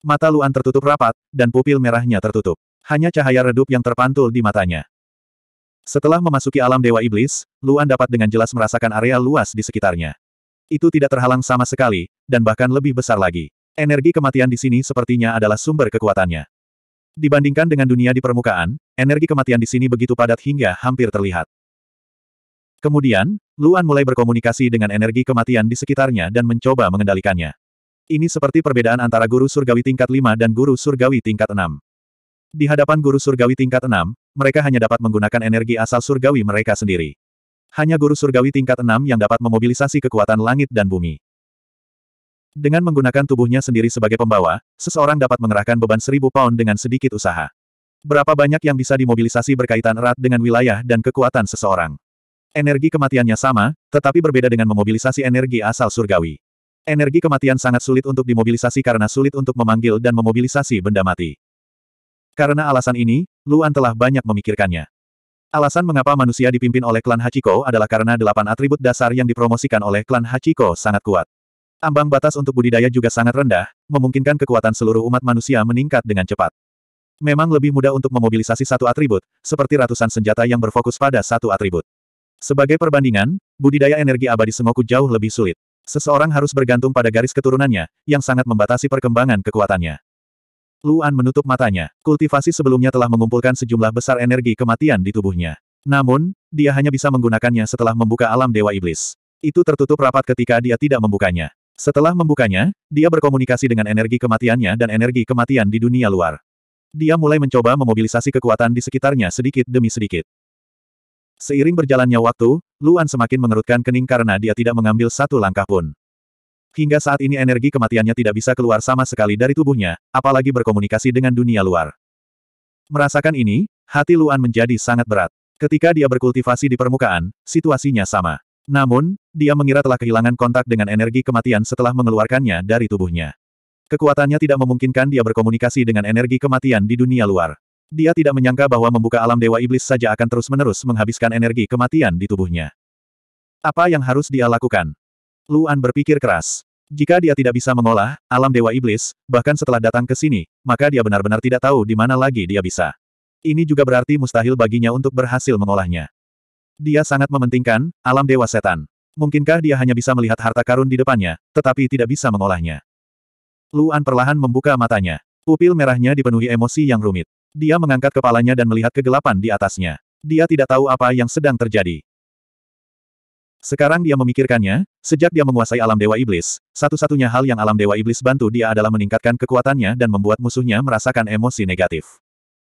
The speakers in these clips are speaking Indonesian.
Mata Luan tertutup rapat, dan pupil merahnya tertutup. Hanya cahaya redup yang terpantul di matanya. Setelah memasuki alam Dewa Iblis, Luan dapat dengan jelas merasakan area luas di sekitarnya. Itu tidak terhalang sama sekali, dan bahkan lebih besar lagi. Energi kematian di sini sepertinya adalah sumber kekuatannya. Dibandingkan dengan dunia di permukaan, energi kematian di sini begitu padat hingga hampir terlihat. Kemudian, Luan mulai berkomunikasi dengan energi kematian di sekitarnya dan mencoba mengendalikannya. Ini seperti perbedaan antara guru surgawi tingkat 5 dan guru surgawi tingkat 6. Di hadapan guru surgawi tingkat 6, mereka hanya dapat menggunakan energi asal surgawi mereka sendiri. Hanya guru surgawi tingkat 6 yang dapat memobilisasi kekuatan langit dan bumi. Dengan menggunakan tubuhnya sendiri sebagai pembawa, seseorang dapat mengerahkan beban seribu pound dengan sedikit usaha. Berapa banyak yang bisa dimobilisasi berkaitan erat dengan wilayah dan kekuatan seseorang. Energi kematiannya sama, tetapi berbeda dengan memobilisasi energi asal surgawi. Energi kematian sangat sulit untuk dimobilisasi karena sulit untuk memanggil dan memobilisasi benda mati. Karena alasan ini, Luan telah banyak memikirkannya. Alasan mengapa manusia dipimpin oleh klan Hachiko adalah karena delapan atribut dasar yang dipromosikan oleh klan Hachiko sangat kuat. Ambang batas untuk budidaya juga sangat rendah, memungkinkan kekuatan seluruh umat manusia meningkat dengan cepat. Memang lebih mudah untuk memobilisasi satu atribut, seperti ratusan senjata yang berfokus pada satu atribut. Sebagai perbandingan, budidaya energi abadi Sengoku jauh lebih sulit. Seseorang harus bergantung pada garis keturunannya, yang sangat membatasi perkembangan kekuatannya. Luan menutup matanya. Kultivasi sebelumnya telah mengumpulkan sejumlah besar energi kematian di tubuhnya. Namun, dia hanya bisa menggunakannya setelah membuka alam Dewa Iblis. Itu tertutup rapat ketika dia tidak membukanya. Setelah membukanya, dia berkomunikasi dengan energi kematiannya dan energi kematian di dunia luar. Dia mulai mencoba memobilisasi kekuatan di sekitarnya sedikit demi sedikit. Seiring berjalannya waktu, Luan semakin mengerutkan kening karena dia tidak mengambil satu langkah pun. Hingga saat ini energi kematiannya tidak bisa keluar sama sekali dari tubuhnya, apalagi berkomunikasi dengan dunia luar. Merasakan ini, hati Luan menjadi sangat berat. Ketika dia berkultivasi di permukaan, situasinya sama. Namun, dia mengira telah kehilangan kontak dengan energi kematian setelah mengeluarkannya dari tubuhnya. Kekuatannya tidak memungkinkan dia berkomunikasi dengan energi kematian di dunia luar. Dia tidak menyangka bahwa membuka alam Dewa Iblis saja akan terus-menerus menghabiskan energi kematian di tubuhnya. Apa yang harus dia lakukan? Luan berpikir keras. Jika dia tidak bisa mengolah alam Dewa Iblis, bahkan setelah datang ke sini, maka dia benar-benar tidak tahu di mana lagi dia bisa. Ini juga berarti mustahil baginya untuk berhasil mengolahnya. Dia sangat mementingkan alam dewa setan. Mungkinkah dia hanya bisa melihat harta karun di depannya, tetapi tidak bisa mengolahnya? Luan perlahan membuka matanya. Pupil merahnya dipenuhi emosi yang rumit. Dia mengangkat kepalanya dan melihat kegelapan di atasnya. Dia tidak tahu apa yang sedang terjadi. Sekarang dia memikirkannya, sejak dia menguasai alam Dewa Iblis, satu-satunya hal yang alam Dewa Iblis bantu dia adalah meningkatkan kekuatannya dan membuat musuhnya merasakan emosi negatif.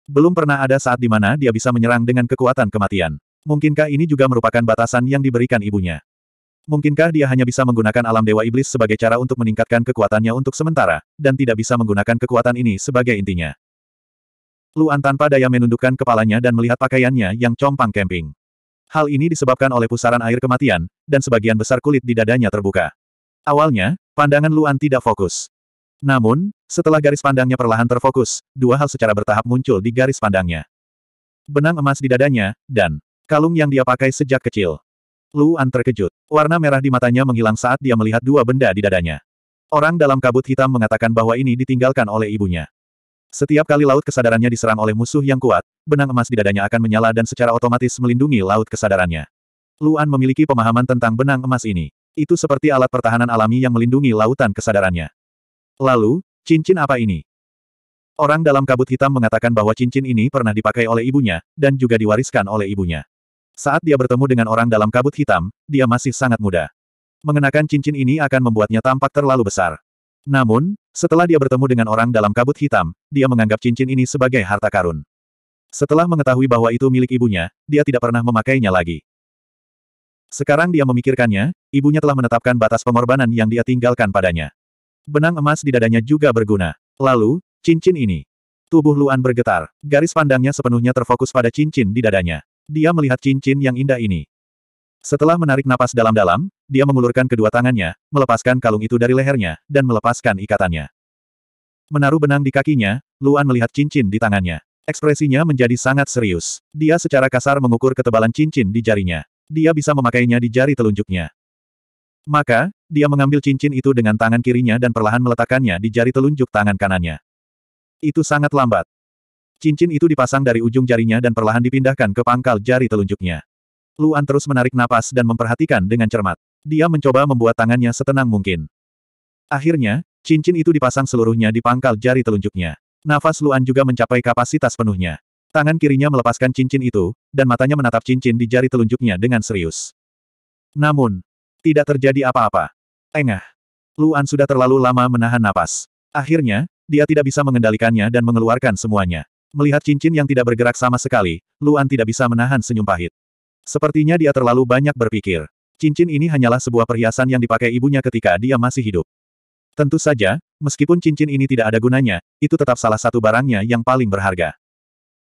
Belum pernah ada saat di mana dia bisa menyerang dengan kekuatan kematian. Mungkinkah ini juga merupakan batasan yang diberikan ibunya? Mungkinkah dia hanya bisa menggunakan alam dewa iblis sebagai cara untuk meningkatkan kekuatannya untuk sementara, dan tidak bisa menggunakan kekuatan ini sebagai intinya? Luan tanpa daya menundukkan kepalanya dan melihat pakaiannya yang compang camping. Hal ini disebabkan oleh pusaran air kematian, dan sebagian besar kulit di dadanya terbuka. Awalnya, pandangan Luan tidak fokus. Namun, setelah garis pandangnya perlahan terfokus, dua hal secara bertahap muncul di garis pandangnya. Benang emas di dadanya, dan Kalung yang dia pakai sejak kecil. Luan terkejut. Warna merah di matanya menghilang saat dia melihat dua benda di dadanya. Orang dalam kabut hitam mengatakan bahwa ini ditinggalkan oleh ibunya. Setiap kali laut kesadarannya diserang oleh musuh yang kuat, benang emas di dadanya akan menyala dan secara otomatis melindungi laut kesadarannya. Luan memiliki pemahaman tentang benang emas ini. Itu seperti alat pertahanan alami yang melindungi lautan kesadarannya. Lalu, cincin apa ini? Orang dalam kabut hitam mengatakan bahwa cincin ini pernah dipakai oleh ibunya, dan juga diwariskan oleh ibunya. Saat dia bertemu dengan orang dalam kabut hitam, dia masih sangat muda. Mengenakan cincin ini akan membuatnya tampak terlalu besar. Namun, setelah dia bertemu dengan orang dalam kabut hitam, dia menganggap cincin ini sebagai harta karun. Setelah mengetahui bahwa itu milik ibunya, dia tidak pernah memakainya lagi. Sekarang dia memikirkannya, ibunya telah menetapkan batas pengorbanan yang dia tinggalkan padanya. Benang emas di dadanya juga berguna. Lalu, cincin ini. Tubuh Luan bergetar, garis pandangnya sepenuhnya terfokus pada cincin di dadanya. Dia melihat cincin yang indah ini. Setelah menarik napas dalam-dalam, dia mengulurkan kedua tangannya, melepaskan kalung itu dari lehernya, dan melepaskan ikatannya. Menaruh benang di kakinya, Luan melihat cincin di tangannya. Ekspresinya menjadi sangat serius. Dia secara kasar mengukur ketebalan cincin di jarinya. Dia bisa memakainya di jari telunjuknya. Maka, dia mengambil cincin itu dengan tangan kirinya dan perlahan meletakkannya di jari telunjuk tangan kanannya. Itu sangat lambat. Cincin itu dipasang dari ujung jarinya dan perlahan dipindahkan ke pangkal jari telunjuknya. Luan terus menarik napas dan memperhatikan dengan cermat. Dia mencoba membuat tangannya setenang mungkin. Akhirnya, cincin itu dipasang seluruhnya di pangkal jari telunjuknya. Nafas Luan juga mencapai kapasitas penuhnya. Tangan kirinya melepaskan cincin itu, dan matanya menatap cincin di jari telunjuknya dengan serius. Namun, tidak terjadi apa-apa. Engah. Luan sudah terlalu lama menahan napas. Akhirnya, dia tidak bisa mengendalikannya dan mengeluarkan semuanya. Melihat cincin yang tidak bergerak sama sekali, Luan tidak bisa menahan senyum pahit. Sepertinya dia terlalu banyak berpikir. Cincin ini hanyalah sebuah perhiasan yang dipakai ibunya ketika dia masih hidup. Tentu saja, meskipun cincin ini tidak ada gunanya, itu tetap salah satu barangnya yang paling berharga.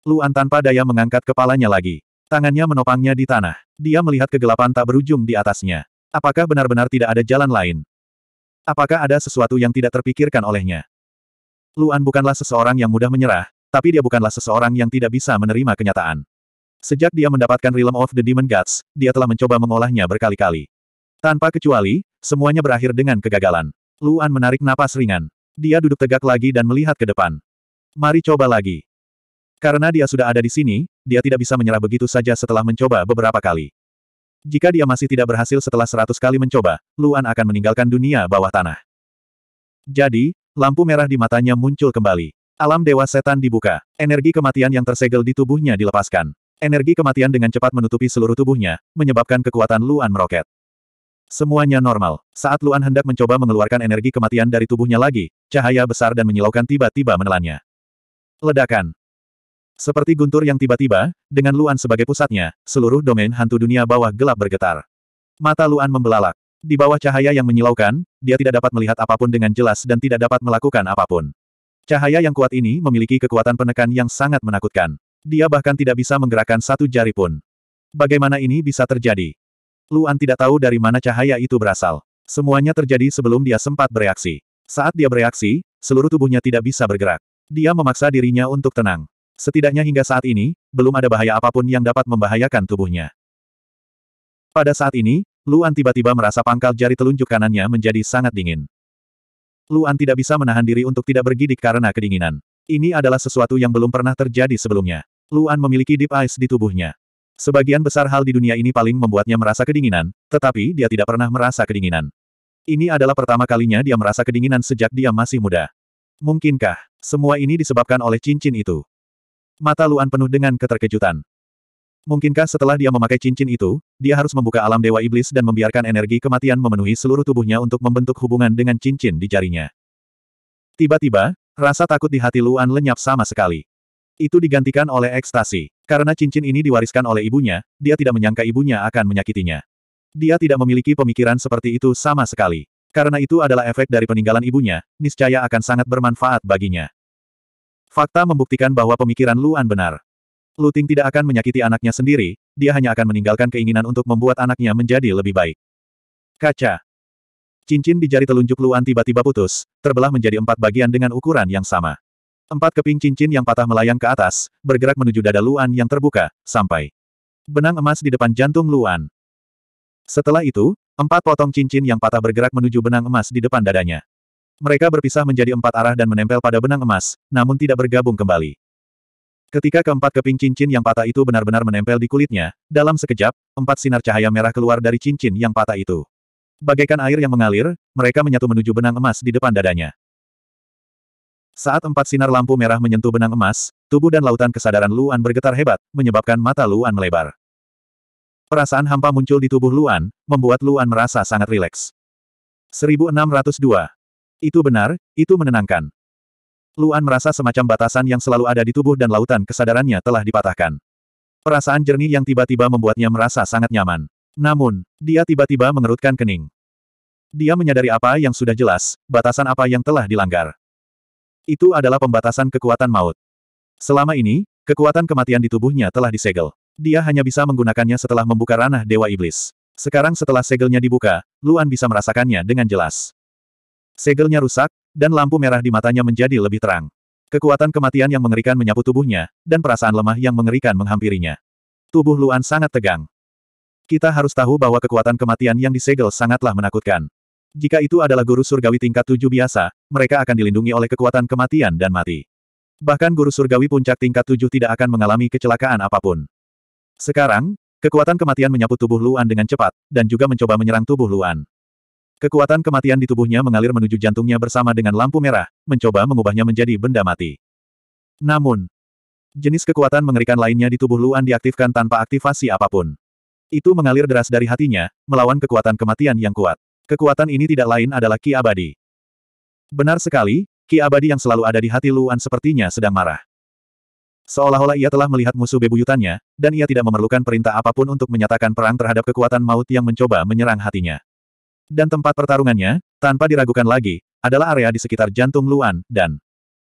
Luan tanpa daya mengangkat kepalanya lagi. Tangannya menopangnya di tanah. Dia melihat kegelapan tak berujung di atasnya. Apakah benar-benar tidak ada jalan lain? Apakah ada sesuatu yang tidak terpikirkan olehnya? Luan bukanlah seseorang yang mudah menyerah, tapi dia bukanlah seseorang yang tidak bisa menerima kenyataan. Sejak dia mendapatkan Realm of the Demon Gods, dia telah mencoba mengolahnya berkali-kali. Tanpa kecuali, semuanya berakhir dengan kegagalan. Luan menarik napas ringan. Dia duduk tegak lagi dan melihat ke depan. Mari coba lagi. Karena dia sudah ada di sini, dia tidak bisa menyerah begitu saja setelah mencoba beberapa kali. Jika dia masih tidak berhasil setelah seratus kali mencoba, Luan akan meninggalkan dunia bawah tanah. Jadi, lampu merah di matanya muncul kembali. Alam dewa setan dibuka. Energi kematian yang tersegel di tubuhnya dilepaskan. Energi kematian dengan cepat menutupi seluruh tubuhnya, menyebabkan kekuatan Luan meroket. Semuanya normal. Saat Luan hendak mencoba mengeluarkan energi kematian dari tubuhnya lagi, cahaya besar dan menyilaukan tiba-tiba menelannya. Ledakan. Seperti guntur yang tiba-tiba, dengan Luan sebagai pusatnya, seluruh domain hantu dunia bawah gelap bergetar. Mata Luan membelalak. Di bawah cahaya yang menyilaukan, dia tidak dapat melihat apapun dengan jelas dan tidak dapat melakukan apapun. Cahaya yang kuat ini memiliki kekuatan penekan yang sangat menakutkan. Dia bahkan tidak bisa menggerakkan satu jari pun. Bagaimana ini bisa terjadi? Luan tidak tahu dari mana cahaya itu berasal. Semuanya terjadi sebelum dia sempat bereaksi. Saat dia bereaksi, seluruh tubuhnya tidak bisa bergerak. Dia memaksa dirinya untuk tenang. Setidaknya hingga saat ini, belum ada bahaya apapun yang dapat membahayakan tubuhnya. Pada saat ini, Luan tiba-tiba merasa pangkal jari telunjuk kanannya menjadi sangat dingin. Luan tidak bisa menahan diri untuk tidak bergidik karena kedinginan. Ini adalah sesuatu yang belum pernah terjadi sebelumnya. Luan memiliki deep ice di tubuhnya. Sebagian besar hal di dunia ini paling membuatnya merasa kedinginan, tetapi dia tidak pernah merasa kedinginan. Ini adalah pertama kalinya dia merasa kedinginan sejak dia masih muda. Mungkinkah, semua ini disebabkan oleh cincin itu? Mata Luan penuh dengan keterkejutan. Mungkinkah setelah dia memakai cincin itu, dia harus membuka alam dewa iblis dan membiarkan energi kematian memenuhi seluruh tubuhnya untuk membentuk hubungan dengan cincin di jarinya. Tiba-tiba, rasa takut di hati Luan lenyap sama sekali. Itu digantikan oleh ekstasi. Karena cincin ini diwariskan oleh ibunya, dia tidak menyangka ibunya akan menyakitinya. Dia tidak memiliki pemikiran seperti itu sama sekali. Karena itu adalah efek dari peninggalan ibunya, niscaya akan sangat bermanfaat baginya. Fakta membuktikan bahwa pemikiran Luan benar. Luting tidak akan menyakiti anaknya sendiri, dia hanya akan meninggalkan keinginan untuk membuat anaknya menjadi lebih baik. Kaca. Cincin di jari telunjuk Luan tiba-tiba putus, terbelah menjadi empat bagian dengan ukuran yang sama. Empat keping cincin yang patah melayang ke atas, bergerak menuju dada Luan yang terbuka, sampai benang emas di depan jantung Luan. Setelah itu, empat potong cincin yang patah bergerak menuju benang emas di depan dadanya. Mereka berpisah menjadi empat arah dan menempel pada benang emas, namun tidak bergabung kembali. Ketika keempat keping cincin yang patah itu benar-benar menempel di kulitnya, dalam sekejap, empat sinar cahaya merah keluar dari cincin yang patah itu. Bagaikan air yang mengalir, mereka menyatu menuju benang emas di depan dadanya. Saat empat sinar lampu merah menyentuh benang emas, tubuh dan lautan kesadaran Luan bergetar hebat, menyebabkan mata Luan melebar. Perasaan hampa muncul di tubuh Luan, membuat Luan merasa sangat rileks. 1602. Itu benar, itu menenangkan. Luan merasa semacam batasan yang selalu ada di tubuh dan lautan kesadarannya telah dipatahkan. Perasaan jernih yang tiba-tiba membuatnya merasa sangat nyaman. Namun, dia tiba-tiba mengerutkan kening. Dia menyadari apa yang sudah jelas, batasan apa yang telah dilanggar. Itu adalah pembatasan kekuatan maut. Selama ini, kekuatan kematian di tubuhnya telah disegel. Dia hanya bisa menggunakannya setelah membuka ranah Dewa Iblis. Sekarang setelah segelnya dibuka, Luan bisa merasakannya dengan jelas. Segelnya rusak, dan lampu merah di matanya menjadi lebih terang. Kekuatan kematian yang mengerikan menyapu tubuhnya, dan perasaan lemah yang mengerikan menghampirinya. Tubuh Luan sangat tegang. Kita harus tahu bahwa kekuatan kematian yang disegel sangatlah menakutkan. Jika itu adalah guru surgawi tingkat tujuh biasa, mereka akan dilindungi oleh kekuatan kematian dan mati. Bahkan guru surgawi puncak tingkat tujuh tidak akan mengalami kecelakaan apapun. Sekarang, kekuatan kematian menyapu tubuh Luan dengan cepat, dan juga mencoba menyerang tubuh Luan. Kekuatan kematian di tubuhnya mengalir menuju jantungnya bersama dengan lampu merah, mencoba mengubahnya menjadi benda mati. Namun, jenis kekuatan mengerikan lainnya di tubuh Luan diaktifkan tanpa aktivasi apapun. Itu mengalir deras dari hatinya, melawan kekuatan kematian yang kuat. Kekuatan ini tidak lain adalah Ki Abadi. Benar sekali, Ki Abadi yang selalu ada di hati Luan sepertinya sedang marah. Seolah-olah ia telah melihat musuh bebuyutannya, dan ia tidak memerlukan perintah apapun untuk menyatakan perang terhadap kekuatan maut yang mencoba menyerang hatinya. Dan tempat pertarungannya, tanpa diragukan lagi, adalah area di sekitar jantung Luan, dan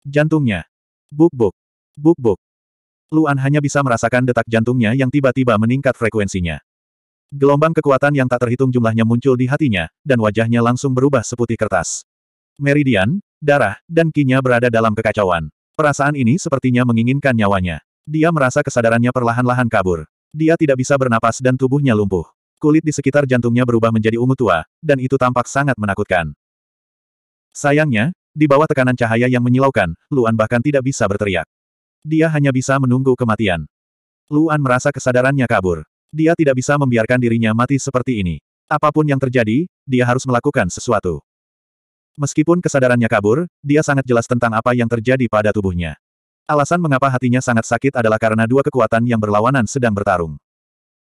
jantungnya. Buk-buk. Buk-buk. Luan hanya bisa merasakan detak jantungnya yang tiba-tiba meningkat frekuensinya. Gelombang kekuatan yang tak terhitung jumlahnya muncul di hatinya, dan wajahnya langsung berubah seputih kertas. Meridian, darah, dan kinya berada dalam kekacauan. Perasaan ini sepertinya menginginkan nyawanya. Dia merasa kesadarannya perlahan-lahan kabur. Dia tidak bisa bernapas dan tubuhnya lumpuh. Kulit di sekitar jantungnya berubah menjadi ungu tua, dan itu tampak sangat menakutkan. Sayangnya, di bawah tekanan cahaya yang menyilaukan, Luan bahkan tidak bisa berteriak. Dia hanya bisa menunggu kematian. Luan merasa kesadarannya kabur. Dia tidak bisa membiarkan dirinya mati seperti ini. Apapun yang terjadi, dia harus melakukan sesuatu. Meskipun kesadarannya kabur, dia sangat jelas tentang apa yang terjadi pada tubuhnya. Alasan mengapa hatinya sangat sakit adalah karena dua kekuatan yang berlawanan sedang bertarung.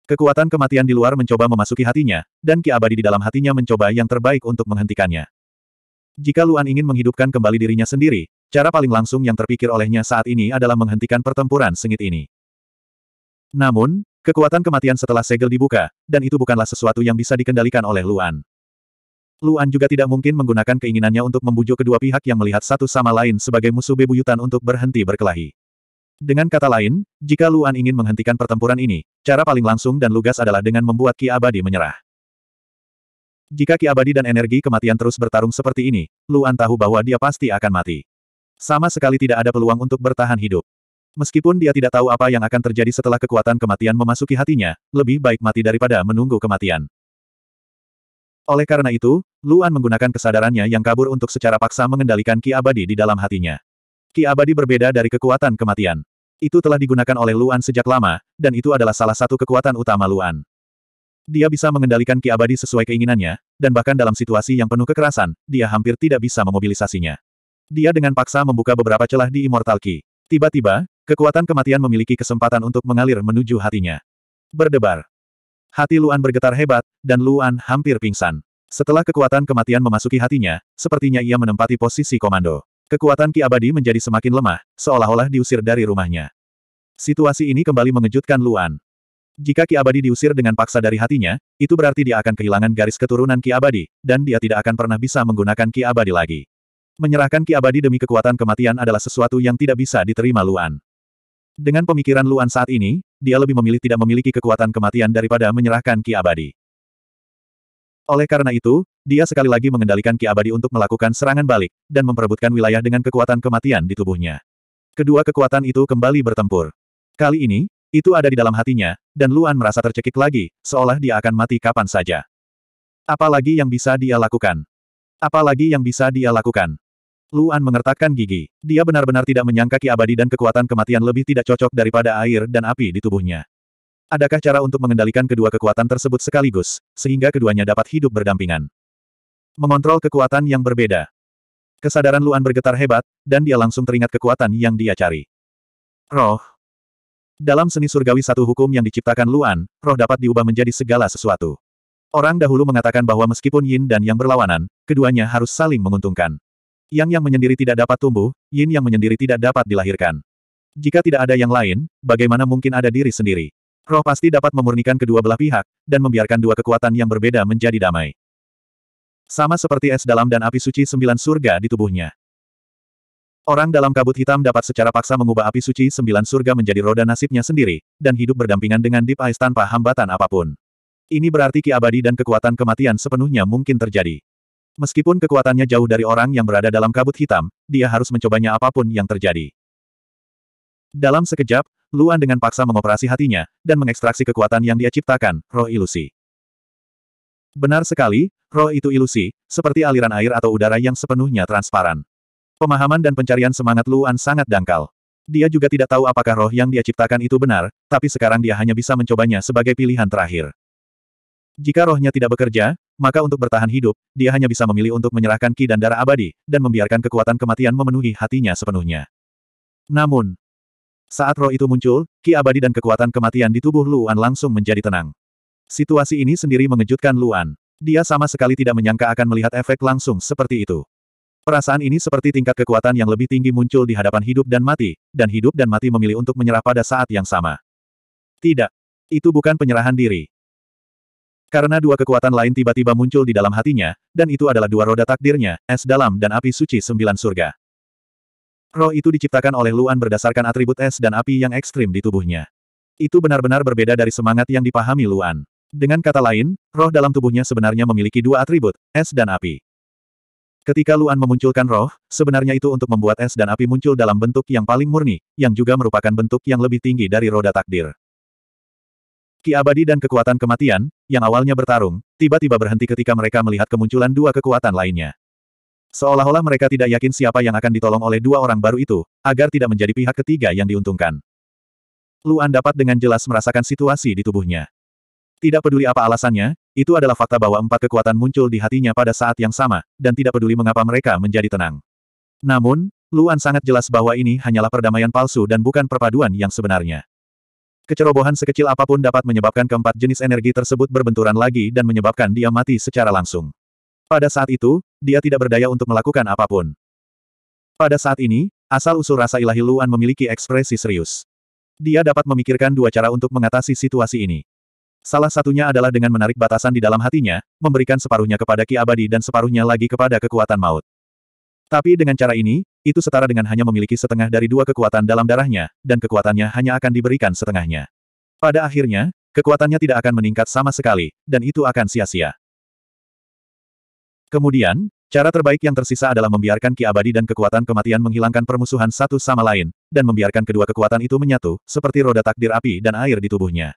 Kekuatan kematian di luar mencoba memasuki hatinya, dan Ki Abadi di dalam hatinya mencoba yang terbaik untuk menghentikannya. Jika Luan ingin menghidupkan kembali dirinya sendiri, cara paling langsung yang terpikir olehnya saat ini adalah menghentikan pertempuran sengit ini. Namun, kekuatan kematian setelah segel dibuka, dan itu bukanlah sesuatu yang bisa dikendalikan oleh Luan. Luan juga tidak mungkin menggunakan keinginannya untuk membujuk kedua pihak yang melihat satu sama lain sebagai musuh bebuyutan untuk berhenti berkelahi. Dengan kata lain, jika Luan ingin menghentikan pertempuran ini, cara paling langsung dan lugas adalah dengan membuat Ki Abadi menyerah. Jika Ki Abadi dan energi kematian terus bertarung seperti ini, Luan tahu bahwa dia pasti akan mati. Sama sekali tidak ada peluang untuk bertahan hidup. Meskipun dia tidak tahu apa yang akan terjadi setelah kekuatan kematian memasuki hatinya, lebih baik mati daripada menunggu kematian. Oleh karena itu, Luan menggunakan kesadarannya yang kabur untuk secara paksa mengendalikan Ki Abadi di dalam hatinya. Ki abadi berbeda dari kekuatan kematian. Itu telah digunakan oleh Luan sejak lama, dan itu adalah salah satu kekuatan utama Luan. Dia bisa mengendalikan ki abadi sesuai keinginannya, dan bahkan dalam situasi yang penuh kekerasan, dia hampir tidak bisa memobilisasinya. Dia dengan paksa membuka beberapa celah di Immortal Ki. Tiba-tiba, kekuatan kematian memiliki kesempatan untuk mengalir menuju hatinya. Berdebar. Hati Luan bergetar hebat, dan Luan hampir pingsan. Setelah kekuatan kematian memasuki hatinya, sepertinya ia menempati posisi komando. Kekuatan Ki Abadi menjadi semakin lemah, seolah-olah diusir dari rumahnya. Situasi ini kembali mengejutkan Luan. Jika Ki Abadi diusir dengan paksa dari hatinya, itu berarti dia akan kehilangan garis keturunan Ki Abadi, dan dia tidak akan pernah bisa menggunakan Ki Abadi lagi. Menyerahkan Ki Abadi demi kekuatan kematian adalah sesuatu yang tidak bisa diterima Luan. Dengan pemikiran Luan saat ini, dia lebih memilih tidak memiliki kekuatan kematian daripada menyerahkan Ki Abadi. Oleh karena itu, dia sekali lagi mengendalikan Ki Abadi untuk melakukan serangan balik, dan memperebutkan wilayah dengan kekuatan kematian di tubuhnya. Kedua kekuatan itu kembali bertempur. Kali ini, itu ada di dalam hatinya, dan Luan merasa tercekik lagi, seolah dia akan mati kapan saja. Apalagi yang bisa dia lakukan? Apalagi yang bisa dia lakukan? Luan mengertakkan gigi. Dia benar-benar tidak menyangka Ki Abadi dan kekuatan kematian lebih tidak cocok daripada air dan api di tubuhnya. Adakah cara untuk mengendalikan kedua kekuatan tersebut sekaligus, sehingga keduanya dapat hidup berdampingan? Mengontrol kekuatan yang berbeda. Kesadaran Luan bergetar hebat, dan dia langsung teringat kekuatan yang dia cari. Roh. Dalam seni surgawi satu hukum yang diciptakan Luan, roh dapat diubah menjadi segala sesuatu. Orang dahulu mengatakan bahwa meskipun yin dan yang berlawanan, keduanya harus saling menguntungkan. Yang yang menyendiri tidak dapat tumbuh, yin yang menyendiri tidak dapat dilahirkan. Jika tidak ada yang lain, bagaimana mungkin ada diri sendiri? Roh pasti dapat memurnikan kedua belah pihak, dan membiarkan dua kekuatan yang berbeda menjadi damai. Sama seperti es dalam dan api suci sembilan surga di tubuhnya. Orang dalam kabut hitam dapat secara paksa mengubah api suci sembilan surga menjadi roda nasibnya sendiri, dan hidup berdampingan dengan Deep Ice tanpa hambatan apapun. Ini berarti ki abadi dan kekuatan kematian sepenuhnya mungkin terjadi. Meskipun kekuatannya jauh dari orang yang berada dalam kabut hitam, dia harus mencobanya apapun yang terjadi. Dalam sekejap, Luan dengan paksa mengoperasi hatinya, dan mengekstraksi kekuatan yang dia ciptakan, roh ilusi. Benar sekali, roh itu ilusi, seperti aliran air atau udara yang sepenuhnya transparan. Pemahaman dan pencarian semangat Luan sangat dangkal. Dia juga tidak tahu apakah roh yang dia ciptakan itu benar, tapi sekarang dia hanya bisa mencobanya sebagai pilihan terakhir. Jika rohnya tidak bekerja, maka untuk bertahan hidup, dia hanya bisa memilih untuk menyerahkan ki dan darah abadi, dan membiarkan kekuatan kematian memenuhi hatinya sepenuhnya. Namun, saat roh itu muncul, ki abadi dan kekuatan kematian di tubuh Luan langsung menjadi tenang. Situasi ini sendiri mengejutkan Luan. Dia sama sekali tidak menyangka akan melihat efek langsung seperti itu. Perasaan ini seperti tingkat kekuatan yang lebih tinggi muncul di hadapan hidup dan mati, dan hidup dan mati memilih untuk menyerah pada saat yang sama. Tidak. Itu bukan penyerahan diri. Karena dua kekuatan lain tiba-tiba muncul di dalam hatinya, dan itu adalah dua roda takdirnya, es dalam dan api suci sembilan surga. Roh itu diciptakan oleh Luan berdasarkan atribut es dan api yang ekstrim di tubuhnya. Itu benar-benar berbeda dari semangat yang dipahami Luan. Dengan kata lain, roh dalam tubuhnya sebenarnya memiliki dua atribut, es dan api. Ketika Luan memunculkan roh, sebenarnya itu untuk membuat es dan api muncul dalam bentuk yang paling murni, yang juga merupakan bentuk yang lebih tinggi dari roda takdir. Ki abadi dan kekuatan kematian, yang awalnya bertarung, tiba-tiba berhenti ketika mereka melihat kemunculan dua kekuatan lainnya. Seolah-olah mereka tidak yakin siapa yang akan ditolong oleh dua orang baru itu, agar tidak menjadi pihak ketiga yang diuntungkan. Luan dapat dengan jelas merasakan situasi di tubuhnya. Tidak peduli apa alasannya, itu adalah fakta bahwa empat kekuatan muncul di hatinya pada saat yang sama, dan tidak peduli mengapa mereka menjadi tenang. Namun, Luan sangat jelas bahwa ini hanyalah perdamaian palsu dan bukan perpaduan yang sebenarnya. Kecerobohan sekecil apapun dapat menyebabkan keempat jenis energi tersebut berbenturan lagi dan menyebabkan dia mati secara langsung. Pada saat itu, dia tidak berdaya untuk melakukan apapun. Pada saat ini, asal-usul rasa ilahi Luan memiliki ekspresi serius. Dia dapat memikirkan dua cara untuk mengatasi situasi ini. Salah satunya adalah dengan menarik batasan di dalam hatinya, memberikan separuhnya kepada Ki Abadi dan separuhnya lagi kepada kekuatan maut. Tapi dengan cara ini, itu setara dengan hanya memiliki setengah dari dua kekuatan dalam darahnya, dan kekuatannya hanya akan diberikan setengahnya. Pada akhirnya, kekuatannya tidak akan meningkat sama sekali, dan itu akan sia-sia. Kemudian, cara terbaik yang tersisa adalah membiarkan ki abadi dan kekuatan kematian menghilangkan permusuhan satu sama lain, dan membiarkan kedua kekuatan itu menyatu, seperti roda takdir api dan air di tubuhnya.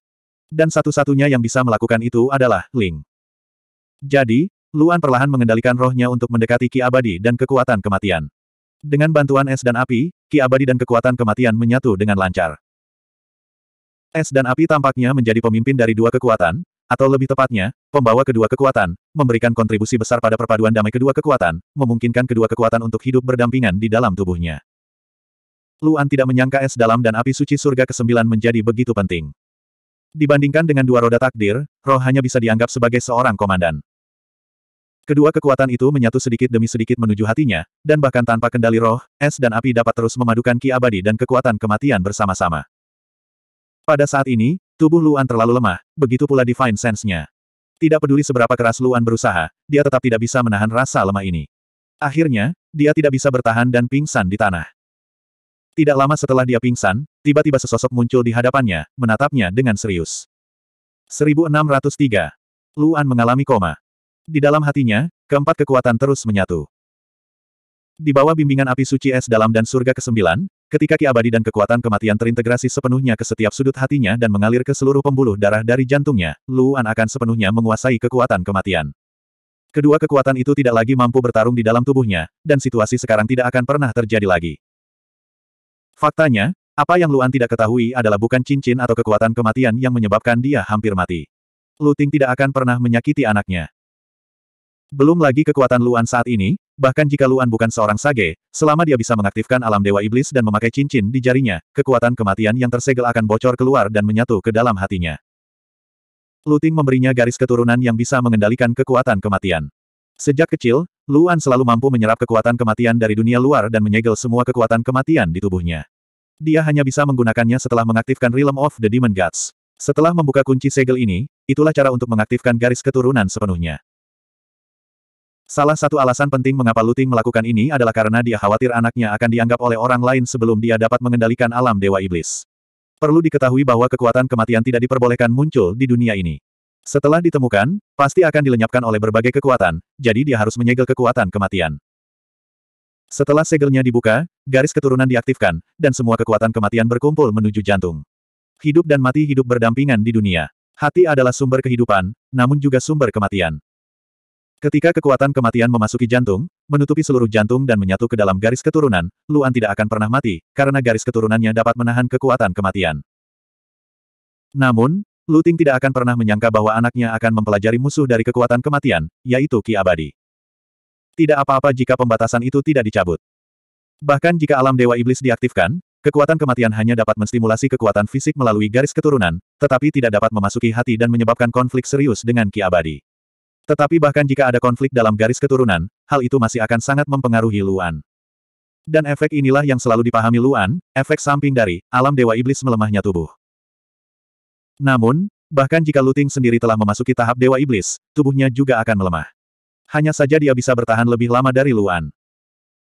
Dan satu-satunya yang bisa melakukan itu adalah Ling. Jadi, Luan perlahan mengendalikan rohnya untuk mendekati ki abadi dan kekuatan kematian. Dengan bantuan es dan api, ki abadi dan kekuatan kematian menyatu dengan lancar. Es dan api tampaknya menjadi pemimpin dari dua kekuatan, atau lebih tepatnya, pembawa kedua kekuatan, memberikan kontribusi besar pada perpaduan damai kedua kekuatan, memungkinkan kedua kekuatan untuk hidup berdampingan di dalam tubuhnya. Luan tidak menyangka es dalam dan api suci surga ke-9 menjadi begitu penting. Dibandingkan dengan dua roda takdir, roh hanya bisa dianggap sebagai seorang komandan. Kedua kekuatan itu menyatu sedikit demi sedikit menuju hatinya, dan bahkan tanpa kendali roh, es dan api dapat terus memadukan ki abadi dan kekuatan kematian bersama-sama. Pada saat ini, Tubuh Luan terlalu lemah, begitu pula Divine Sense-nya. Tidak peduli seberapa keras Luan berusaha, dia tetap tidak bisa menahan rasa lemah ini. Akhirnya, dia tidak bisa bertahan dan pingsan di tanah. Tidak lama setelah dia pingsan, tiba-tiba sesosok muncul di hadapannya, menatapnya dengan serius. 1603. Luan mengalami koma. Di dalam hatinya, keempat kekuatan terus menyatu. Di bawah bimbingan api suci es dalam dan surga ke-9, Ketika Ki Abadi dan kekuatan kematian terintegrasi sepenuhnya ke setiap sudut hatinya dan mengalir ke seluruh pembuluh darah dari jantungnya, Luan akan sepenuhnya menguasai kekuatan kematian. Kedua kekuatan itu tidak lagi mampu bertarung di dalam tubuhnya, dan situasi sekarang tidak akan pernah terjadi lagi. Faktanya, apa yang Luan tidak ketahui adalah bukan cincin atau kekuatan kematian yang menyebabkan dia hampir mati. Luting tidak akan pernah menyakiti anaknya. Belum lagi kekuatan Luan saat ini, bahkan jika Luan bukan seorang sage, selama dia bisa mengaktifkan alam dewa iblis dan memakai cincin di jarinya, kekuatan kematian yang tersegel akan bocor keluar dan menyatu ke dalam hatinya. Luting memberinya garis keturunan yang bisa mengendalikan kekuatan kematian. Sejak kecil, Luan selalu mampu menyerap kekuatan kematian dari dunia luar dan menyegel semua kekuatan kematian di tubuhnya. Dia hanya bisa menggunakannya setelah mengaktifkan Realm of the Demon Gods. Setelah membuka kunci segel ini, itulah cara untuk mengaktifkan garis keturunan sepenuhnya. Salah satu alasan penting mengapa Luting melakukan ini adalah karena dia khawatir anaknya akan dianggap oleh orang lain sebelum dia dapat mengendalikan alam Dewa Iblis. Perlu diketahui bahwa kekuatan kematian tidak diperbolehkan muncul di dunia ini. Setelah ditemukan, pasti akan dilenyapkan oleh berbagai kekuatan, jadi dia harus menyegel kekuatan kematian. Setelah segelnya dibuka, garis keturunan diaktifkan, dan semua kekuatan kematian berkumpul menuju jantung. Hidup dan mati hidup berdampingan di dunia. Hati adalah sumber kehidupan, namun juga sumber kematian. Ketika kekuatan kematian memasuki jantung, menutupi seluruh jantung dan menyatu ke dalam garis keturunan, Luan tidak akan pernah mati, karena garis keturunannya dapat menahan kekuatan kematian. Namun, Luting tidak akan pernah menyangka bahwa anaknya akan mempelajari musuh dari kekuatan kematian, yaitu Ki Abadi. Tidak apa-apa jika pembatasan itu tidak dicabut. Bahkan jika alam Dewa Iblis diaktifkan, kekuatan kematian hanya dapat menstimulasi kekuatan fisik melalui garis keturunan, tetapi tidak dapat memasuki hati dan menyebabkan konflik serius dengan Ki Abadi. Tetapi bahkan jika ada konflik dalam garis keturunan, hal itu masih akan sangat mempengaruhi Luan. Dan efek inilah yang selalu dipahami Luan, efek samping dari alam dewa iblis melemahnya tubuh. Namun, bahkan jika Luting sendiri telah memasuki tahap dewa iblis, tubuhnya juga akan melemah. Hanya saja dia bisa bertahan lebih lama dari Luan.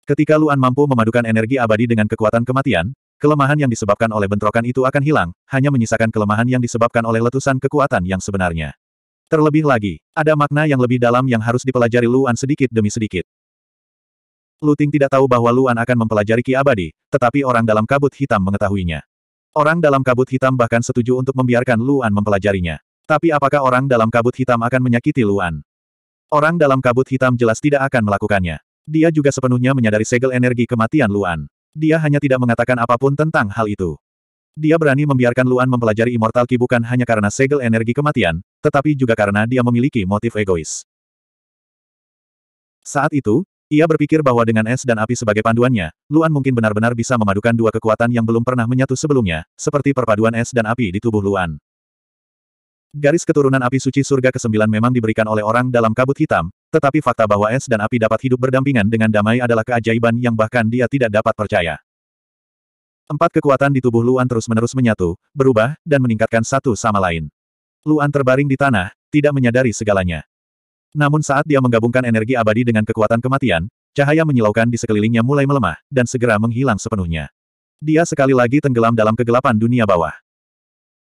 Ketika Luan mampu memadukan energi abadi dengan kekuatan kematian, kelemahan yang disebabkan oleh bentrokan itu akan hilang, hanya menyisakan kelemahan yang disebabkan oleh letusan kekuatan yang sebenarnya. Terlebih lagi, ada makna yang lebih dalam yang harus dipelajari Luan sedikit demi sedikit. Luting tidak tahu bahwa Luan akan mempelajari Ki Abadi, tetapi orang dalam kabut hitam mengetahuinya. Orang dalam kabut hitam bahkan setuju untuk membiarkan Luan mempelajarinya. Tapi apakah orang dalam kabut hitam akan menyakiti Luan? Orang dalam kabut hitam jelas tidak akan melakukannya. Dia juga sepenuhnya menyadari segel energi kematian Luan. Dia hanya tidak mengatakan apapun tentang hal itu. Dia berani membiarkan Luan mempelajari Immortal Ki bukan hanya karena segel energi kematian, tetapi juga karena dia memiliki motif egois. Saat itu, ia berpikir bahwa dengan es dan api sebagai panduannya, Luan mungkin benar-benar bisa memadukan dua kekuatan yang belum pernah menyatu sebelumnya, seperti perpaduan es dan api di tubuh Luan. Garis keturunan api suci surga ke-9 memang diberikan oleh orang dalam kabut hitam, tetapi fakta bahwa es dan api dapat hidup berdampingan dengan damai adalah keajaiban yang bahkan dia tidak dapat percaya. Empat kekuatan di tubuh Luan terus-menerus menyatu, berubah, dan meningkatkan satu sama lain. Luan terbaring di tanah, tidak menyadari segalanya. Namun saat dia menggabungkan energi abadi dengan kekuatan kematian, cahaya menyilaukan di sekelilingnya mulai melemah, dan segera menghilang sepenuhnya. Dia sekali lagi tenggelam dalam kegelapan dunia bawah.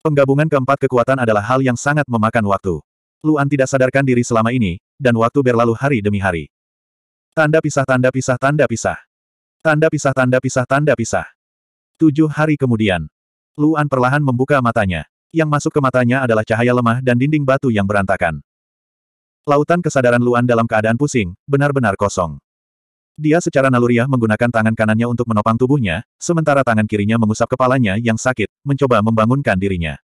Penggabungan keempat kekuatan adalah hal yang sangat memakan waktu. Luan tidak sadarkan diri selama ini, dan waktu berlalu hari demi hari. Tanda pisah tanda pisah tanda pisah. Tanda pisah tanda pisah tanda pisah. Tujuh hari kemudian, Luan perlahan membuka matanya. Yang masuk ke matanya adalah cahaya lemah dan dinding batu yang berantakan. Lautan kesadaran Luan dalam keadaan pusing, benar-benar kosong. Dia secara naluriah menggunakan tangan kanannya untuk menopang tubuhnya, sementara tangan kirinya mengusap kepalanya yang sakit, mencoba membangunkan dirinya.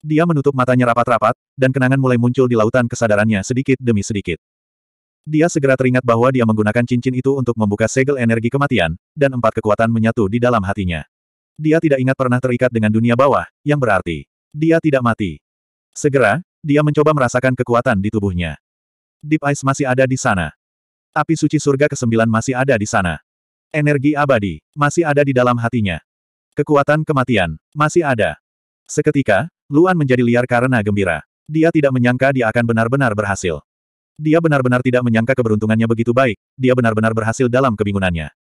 Dia menutup matanya rapat-rapat, dan kenangan mulai muncul di lautan kesadarannya sedikit demi sedikit. Dia segera teringat bahwa dia menggunakan cincin itu untuk membuka segel energi kematian, dan empat kekuatan menyatu di dalam hatinya. Dia tidak ingat pernah terikat dengan dunia bawah, yang berarti dia tidak mati. Segera, dia mencoba merasakan kekuatan di tubuhnya. Deep Ice masih ada di sana. Api suci surga ke-9 masih ada di sana. Energi abadi, masih ada di dalam hatinya. Kekuatan kematian, masih ada. Seketika, Luan menjadi liar karena gembira. Dia tidak menyangka dia akan benar-benar berhasil. Dia benar-benar tidak menyangka keberuntungannya begitu baik, dia benar-benar berhasil dalam kebingungannya.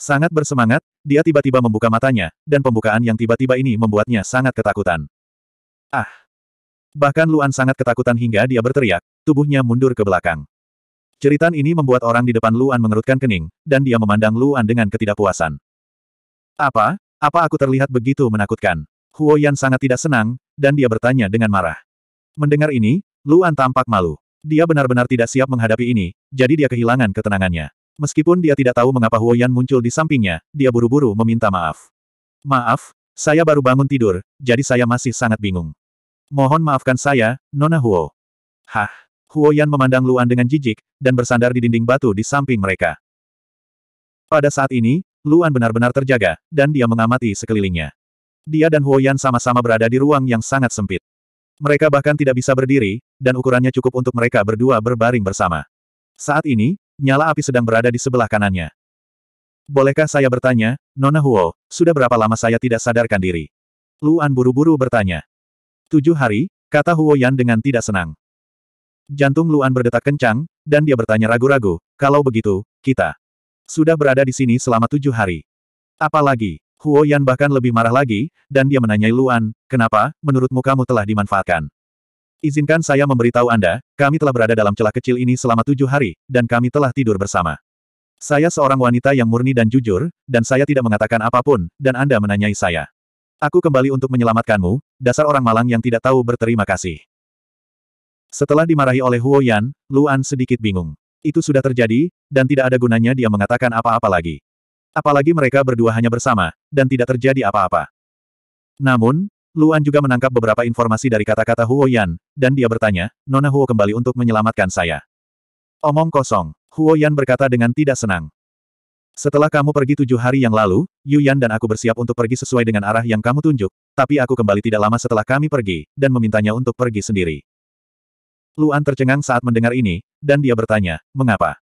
Sangat bersemangat, dia tiba-tiba membuka matanya, dan pembukaan yang tiba-tiba ini membuatnya sangat ketakutan. Ah! Bahkan Luan sangat ketakutan hingga dia berteriak, tubuhnya mundur ke belakang. Cerita ini membuat orang di depan Luan mengerutkan kening, dan dia memandang Luan dengan ketidakpuasan. Apa? Apa aku terlihat begitu menakutkan? Huo Yan sangat tidak senang, dan dia bertanya dengan marah. Mendengar ini, Luan tampak malu. Dia benar-benar tidak siap menghadapi ini, jadi dia kehilangan ketenangannya. Meskipun dia tidak tahu mengapa Yan muncul di sampingnya, dia buru-buru meminta maaf. Maaf, saya baru bangun tidur, jadi saya masih sangat bingung. Mohon maafkan saya, Nona Huo. Hah, Yan memandang Luan dengan jijik, dan bersandar di dinding batu di samping mereka. Pada saat ini, Luan benar-benar terjaga, dan dia mengamati sekelilingnya. Dia dan Yan sama-sama berada di ruang yang sangat sempit. Mereka bahkan tidak bisa berdiri, dan ukurannya cukup untuk mereka berdua berbaring bersama. Saat ini, nyala api sedang berada di sebelah kanannya. Bolehkah saya bertanya, Nona Huo, sudah berapa lama saya tidak sadarkan diri? Luan buru-buru bertanya. Tujuh hari, kata Huo Yan dengan tidak senang. Jantung Luan berdetak kencang, dan dia bertanya ragu-ragu, kalau begitu, kita sudah berada di sini selama tujuh hari. Apalagi, Huo Yan bahkan lebih marah lagi, dan dia menanyai Luan, kenapa, menurutmu kamu telah dimanfaatkan? Izinkan saya memberitahu Anda, kami telah berada dalam celah kecil ini selama tujuh hari, dan kami telah tidur bersama. Saya seorang wanita yang murni dan jujur, dan saya tidak mengatakan apapun, dan Anda menanyai saya. Aku kembali untuk menyelamatkanmu, dasar orang malang yang tidak tahu berterima kasih. Setelah dimarahi oleh Huo Yan, Luan sedikit bingung. Itu sudah terjadi, dan tidak ada gunanya dia mengatakan apa-apa lagi apalagi mereka berdua hanya bersama, dan tidak terjadi apa-apa. Namun, Luan juga menangkap beberapa informasi dari kata-kata Huo Yan, dan dia bertanya, Nona Huo kembali untuk menyelamatkan saya. Omong kosong, Huo Yan berkata dengan tidak senang. Setelah kamu pergi tujuh hari yang lalu, Yu Yan dan aku bersiap untuk pergi sesuai dengan arah yang kamu tunjuk, tapi aku kembali tidak lama setelah kami pergi, dan memintanya untuk pergi sendiri. Luan tercengang saat mendengar ini, dan dia bertanya, mengapa?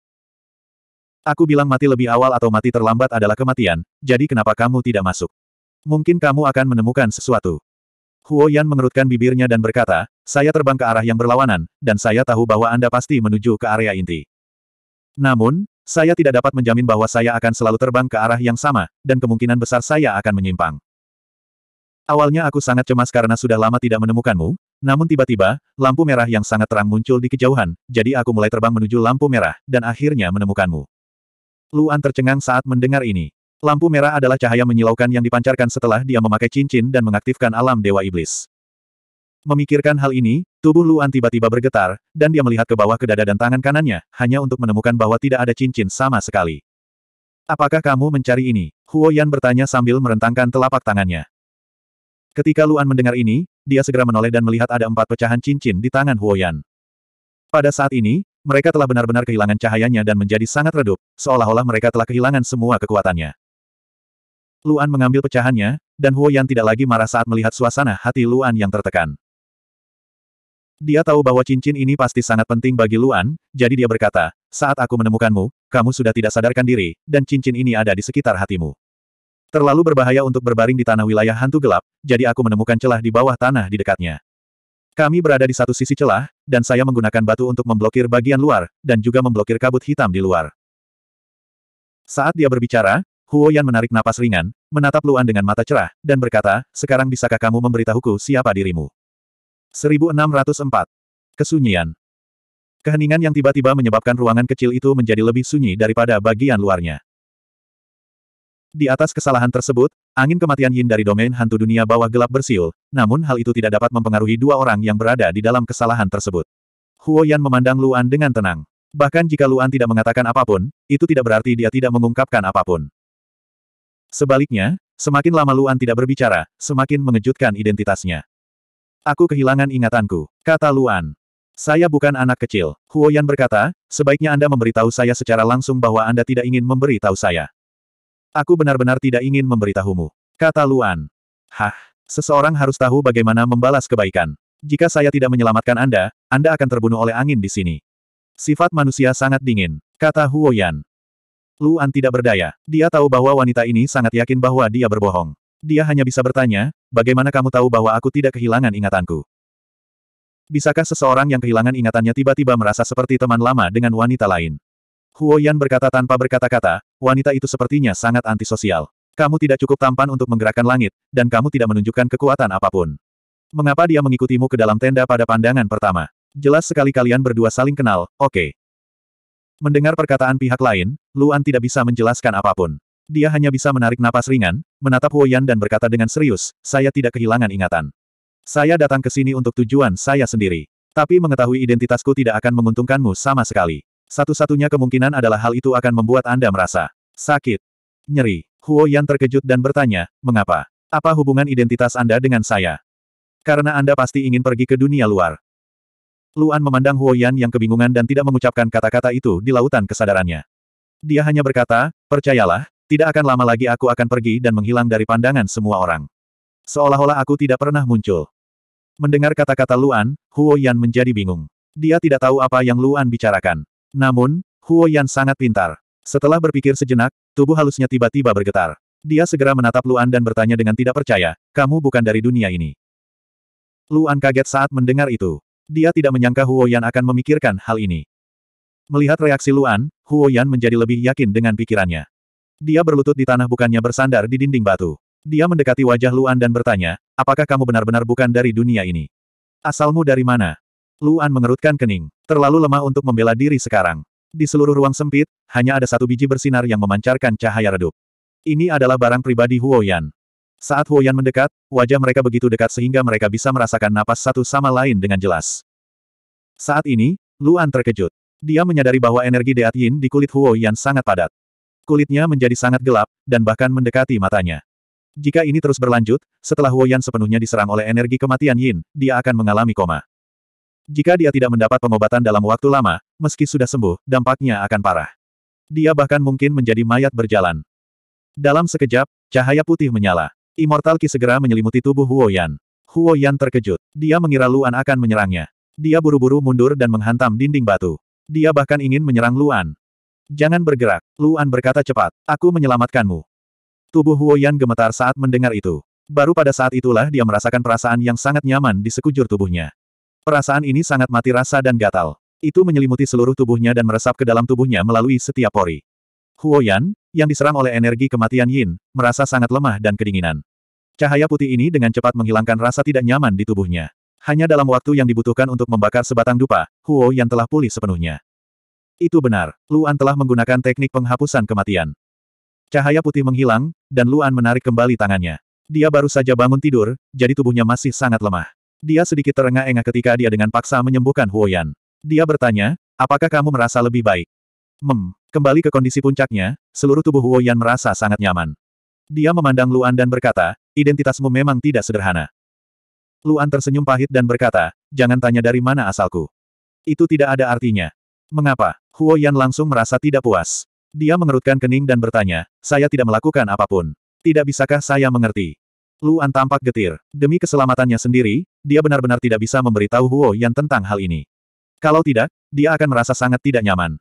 Aku bilang mati lebih awal atau mati terlambat adalah kematian, jadi kenapa kamu tidak masuk? Mungkin kamu akan menemukan sesuatu. Huo Yan mengerutkan bibirnya dan berkata, saya terbang ke arah yang berlawanan, dan saya tahu bahwa Anda pasti menuju ke area inti. Namun, saya tidak dapat menjamin bahwa saya akan selalu terbang ke arah yang sama, dan kemungkinan besar saya akan menyimpang. Awalnya aku sangat cemas karena sudah lama tidak menemukanmu, namun tiba-tiba, lampu merah yang sangat terang muncul di kejauhan, jadi aku mulai terbang menuju lampu merah, dan akhirnya menemukanmu. Luan tercengang saat mendengar ini. Lampu merah adalah cahaya menyilaukan yang dipancarkan setelah dia memakai cincin dan mengaktifkan alam Dewa Iblis. Memikirkan hal ini, tubuh Luan tiba-tiba bergetar, dan dia melihat ke bawah ke dada dan tangan kanannya, hanya untuk menemukan bahwa tidak ada cincin sama sekali. Apakah kamu mencari ini? Huo Yan bertanya sambil merentangkan telapak tangannya. Ketika Luan mendengar ini, dia segera menoleh dan melihat ada empat pecahan cincin di tangan Huo Yan. Pada saat ini, mereka telah benar-benar kehilangan cahayanya dan menjadi sangat redup, seolah-olah mereka telah kehilangan semua kekuatannya. Luan mengambil pecahannya, dan Huo Yan tidak lagi marah saat melihat suasana hati Luan yang tertekan. Dia tahu bahwa cincin ini pasti sangat penting bagi Luan, jadi dia berkata, saat aku menemukanmu, kamu sudah tidak sadarkan diri, dan cincin ini ada di sekitar hatimu. Terlalu berbahaya untuk berbaring di tanah wilayah hantu gelap, jadi aku menemukan celah di bawah tanah di dekatnya. Kami berada di satu sisi celah, dan saya menggunakan batu untuk memblokir bagian luar, dan juga memblokir kabut hitam di luar. Saat dia berbicara, Huo Yan menarik napas ringan, menatap Luan dengan mata cerah, dan berkata, sekarang bisakah kamu memberitahuku siapa dirimu? 1604. Kesunyian. Keheningan yang tiba-tiba menyebabkan ruangan kecil itu menjadi lebih sunyi daripada bagian luarnya. Di atas kesalahan tersebut, Angin kematian Yin dari domain hantu dunia bawah gelap bersiul, namun hal itu tidak dapat mempengaruhi dua orang yang berada di dalam kesalahan tersebut. Huo Yan memandang Luan dengan tenang. Bahkan jika Luan tidak mengatakan apapun, itu tidak berarti dia tidak mengungkapkan apapun. Sebaliknya, semakin lama Luan tidak berbicara, semakin mengejutkan identitasnya. Aku kehilangan ingatanku, kata Luan. Saya bukan anak kecil. Huo Yan berkata, sebaiknya Anda memberitahu saya secara langsung bahwa Anda tidak ingin memberitahu saya. Aku benar-benar tidak ingin memberitahumu. Kata Luan. Hah, seseorang harus tahu bagaimana membalas kebaikan. Jika saya tidak menyelamatkan Anda, Anda akan terbunuh oleh angin di sini. Sifat manusia sangat dingin, kata Huoyan. Luan tidak berdaya. Dia tahu bahwa wanita ini sangat yakin bahwa dia berbohong. Dia hanya bisa bertanya, bagaimana kamu tahu bahwa aku tidak kehilangan ingatanku? Bisakah seseorang yang kehilangan ingatannya tiba-tiba merasa seperti teman lama dengan wanita lain? Huo Yan berkata tanpa berkata-kata, wanita itu sepertinya sangat antisosial. Kamu tidak cukup tampan untuk menggerakkan langit, dan kamu tidak menunjukkan kekuatan apapun. Mengapa dia mengikutimu ke dalam tenda pada pandangan pertama? Jelas sekali kalian berdua saling kenal, oke. Okay. Mendengar perkataan pihak lain, Luan tidak bisa menjelaskan apapun. Dia hanya bisa menarik napas ringan, menatap Huo Yan dan berkata dengan serius, saya tidak kehilangan ingatan. Saya datang ke sini untuk tujuan saya sendiri. Tapi mengetahui identitasku tidak akan menguntungkanmu sama sekali. Satu-satunya kemungkinan adalah hal itu akan membuat Anda merasa sakit, nyeri. Huo Yan terkejut dan bertanya, mengapa? Apa hubungan identitas Anda dengan saya? Karena Anda pasti ingin pergi ke dunia luar. Luan memandang Huo Yan yang kebingungan dan tidak mengucapkan kata-kata itu di lautan kesadarannya. Dia hanya berkata, percayalah, tidak akan lama lagi aku akan pergi dan menghilang dari pandangan semua orang. Seolah-olah aku tidak pernah muncul. Mendengar kata-kata Luan, Huo Yan menjadi bingung. Dia tidak tahu apa yang Luan bicarakan. Namun, Huo Yan sangat pintar. Setelah berpikir sejenak, tubuh halusnya tiba-tiba bergetar. Dia segera menatap Luan dan bertanya dengan tidak percaya, kamu bukan dari dunia ini. Luan kaget saat mendengar itu. Dia tidak menyangka Huo Yan akan memikirkan hal ini. Melihat reaksi Luan, Huo Yan menjadi lebih yakin dengan pikirannya. Dia berlutut di tanah bukannya bersandar di dinding batu. Dia mendekati wajah Luan dan bertanya, apakah kamu benar-benar bukan dari dunia ini? Asalmu dari mana? Luan mengerutkan kening. Terlalu lemah untuk membela diri sekarang. Di seluruh ruang sempit, hanya ada satu biji bersinar yang memancarkan cahaya redup. Ini adalah barang pribadi Huoyan. Saat Huoyan mendekat, wajah mereka begitu dekat sehingga mereka bisa merasakan napas satu sama lain dengan jelas. Saat ini, Luan terkejut. Dia menyadari bahwa energi Deat Yin di kulit Huoyan sangat padat. Kulitnya menjadi sangat gelap, dan bahkan mendekati matanya. Jika ini terus berlanjut, setelah Huoyan sepenuhnya diserang oleh energi kematian Yin, dia akan mengalami koma. Jika dia tidak mendapat pengobatan dalam waktu lama, meski sudah sembuh, dampaknya akan parah. Dia bahkan mungkin menjadi mayat berjalan. Dalam sekejap, cahaya putih menyala. Immortal Ki segera menyelimuti tubuh Huo Yan. Huo Yan terkejut. Dia mengira Luan akan menyerangnya. Dia buru-buru mundur dan menghantam dinding batu. Dia bahkan ingin menyerang Luan. Jangan bergerak, Luan berkata cepat. Aku menyelamatkanmu. Tubuh Huo Yan gemetar saat mendengar itu. Baru pada saat itulah dia merasakan perasaan yang sangat nyaman di sekujur tubuhnya. Perasaan ini sangat mati rasa dan gatal. Itu menyelimuti seluruh tubuhnya dan meresap ke dalam tubuhnya melalui setiap pori. Huoyan, yang diserang oleh energi kematian Yin, merasa sangat lemah dan kedinginan. Cahaya putih ini dengan cepat menghilangkan rasa tidak nyaman di tubuhnya. Hanya dalam waktu yang dibutuhkan untuk membakar sebatang dupa, Huo yang telah pulih sepenuhnya. Itu benar, Luan telah menggunakan teknik penghapusan kematian. Cahaya putih menghilang, dan Luan menarik kembali tangannya. Dia baru saja bangun tidur, jadi tubuhnya masih sangat lemah. Dia sedikit terengah-engah ketika dia dengan paksa menyembuhkan Huoyan. Dia bertanya, apakah kamu merasa lebih baik? Mem, kembali ke kondisi puncaknya, seluruh tubuh Huoyan merasa sangat nyaman. Dia memandang Luan dan berkata, identitasmu memang tidak sederhana. Luan tersenyum pahit dan berkata, jangan tanya dari mana asalku. Itu tidak ada artinya. Mengapa? Huoyan langsung merasa tidak puas. Dia mengerutkan kening dan bertanya, saya tidak melakukan apapun. Tidak bisakah saya mengerti? Luan tampak getir. Demi keselamatannya sendiri, dia benar-benar tidak bisa memberitahu Huo Yan tentang hal ini. Kalau tidak, dia akan merasa sangat tidak nyaman.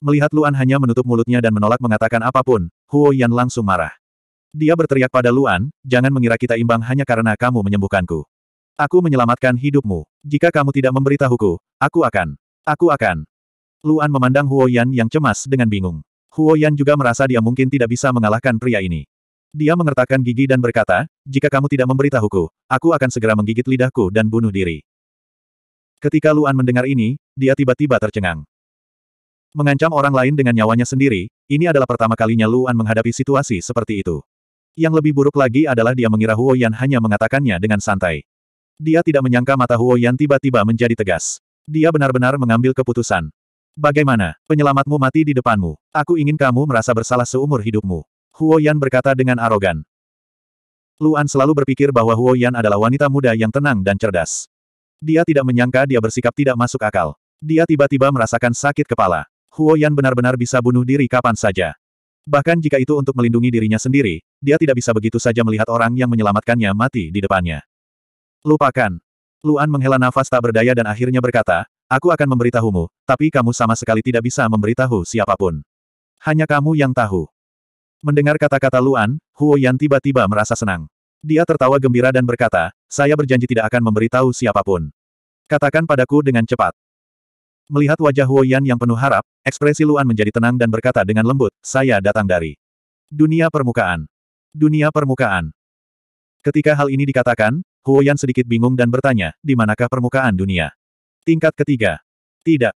Melihat Luan hanya menutup mulutnya dan menolak mengatakan apapun, Huo Yan langsung marah. Dia berteriak pada Luan, jangan mengira kita imbang hanya karena kamu menyembuhkanku. Aku menyelamatkan hidupmu. Jika kamu tidak memberitahuku, aku akan. Aku akan. Luan memandang Huo Yan yang cemas dengan bingung. Huo Yan juga merasa dia mungkin tidak bisa mengalahkan pria ini. Dia mengertakkan gigi dan berkata, jika kamu tidak memberitahuku, aku akan segera menggigit lidahku dan bunuh diri. Ketika Luan mendengar ini, dia tiba-tiba tercengang. Mengancam orang lain dengan nyawanya sendiri, ini adalah pertama kalinya Luan menghadapi situasi seperti itu. Yang lebih buruk lagi adalah dia mengira Huo Yan hanya mengatakannya dengan santai. Dia tidak menyangka mata Huo Yan tiba-tiba menjadi tegas. Dia benar-benar mengambil keputusan. Bagaimana, penyelamatmu mati di depanmu. Aku ingin kamu merasa bersalah seumur hidupmu. Huo Yan berkata dengan arogan. Luan selalu berpikir bahwa Huo Yan adalah wanita muda yang tenang dan cerdas. Dia tidak menyangka dia bersikap tidak masuk akal. Dia tiba-tiba merasakan sakit kepala. Huo Yan benar-benar bisa bunuh diri kapan saja. Bahkan jika itu untuk melindungi dirinya sendiri, dia tidak bisa begitu saja melihat orang yang menyelamatkannya mati di depannya. Lupakan. Luan menghela nafas tak berdaya dan akhirnya berkata, Aku akan memberitahumu, tapi kamu sama sekali tidak bisa memberitahu siapapun. Hanya kamu yang tahu. Mendengar kata-kata Luan, Huo Yan tiba-tiba merasa senang. Dia tertawa gembira dan berkata, saya berjanji tidak akan memberitahu siapapun. Katakan padaku dengan cepat. Melihat wajah Huo Yan yang penuh harap, ekspresi Luan menjadi tenang dan berkata dengan lembut, saya datang dari dunia permukaan. Dunia permukaan. Ketika hal ini dikatakan, Huo Yan sedikit bingung dan bertanya, di manakah permukaan dunia? Tingkat ketiga. Tidak.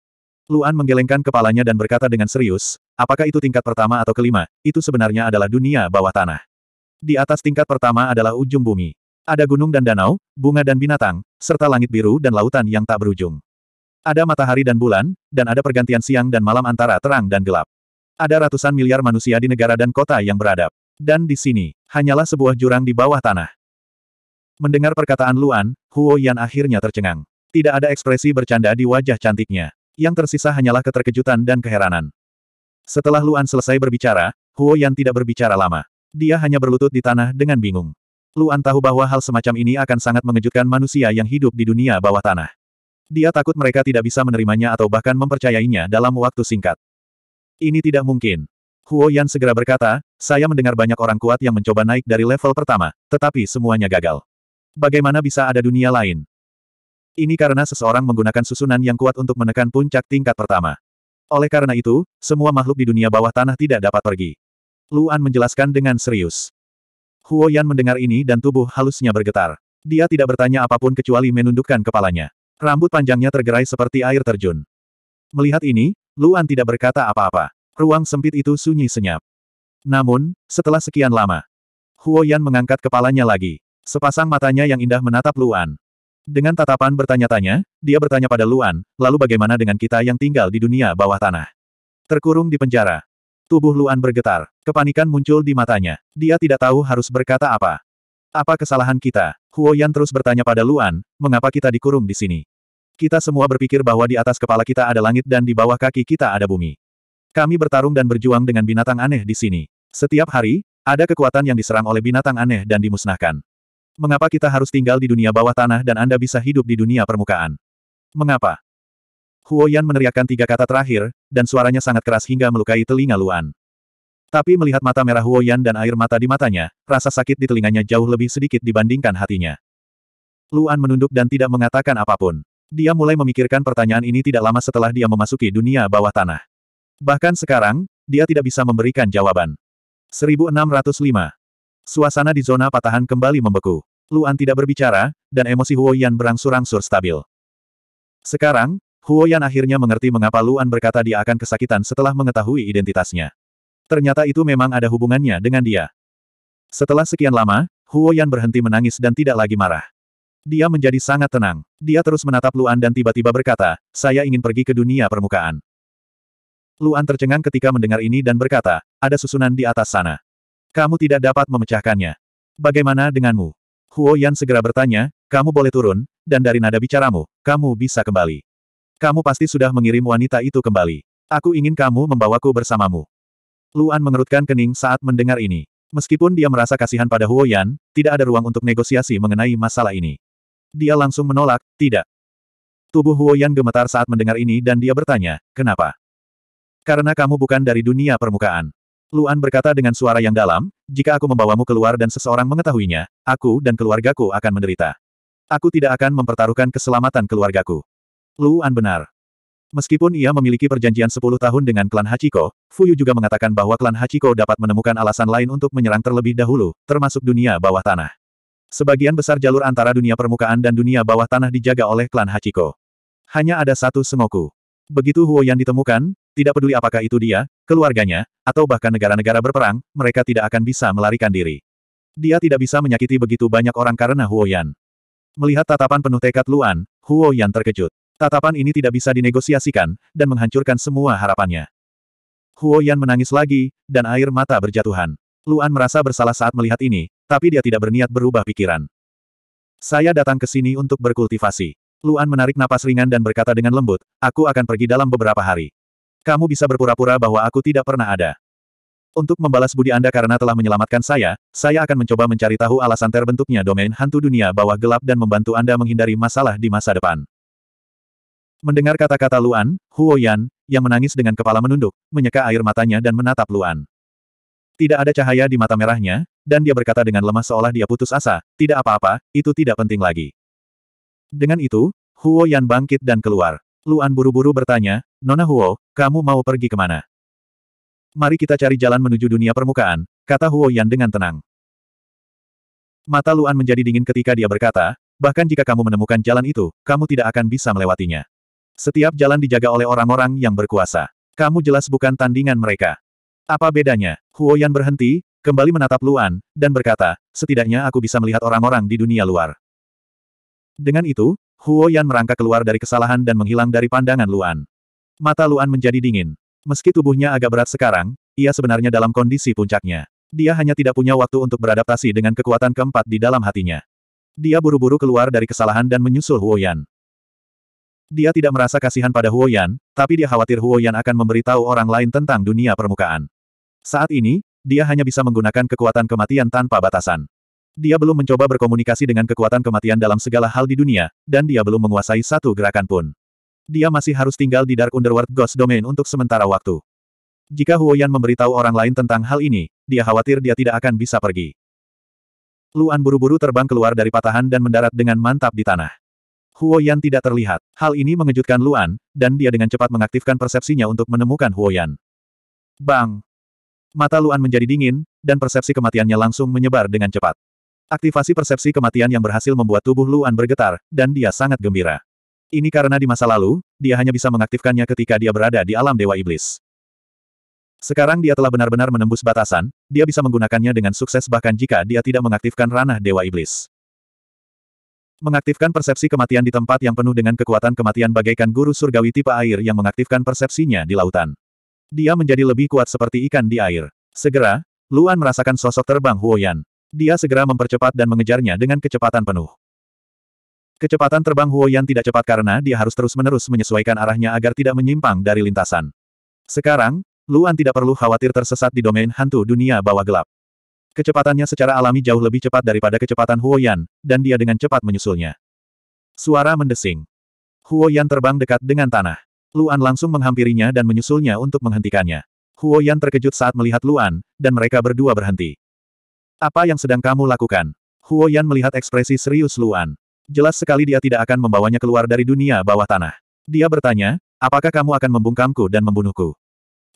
Luan menggelengkan kepalanya dan berkata dengan serius, apakah itu tingkat pertama atau kelima, itu sebenarnya adalah dunia bawah tanah. Di atas tingkat pertama adalah ujung bumi. Ada gunung dan danau, bunga dan binatang, serta langit biru dan lautan yang tak berujung. Ada matahari dan bulan, dan ada pergantian siang dan malam antara terang dan gelap. Ada ratusan miliar manusia di negara dan kota yang beradab. Dan di sini, hanyalah sebuah jurang di bawah tanah. Mendengar perkataan Luan, Huo Yan akhirnya tercengang. Tidak ada ekspresi bercanda di wajah cantiknya. Yang tersisa hanyalah keterkejutan dan keheranan. Setelah Luan selesai berbicara, Huo Yan tidak berbicara lama. Dia hanya berlutut di tanah dengan bingung. Luan tahu bahwa hal semacam ini akan sangat mengejutkan manusia yang hidup di dunia bawah tanah. Dia takut mereka tidak bisa menerimanya atau bahkan mempercayainya dalam waktu singkat. Ini tidak mungkin. Huo Yan segera berkata, saya mendengar banyak orang kuat yang mencoba naik dari level pertama, tetapi semuanya gagal. Bagaimana bisa ada dunia lain? Ini karena seseorang menggunakan susunan yang kuat untuk menekan puncak tingkat pertama. Oleh karena itu, semua makhluk di dunia bawah tanah tidak dapat pergi. Luan menjelaskan dengan serius. Huo Yan mendengar ini dan tubuh halusnya bergetar. Dia tidak bertanya apapun kecuali menundukkan kepalanya. Rambut panjangnya tergerai seperti air terjun. Melihat ini, Luan tidak berkata apa-apa. Ruang sempit itu sunyi senyap. Namun, setelah sekian lama, Huo Yan mengangkat kepalanya lagi. Sepasang matanya yang indah menatap Luan. Dengan tatapan bertanya-tanya, dia bertanya pada Luan, lalu bagaimana dengan kita yang tinggal di dunia bawah tanah? Terkurung di penjara. Tubuh Luan bergetar. Kepanikan muncul di matanya. Dia tidak tahu harus berkata apa. Apa kesalahan kita? Huo Yan terus bertanya pada Luan, mengapa kita dikurung di sini? Kita semua berpikir bahwa di atas kepala kita ada langit dan di bawah kaki kita ada bumi. Kami bertarung dan berjuang dengan binatang aneh di sini. Setiap hari, ada kekuatan yang diserang oleh binatang aneh dan dimusnahkan. Mengapa kita harus tinggal di dunia bawah tanah dan Anda bisa hidup di dunia permukaan? Mengapa? Huo Yan meneriakkan tiga kata terakhir, dan suaranya sangat keras hingga melukai telinga Luan. Tapi melihat mata merah Huo Yan dan air mata di matanya, rasa sakit di telinganya jauh lebih sedikit dibandingkan hatinya. Luan menunduk dan tidak mengatakan apapun. Dia mulai memikirkan pertanyaan ini tidak lama setelah dia memasuki dunia bawah tanah. Bahkan sekarang, dia tidak bisa memberikan jawaban. 1605. Suasana di zona patahan kembali membeku. Luan tidak berbicara, dan emosi Huo Yan berangsur-angsur stabil. Sekarang, Huo Yan akhirnya mengerti mengapa Luan berkata dia akan kesakitan setelah mengetahui identitasnya. Ternyata itu memang ada hubungannya dengan dia. Setelah sekian lama, Huo Yan berhenti menangis dan tidak lagi marah. Dia menjadi sangat tenang. Dia terus menatap Luan dan tiba-tiba berkata, saya ingin pergi ke dunia permukaan. Luan tercengang ketika mendengar ini dan berkata, ada susunan di atas sana. Kamu tidak dapat memecahkannya. Bagaimana denganmu? Huo Yan segera bertanya, kamu boleh turun, dan dari nada bicaramu, kamu bisa kembali. Kamu pasti sudah mengirim wanita itu kembali. Aku ingin kamu membawaku bersamamu. Luan mengerutkan kening saat mendengar ini. Meskipun dia merasa kasihan pada Huo Yan, tidak ada ruang untuk negosiasi mengenai masalah ini. Dia langsung menolak, tidak. Tubuh Huo Yan gemetar saat mendengar ini dan dia bertanya, kenapa? Karena kamu bukan dari dunia permukaan. Luan berkata dengan suara yang dalam, jika aku membawamu keluar dan seseorang mengetahuinya, aku dan keluargaku akan menderita. Aku tidak akan mempertaruhkan keselamatan keluargaku. Luan benar. Meskipun ia memiliki perjanjian 10 tahun dengan klan Hachiko, Fuyu juga mengatakan bahwa klan Hachiko dapat menemukan alasan lain untuk menyerang terlebih dahulu, termasuk dunia bawah tanah. Sebagian besar jalur antara dunia permukaan dan dunia bawah tanah dijaga oleh klan Hachiko. Hanya ada satu Sengoku. Begitu Huoyan ditemukan, tidak peduli apakah itu dia, keluarganya, atau bahkan negara-negara berperang, mereka tidak akan bisa melarikan diri. Dia tidak bisa menyakiti begitu banyak orang karena Huo Yan. Melihat tatapan penuh tekad Luan, Huo Yan terkejut. Tatapan ini tidak bisa dinegosiasikan, dan menghancurkan semua harapannya. Huo Yan menangis lagi, dan air mata berjatuhan. Luan merasa bersalah saat melihat ini, tapi dia tidak berniat berubah pikiran. Saya datang ke sini untuk berkultivasi. Luan menarik napas ringan dan berkata dengan lembut, aku akan pergi dalam beberapa hari. Kamu bisa berpura-pura bahwa aku tidak pernah ada. Untuk membalas budi Anda karena telah menyelamatkan saya, saya akan mencoba mencari tahu alasan terbentuknya domain hantu dunia bawah gelap dan membantu Anda menghindari masalah di masa depan. Mendengar kata-kata Luan, Huo Yan, yang menangis dengan kepala menunduk, menyeka air matanya dan menatap Luan. Tidak ada cahaya di mata merahnya, dan dia berkata dengan lemah seolah dia putus asa, tidak apa-apa, itu tidak penting lagi. Dengan itu, Huo Yan bangkit dan keluar. Luan buru-buru bertanya, Nona Huo, kamu mau pergi kemana? Mari kita cari jalan menuju dunia permukaan, kata Huo Yan dengan tenang. Mata Luan menjadi dingin ketika dia berkata, bahkan jika kamu menemukan jalan itu, kamu tidak akan bisa melewatinya. Setiap jalan dijaga oleh orang-orang yang berkuasa. Kamu jelas bukan tandingan mereka. Apa bedanya? Huo Yan berhenti, kembali menatap Luan, dan berkata, setidaknya aku bisa melihat orang-orang di dunia luar. Dengan itu, Huo Yan merangkak keluar dari kesalahan dan menghilang dari pandangan Luan. Mata Luan menjadi dingin. Meski tubuhnya agak berat sekarang, ia sebenarnya dalam kondisi puncaknya. Dia hanya tidak punya waktu untuk beradaptasi dengan kekuatan keempat di dalam hatinya. Dia buru-buru keluar dari kesalahan dan menyusul Huoyan. Dia tidak merasa kasihan pada Huoyan, tapi dia khawatir Huoyan akan memberitahu orang lain tentang dunia permukaan. Saat ini, dia hanya bisa menggunakan kekuatan kematian tanpa batasan. Dia belum mencoba berkomunikasi dengan kekuatan kematian dalam segala hal di dunia, dan dia belum menguasai satu gerakan pun. Dia masih harus tinggal di Dark Underworld Ghost Domain untuk sementara waktu. Jika Huoyan memberitahu orang lain tentang hal ini, dia khawatir dia tidak akan bisa pergi. Luan buru-buru terbang keluar dari patahan dan mendarat dengan mantap di tanah. Huoyan tidak terlihat. Hal ini mengejutkan Luan, dan dia dengan cepat mengaktifkan persepsinya untuk menemukan Huoyan. Bang! Mata Luan menjadi dingin, dan persepsi kematiannya langsung menyebar dengan cepat. Aktivasi persepsi kematian yang berhasil membuat tubuh Luan bergetar, dan dia sangat gembira. Ini karena di masa lalu, dia hanya bisa mengaktifkannya ketika dia berada di alam Dewa Iblis. Sekarang dia telah benar-benar menembus batasan, dia bisa menggunakannya dengan sukses bahkan jika dia tidak mengaktifkan ranah Dewa Iblis. Mengaktifkan persepsi kematian di tempat yang penuh dengan kekuatan kematian bagaikan guru surgawi tipe air yang mengaktifkan persepsinya di lautan. Dia menjadi lebih kuat seperti ikan di air. Segera, Luan merasakan sosok terbang Huoyan. Dia segera mempercepat dan mengejarnya dengan kecepatan penuh. Kecepatan terbang Huo Yan tidak cepat karena dia harus terus-menerus menyesuaikan arahnya agar tidak menyimpang dari lintasan. Sekarang, Luan tidak perlu khawatir tersesat di domain hantu dunia bawah gelap. Kecepatannya secara alami jauh lebih cepat daripada kecepatan Huo Yan, dan dia dengan cepat menyusulnya. Suara mendesing. Huo Yan terbang dekat dengan tanah. Luan langsung menghampirinya dan menyusulnya untuk menghentikannya. Huo Yan terkejut saat melihat Luan, dan mereka berdua berhenti. Apa yang sedang kamu lakukan? Huo Yan melihat ekspresi serius Luan. Jelas sekali dia tidak akan membawanya keluar dari dunia bawah tanah. Dia bertanya, apakah kamu akan membungkamku dan membunuhku?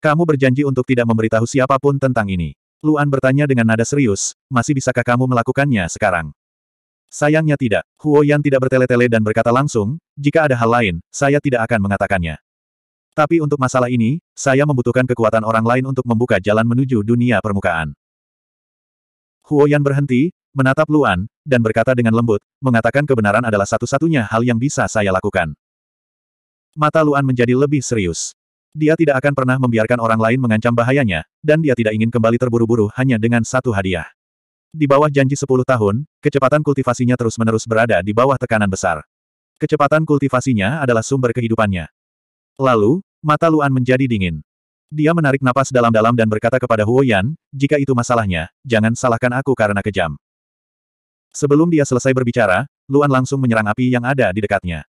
Kamu berjanji untuk tidak memberitahu siapapun tentang ini. Luan bertanya dengan nada serius, masih bisakah kamu melakukannya sekarang? Sayangnya tidak. Huo Yan tidak bertele-tele dan berkata langsung, jika ada hal lain, saya tidak akan mengatakannya. Tapi untuk masalah ini, saya membutuhkan kekuatan orang lain untuk membuka jalan menuju dunia permukaan. Huo Yan berhenti, menatap Luan, dan berkata dengan lembut, mengatakan kebenaran adalah satu-satunya hal yang bisa saya lakukan. Mata Luan menjadi lebih serius. Dia tidak akan pernah membiarkan orang lain mengancam bahayanya, dan dia tidak ingin kembali terburu-buru hanya dengan satu hadiah. Di bawah janji 10 tahun, kecepatan kultivasinya terus-menerus berada di bawah tekanan besar. Kecepatan kultivasinya adalah sumber kehidupannya. Lalu, mata Luan menjadi dingin. Dia menarik napas dalam-dalam dan berkata kepada Huo Yan, jika itu masalahnya, jangan salahkan aku karena kejam. Sebelum dia selesai berbicara, Luan langsung menyerang api yang ada di dekatnya.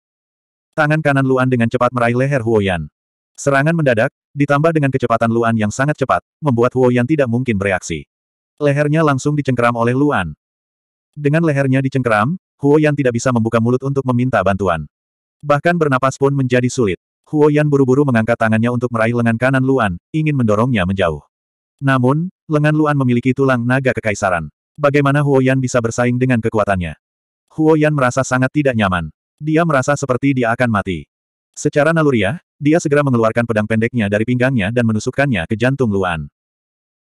Tangan kanan Luan dengan cepat meraih leher Huoyan. Serangan mendadak, ditambah dengan kecepatan Luan yang sangat cepat, membuat Huoyan tidak mungkin bereaksi. Lehernya langsung dicengkeram oleh Luan. Dengan lehernya dicengkeram, Huoyan tidak bisa membuka mulut untuk meminta bantuan. Bahkan bernapas pun menjadi sulit. Huoyan buru-buru mengangkat tangannya untuk meraih lengan kanan Luan, ingin mendorongnya menjauh. Namun, lengan Luan memiliki tulang naga kekaisaran. Bagaimana Huo Yan bisa bersaing dengan kekuatannya? Huo Yan merasa sangat tidak nyaman. Dia merasa seperti dia akan mati. Secara naluriah, dia segera mengeluarkan pedang pendeknya dari pinggangnya dan menusukkannya ke jantung Luan.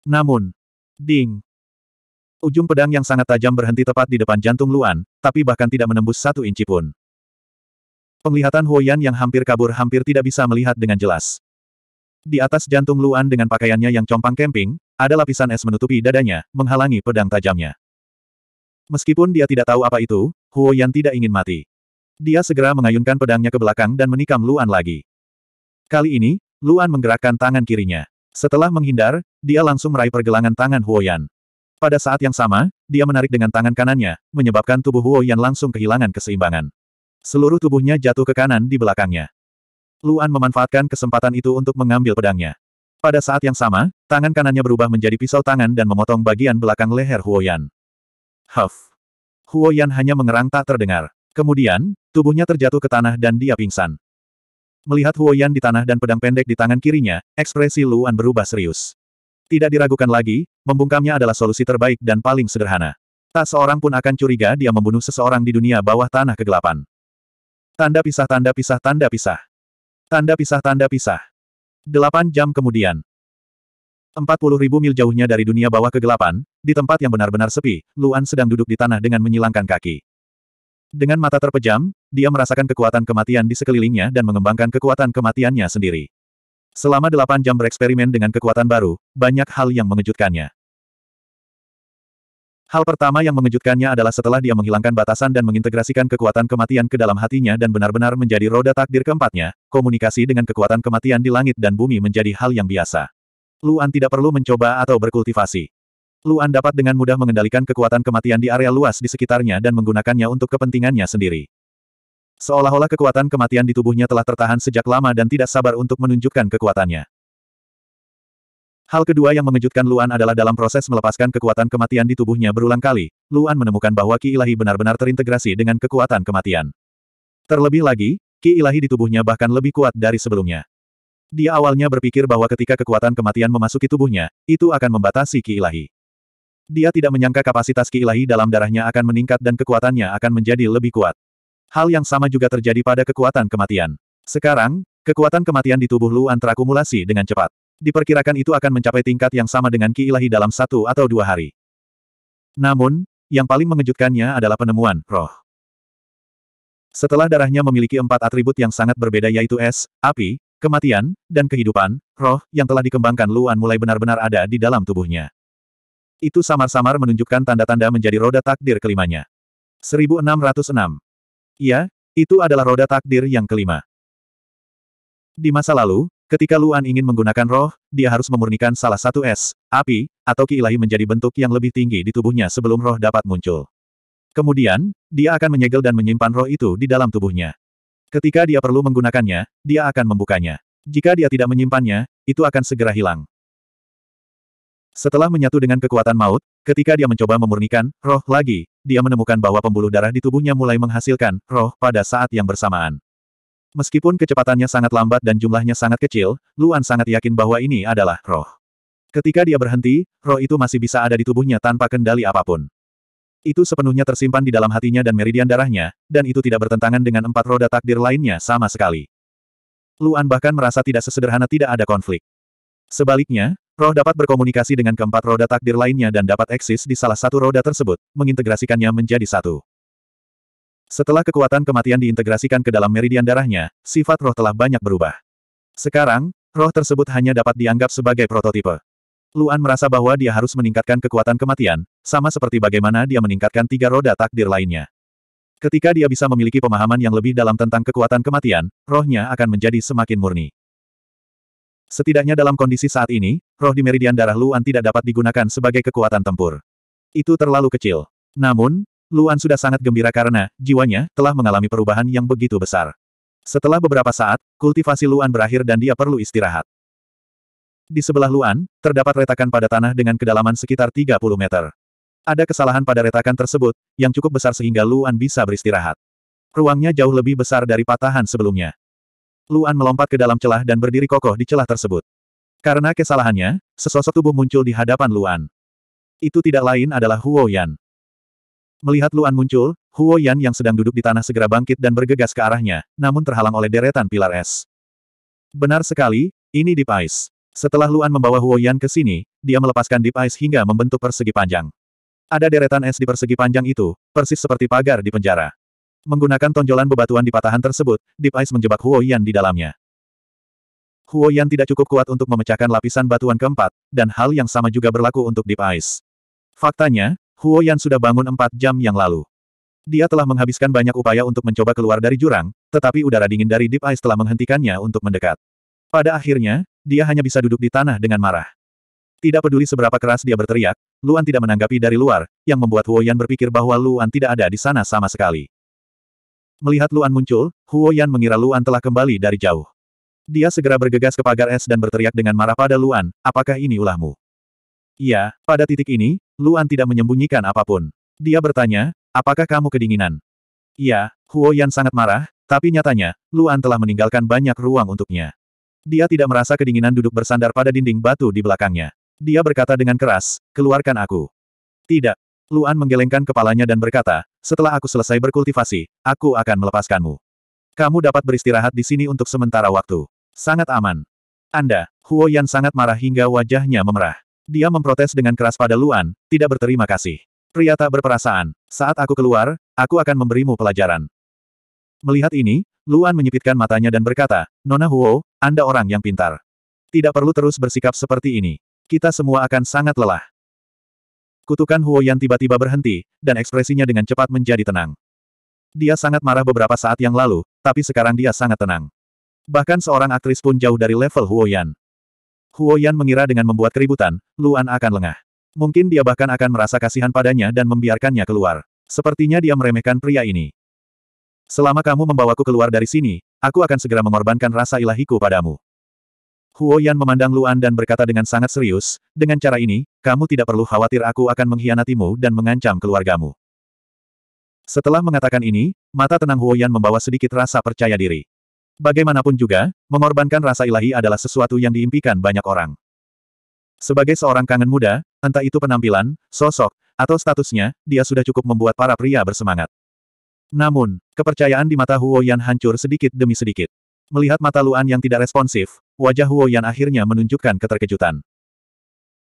Namun, ding! Ujung pedang yang sangat tajam berhenti tepat di depan jantung Luan, tapi bahkan tidak menembus satu inci pun. Penglihatan Huo Yan yang hampir kabur hampir tidak bisa melihat dengan jelas. Di atas jantung Luan dengan pakaiannya yang compang kemping, ada lapisan es menutupi dadanya, menghalangi pedang tajamnya. Meskipun dia tidak tahu apa itu, Huo Yan tidak ingin mati. Dia segera mengayunkan pedangnya ke belakang dan menikam Luan lagi. Kali ini, Luan menggerakkan tangan kirinya. Setelah menghindar, dia langsung meraih pergelangan tangan Huo Yan. Pada saat yang sama, dia menarik dengan tangan kanannya, menyebabkan tubuh Huo Yan langsung kehilangan keseimbangan. Seluruh tubuhnya jatuh ke kanan di belakangnya. Luan memanfaatkan kesempatan itu untuk mengambil pedangnya. Pada saat yang sama, tangan kanannya berubah menjadi pisau tangan dan memotong bagian belakang leher Huoyan. Huff. Huoyan hanya mengerang tak terdengar. Kemudian, tubuhnya terjatuh ke tanah dan dia pingsan. Melihat Huoyan di tanah dan pedang pendek di tangan kirinya, ekspresi Luan berubah serius. Tidak diragukan lagi, membungkamnya adalah solusi terbaik dan paling sederhana. Tak seorang pun akan curiga dia membunuh seseorang di dunia bawah tanah kegelapan. Tanda pisah tanda pisah tanda pisah. Tanda pisah tanda pisah. Delapan jam kemudian. Empat puluh ribu mil jauhnya dari dunia bawah kegelapan, di tempat yang benar-benar sepi, Luan sedang duduk di tanah dengan menyilangkan kaki. Dengan mata terpejam, dia merasakan kekuatan kematian di sekelilingnya dan mengembangkan kekuatan kematiannya sendiri. Selama delapan jam bereksperimen dengan kekuatan baru, banyak hal yang mengejutkannya. Hal pertama yang mengejutkannya adalah setelah dia menghilangkan batasan dan mengintegrasikan kekuatan kematian ke dalam hatinya dan benar-benar menjadi roda takdir keempatnya, komunikasi dengan kekuatan kematian di langit dan bumi menjadi hal yang biasa. Luan tidak perlu mencoba atau berkultivasi. Luan dapat dengan mudah mengendalikan kekuatan kematian di area luas di sekitarnya dan menggunakannya untuk kepentingannya sendiri. Seolah-olah kekuatan kematian di tubuhnya telah tertahan sejak lama dan tidak sabar untuk menunjukkan kekuatannya. Hal kedua yang mengejutkan Luan adalah dalam proses melepaskan kekuatan kematian di tubuhnya berulang kali, Luan menemukan bahwa Ki Ilahi benar-benar terintegrasi dengan kekuatan kematian. Terlebih lagi, Ki Ilahi di tubuhnya bahkan lebih kuat dari sebelumnya. Dia awalnya berpikir bahwa ketika kekuatan kematian memasuki tubuhnya, itu akan membatasi Ki Ilahi. Dia tidak menyangka kapasitas Ki Ilahi dalam darahnya akan meningkat dan kekuatannya akan menjadi lebih kuat. Hal yang sama juga terjadi pada kekuatan kematian. Sekarang, kekuatan kematian di tubuh Luan terakumulasi dengan cepat. Diperkirakan itu akan mencapai tingkat yang sama dengan ki ilahi dalam satu atau dua hari. Namun, yang paling mengejutkannya adalah penemuan roh. Setelah darahnya memiliki empat atribut yang sangat berbeda yaitu es, api, kematian, dan kehidupan, roh yang telah dikembangkan Luan mulai benar-benar ada di dalam tubuhnya. Itu samar-samar menunjukkan tanda-tanda menjadi roda takdir kelimanya. 1606. Iya, itu adalah roda takdir yang kelima. Di masa lalu, Ketika Luan ingin menggunakan roh, dia harus memurnikan salah satu es, api, atau ki ilahi menjadi bentuk yang lebih tinggi di tubuhnya sebelum roh dapat muncul. Kemudian, dia akan menyegel dan menyimpan roh itu di dalam tubuhnya. Ketika dia perlu menggunakannya, dia akan membukanya. Jika dia tidak menyimpannya, itu akan segera hilang. Setelah menyatu dengan kekuatan maut, ketika dia mencoba memurnikan roh lagi, dia menemukan bahwa pembuluh darah di tubuhnya mulai menghasilkan roh pada saat yang bersamaan. Meskipun kecepatannya sangat lambat dan jumlahnya sangat kecil, Luan sangat yakin bahwa ini adalah roh. Ketika dia berhenti, roh itu masih bisa ada di tubuhnya tanpa kendali apapun. Itu sepenuhnya tersimpan di dalam hatinya dan meridian darahnya, dan itu tidak bertentangan dengan empat roda takdir lainnya sama sekali. Luan bahkan merasa tidak sesederhana tidak ada konflik. Sebaliknya, roh dapat berkomunikasi dengan keempat roda takdir lainnya dan dapat eksis di salah satu roda tersebut, mengintegrasikannya menjadi satu. Setelah kekuatan kematian diintegrasikan ke dalam meridian darahnya, sifat roh telah banyak berubah. Sekarang, roh tersebut hanya dapat dianggap sebagai prototipe. Luan merasa bahwa dia harus meningkatkan kekuatan kematian, sama seperti bagaimana dia meningkatkan tiga roda takdir lainnya. Ketika dia bisa memiliki pemahaman yang lebih dalam tentang kekuatan kematian, rohnya akan menjadi semakin murni. Setidaknya dalam kondisi saat ini, roh di meridian darah Luan tidak dapat digunakan sebagai kekuatan tempur. Itu terlalu kecil. Namun, Luan sudah sangat gembira karena jiwanya telah mengalami perubahan yang begitu besar. Setelah beberapa saat, kultivasi Luan berakhir dan dia perlu istirahat. Di sebelah Luan, terdapat retakan pada tanah dengan kedalaman sekitar 30 meter. Ada kesalahan pada retakan tersebut, yang cukup besar sehingga Luan bisa beristirahat. Ruangnya jauh lebih besar dari patahan sebelumnya. Luan melompat ke dalam celah dan berdiri kokoh di celah tersebut. Karena kesalahannya, sesosok tubuh muncul di hadapan Luan. Itu tidak lain adalah Huo Yan. Melihat Luan muncul, Huo Yan yang sedang duduk di tanah segera bangkit dan bergegas ke arahnya, namun terhalang oleh deretan pilar es. Benar sekali, ini Deep Ice. Setelah Luan membawa Huo Yan ke sini, dia melepaskan Deep Ice hingga membentuk persegi panjang. Ada deretan es di persegi panjang itu, persis seperti pagar di penjara. Menggunakan tonjolan bebatuan di patahan tersebut, Deep Ice menjebak Huo Yan di dalamnya. Huo Yan tidak cukup kuat untuk memecahkan lapisan batuan keempat, dan hal yang sama juga berlaku untuk Deep Ice. Faktanya, Huo Yan sudah bangun empat jam yang lalu. Dia telah menghabiskan banyak upaya untuk mencoba keluar dari jurang, tetapi udara dingin dari Deep Ice telah menghentikannya untuk mendekat. Pada akhirnya, dia hanya bisa duduk di tanah dengan marah. Tidak peduli seberapa keras dia berteriak, Luan tidak menanggapi dari luar, yang membuat Huo Yan berpikir bahwa Luan tidak ada di sana sama sekali. Melihat Luan muncul, Huo Yan mengira Luan telah kembali dari jauh. Dia segera bergegas ke pagar es dan berteriak dengan marah pada Luan, apakah ini ulahmu? Iya, pada titik ini, Luan tidak menyembunyikan apapun. Dia bertanya, apakah kamu kedinginan? Iya, Huo Yan sangat marah, tapi nyatanya, Luan telah meninggalkan banyak ruang untuknya. Dia tidak merasa kedinginan duduk bersandar pada dinding batu di belakangnya. Dia berkata dengan keras, keluarkan aku. Tidak. Luan menggelengkan kepalanya dan berkata, setelah aku selesai berkultivasi, aku akan melepaskanmu. Kamu dapat beristirahat di sini untuk sementara waktu. Sangat aman. Anda, Huo Yan sangat marah hingga wajahnya memerah. Dia memprotes dengan keras pada Luan, tidak berterima kasih. Pria tak berperasaan. Saat aku keluar, aku akan memberimu pelajaran. Melihat ini, Luan menyipitkan matanya dan berkata, Nona Huo, Anda orang yang pintar. Tidak perlu terus bersikap seperti ini. Kita semua akan sangat lelah. Kutukan Huo Yan tiba-tiba berhenti, dan ekspresinya dengan cepat menjadi tenang. Dia sangat marah beberapa saat yang lalu, tapi sekarang dia sangat tenang. Bahkan seorang aktris pun jauh dari level Huo Yan. Huo Yan mengira dengan membuat keributan, Luan akan lengah. Mungkin dia bahkan akan merasa kasihan padanya dan membiarkannya keluar. Sepertinya dia meremehkan pria ini. Selama kamu membawaku keluar dari sini, aku akan segera mengorbankan rasa ilahiku padamu. Huo Yan memandang Luan dan berkata dengan sangat serius, dengan cara ini, kamu tidak perlu khawatir aku akan mengkhianatimu dan mengancam keluargamu. Setelah mengatakan ini, mata tenang Huo Yan membawa sedikit rasa percaya diri. Bagaimanapun juga, mengorbankan rasa ilahi adalah sesuatu yang diimpikan banyak orang. Sebagai seorang kangen muda, entah itu penampilan, sosok, atau statusnya, dia sudah cukup membuat para pria bersemangat. Namun, kepercayaan di mata Huo Yan hancur sedikit demi sedikit. Melihat mata Luan yang tidak responsif, wajah Huo Yan akhirnya menunjukkan keterkejutan.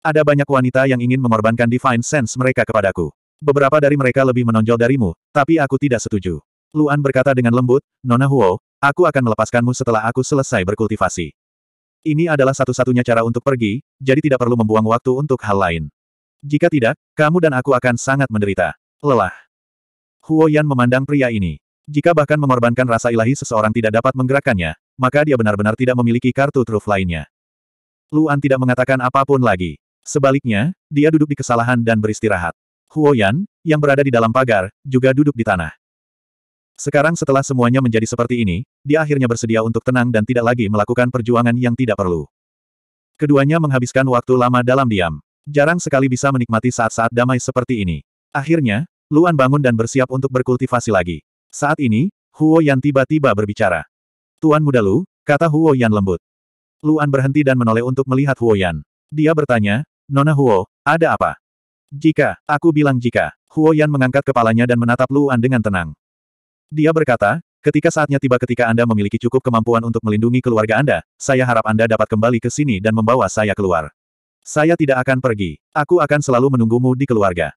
Ada banyak wanita yang ingin mengorbankan divine sense mereka kepadaku. Beberapa dari mereka lebih menonjol darimu, tapi aku tidak setuju. Luan berkata dengan lembut, Nona Huo, Aku akan melepaskanmu setelah aku selesai berkultivasi. Ini adalah satu-satunya cara untuk pergi, jadi tidak perlu membuang waktu untuk hal lain. Jika tidak, kamu dan aku akan sangat menderita. Lelah. Huo Yan memandang pria ini. Jika bahkan mengorbankan rasa ilahi seseorang tidak dapat menggerakkannya, maka dia benar-benar tidak memiliki kartu truf lainnya. Luan tidak mengatakan apapun lagi. Sebaliknya, dia duduk di kesalahan dan beristirahat. Huo Yan, yang berada di dalam pagar, juga duduk di tanah. Sekarang setelah semuanya menjadi seperti ini, dia akhirnya bersedia untuk tenang dan tidak lagi melakukan perjuangan yang tidak perlu. Keduanya menghabiskan waktu lama dalam diam. Jarang sekali bisa menikmati saat-saat damai seperti ini. Akhirnya, Luan bangun dan bersiap untuk berkultivasi lagi. Saat ini, Huo Yan tiba-tiba berbicara. Tuan muda Lu, kata Huo Yan lembut. Luan berhenti dan menoleh untuk melihat Huo Yan. Dia bertanya, Nona Huo, ada apa? Jika, aku bilang jika. Huo Yan mengangkat kepalanya dan menatap Luan dengan tenang. Dia berkata, ketika saatnya tiba ketika Anda memiliki cukup kemampuan untuk melindungi keluarga Anda, saya harap Anda dapat kembali ke sini dan membawa saya keluar. Saya tidak akan pergi. Aku akan selalu menunggumu di keluarga.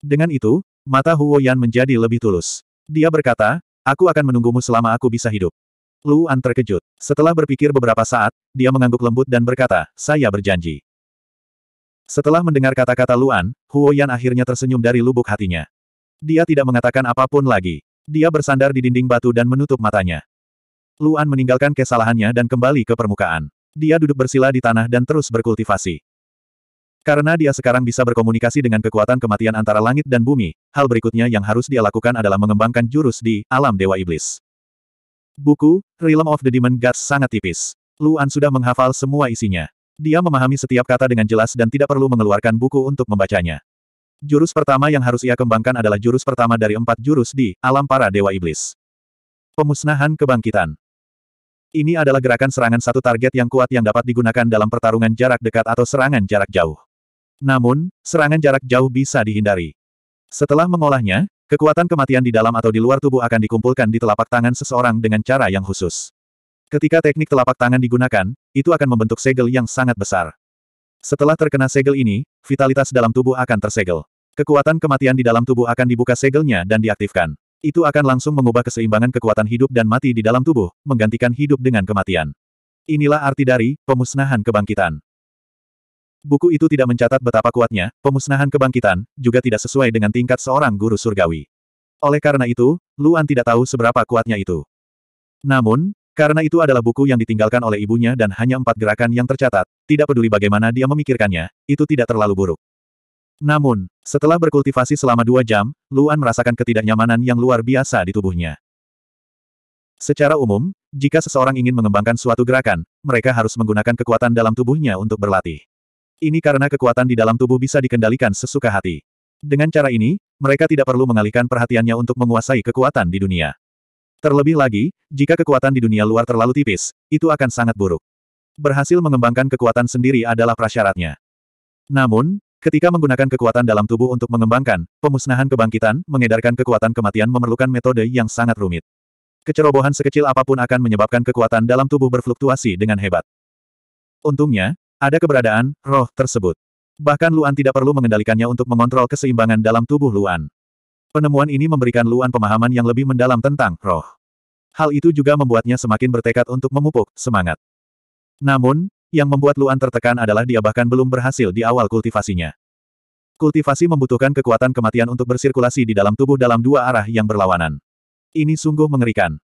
Dengan itu, mata Huo Yan menjadi lebih tulus. Dia berkata, aku akan menunggumu selama aku bisa hidup. Luan terkejut. Setelah berpikir beberapa saat, dia mengangguk lembut dan berkata, saya berjanji. Setelah mendengar kata-kata Luan, Huo Yan akhirnya tersenyum dari lubuk hatinya. Dia tidak mengatakan apapun lagi. Dia bersandar di dinding batu dan menutup matanya. Luan meninggalkan kesalahannya dan kembali ke permukaan. Dia duduk bersila di tanah dan terus berkultivasi. Karena dia sekarang bisa berkomunikasi dengan kekuatan kematian antara langit dan bumi, hal berikutnya yang harus dia lakukan adalah mengembangkan jurus di alam Dewa Iblis. Buku, Realm of the Demon Gods sangat tipis. Luan sudah menghafal semua isinya. Dia memahami setiap kata dengan jelas dan tidak perlu mengeluarkan buku untuk membacanya. Jurus pertama yang harus ia kembangkan adalah jurus pertama dari empat jurus di alam para dewa iblis. Pemusnahan kebangkitan. Ini adalah gerakan serangan satu target yang kuat yang dapat digunakan dalam pertarungan jarak dekat atau serangan jarak jauh. Namun, serangan jarak jauh bisa dihindari. Setelah mengolahnya, kekuatan kematian di dalam atau di luar tubuh akan dikumpulkan di telapak tangan seseorang dengan cara yang khusus. Ketika teknik telapak tangan digunakan, itu akan membentuk segel yang sangat besar. Setelah terkena segel ini, vitalitas dalam tubuh akan tersegel. Kekuatan kematian di dalam tubuh akan dibuka segelnya dan diaktifkan. Itu akan langsung mengubah keseimbangan kekuatan hidup dan mati di dalam tubuh, menggantikan hidup dengan kematian. Inilah arti dari pemusnahan kebangkitan. Buku itu tidak mencatat betapa kuatnya, pemusnahan kebangkitan, juga tidak sesuai dengan tingkat seorang guru surgawi. Oleh karena itu, Luan tidak tahu seberapa kuatnya itu. Namun, karena itu adalah buku yang ditinggalkan oleh ibunya dan hanya empat gerakan yang tercatat, tidak peduli bagaimana dia memikirkannya, itu tidak terlalu buruk. Namun, setelah berkultivasi selama dua jam, Luan merasakan ketidaknyamanan yang luar biasa di tubuhnya. Secara umum, jika seseorang ingin mengembangkan suatu gerakan, mereka harus menggunakan kekuatan dalam tubuhnya untuk berlatih. Ini karena kekuatan di dalam tubuh bisa dikendalikan sesuka hati. Dengan cara ini, mereka tidak perlu mengalihkan perhatiannya untuk menguasai kekuatan di dunia. Terlebih lagi, jika kekuatan di dunia luar terlalu tipis, itu akan sangat buruk. Berhasil mengembangkan kekuatan sendiri adalah prasyaratnya. Namun, ketika menggunakan kekuatan dalam tubuh untuk mengembangkan, pemusnahan kebangkitan, mengedarkan kekuatan kematian memerlukan metode yang sangat rumit. Kecerobohan sekecil apapun akan menyebabkan kekuatan dalam tubuh berfluktuasi dengan hebat. Untungnya, ada keberadaan roh tersebut. Bahkan Luan tidak perlu mengendalikannya untuk mengontrol keseimbangan dalam tubuh Luan. Penemuan ini memberikan Luan pemahaman yang lebih mendalam tentang roh. Hal itu juga membuatnya semakin bertekad untuk memupuk semangat. Namun, yang membuat Luan tertekan adalah dia bahkan belum berhasil di awal kultivasinya. Kultivasi membutuhkan kekuatan kematian untuk bersirkulasi di dalam tubuh dalam dua arah yang berlawanan. Ini sungguh mengerikan.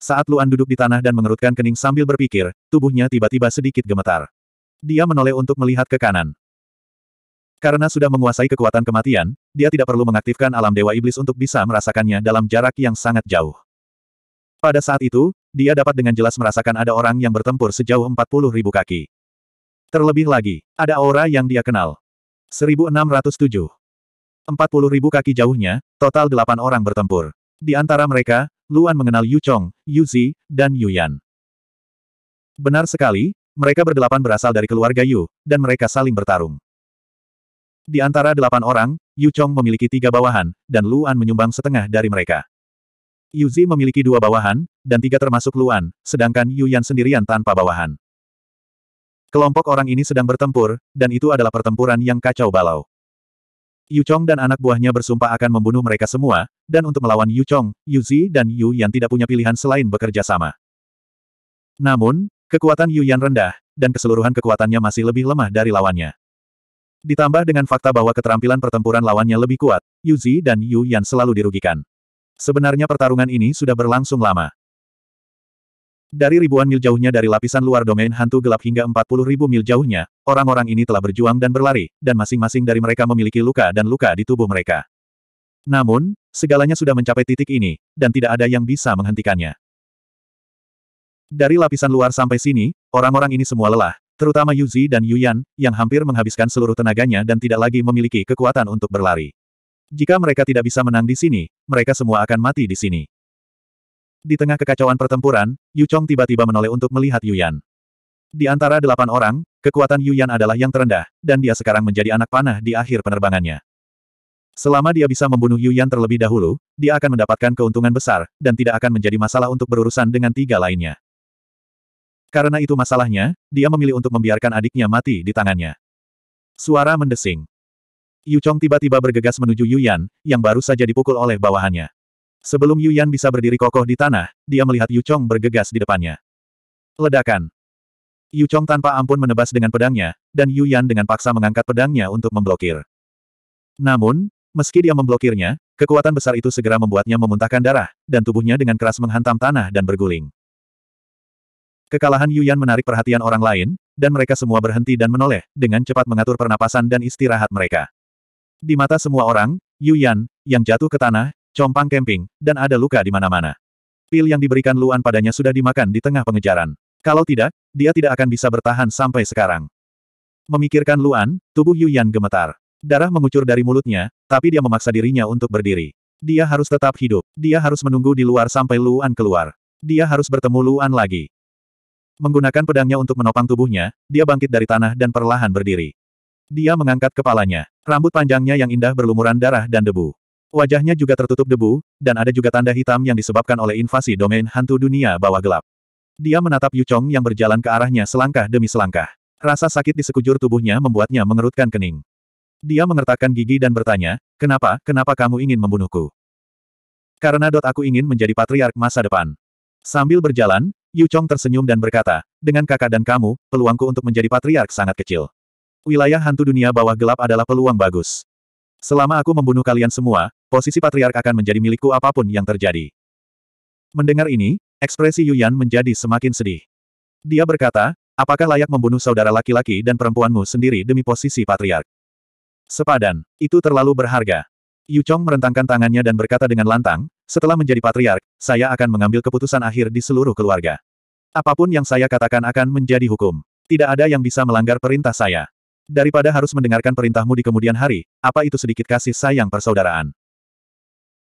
Saat Luan duduk di tanah dan mengerutkan kening sambil berpikir, tubuhnya tiba-tiba sedikit gemetar. Dia menoleh untuk melihat ke kanan. Karena sudah menguasai kekuatan kematian, dia tidak perlu mengaktifkan alam dewa iblis untuk bisa merasakannya dalam jarak yang sangat jauh. Pada saat itu, dia dapat dengan jelas merasakan ada orang yang bertempur sejauh 40 ribu kaki. Terlebih lagi, ada aura yang dia kenal. 1607. 40 ribu kaki jauhnya, total delapan orang bertempur. Di antara mereka, Luan mengenal Yu Chong, Yu Zi, dan Yu Yan. Benar sekali, mereka berdelapan berasal dari keluarga Yu, dan mereka saling bertarung. Di antara delapan orang, Yu Chong memiliki tiga bawahan, dan Luan menyumbang setengah dari mereka. Yu Zi memiliki dua bawahan, dan tiga termasuk Luan, sedangkan Yu Yan sendirian tanpa bawahan. Kelompok orang ini sedang bertempur, dan itu adalah pertempuran yang kacau balau. Yu Chong dan anak buahnya bersumpah akan membunuh mereka semua, dan untuk melawan Yu Chong, Yu Zi dan Yu Yan tidak punya pilihan selain bekerja sama. Namun, kekuatan Yu Yan rendah, dan keseluruhan kekuatannya masih lebih lemah dari lawannya. Ditambah dengan fakta bahwa keterampilan pertempuran lawannya lebih kuat, Yu Zi dan Yu Yan selalu dirugikan. Sebenarnya pertarungan ini sudah berlangsung lama. Dari ribuan mil jauhnya dari lapisan luar domain hantu gelap hingga 40 ribu mil jauhnya, orang-orang ini telah berjuang dan berlari, dan masing-masing dari mereka memiliki luka dan luka di tubuh mereka. Namun, segalanya sudah mencapai titik ini, dan tidak ada yang bisa menghentikannya. Dari lapisan luar sampai sini, orang-orang ini semua lelah, Terutama Yu Zi dan Yuan yang hampir menghabiskan seluruh tenaganya dan tidak lagi memiliki kekuatan untuk berlari. Jika mereka tidak bisa menang di sini, mereka semua akan mati di sini. Di tengah kekacauan pertempuran, Yu Chong tiba-tiba menoleh untuk melihat Yuan. Di antara delapan orang, kekuatan Yuan adalah yang terendah, dan dia sekarang menjadi anak panah di akhir penerbangannya. Selama dia bisa membunuh Yuan terlebih dahulu, dia akan mendapatkan keuntungan besar, dan tidak akan menjadi masalah untuk berurusan dengan tiga lainnya. Karena itu masalahnya, dia memilih untuk membiarkan adiknya mati di tangannya. Suara mendesing. Yu Chong tiba-tiba bergegas menuju Yu Yan yang baru saja dipukul oleh bawahannya. Sebelum Yu Yan bisa berdiri kokoh di tanah, dia melihat Yu Chong bergegas di depannya. Ledakan. Yu Chong tanpa ampun menebas dengan pedangnya, dan Yu Yan dengan paksa mengangkat pedangnya untuk memblokir. Namun, meski dia memblokirnya, kekuatan besar itu segera membuatnya memuntahkan darah, dan tubuhnya dengan keras menghantam tanah dan berguling. Kekalahan Yuyan menarik perhatian orang lain, dan mereka semua berhenti dan menoleh, dengan cepat mengatur pernapasan dan istirahat mereka. Di mata semua orang, Yuyan, yang jatuh ke tanah, compang kemping, dan ada luka di mana-mana. Pil yang diberikan Luan padanya sudah dimakan di tengah pengejaran. Kalau tidak, dia tidak akan bisa bertahan sampai sekarang. Memikirkan Luan, tubuh Yuyan gemetar. Darah mengucur dari mulutnya, tapi dia memaksa dirinya untuk berdiri. Dia harus tetap hidup. Dia harus menunggu di luar sampai Luan keluar. Dia harus bertemu Luan lagi. Menggunakan pedangnya untuk menopang tubuhnya, dia bangkit dari tanah dan perlahan berdiri. Dia mengangkat kepalanya. Rambut panjangnya yang indah berlumuran darah dan debu. Wajahnya juga tertutup debu, dan ada juga tanda hitam yang disebabkan oleh invasi domain hantu dunia bawah gelap. Dia menatap Yu yang berjalan ke arahnya selangkah demi selangkah. Rasa sakit di sekujur tubuhnya membuatnya mengerutkan kening. Dia mengertakkan gigi dan bertanya, kenapa, kenapa kamu ingin membunuhku? Karena dot aku ingin menjadi patriark masa depan. Sambil berjalan, Yu Chong tersenyum dan berkata, dengan kakak dan kamu, peluangku untuk menjadi patriark sangat kecil. Wilayah hantu dunia bawah gelap adalah peluang bagus. Selama aku membunuh kalian semua, posisi patriark akan menjadi milikku apapun yang terjadi. Mendengar ini, ekspresi Yuan menjadi semakin sedih. Dia berkata, apakah layak membunuh saudara laki-laki dan perempuanmu sendiri demi posisi patriark? Sepadan, itu terlalu berharga. Yu Chong merentangkan tangannya dan berkata dengan lantang, setelah menjadi patriark, saya akan mengambil keputusan akhir di seluruh keluarga. Apapun yang saya katakan akan menjadi hukum. Tidak ada yang bisa melanggar perintah saya. Daripada harus mendengarkan perintahmu di kemudian hari, apa itu sedikit kasih sayang persaudaraan.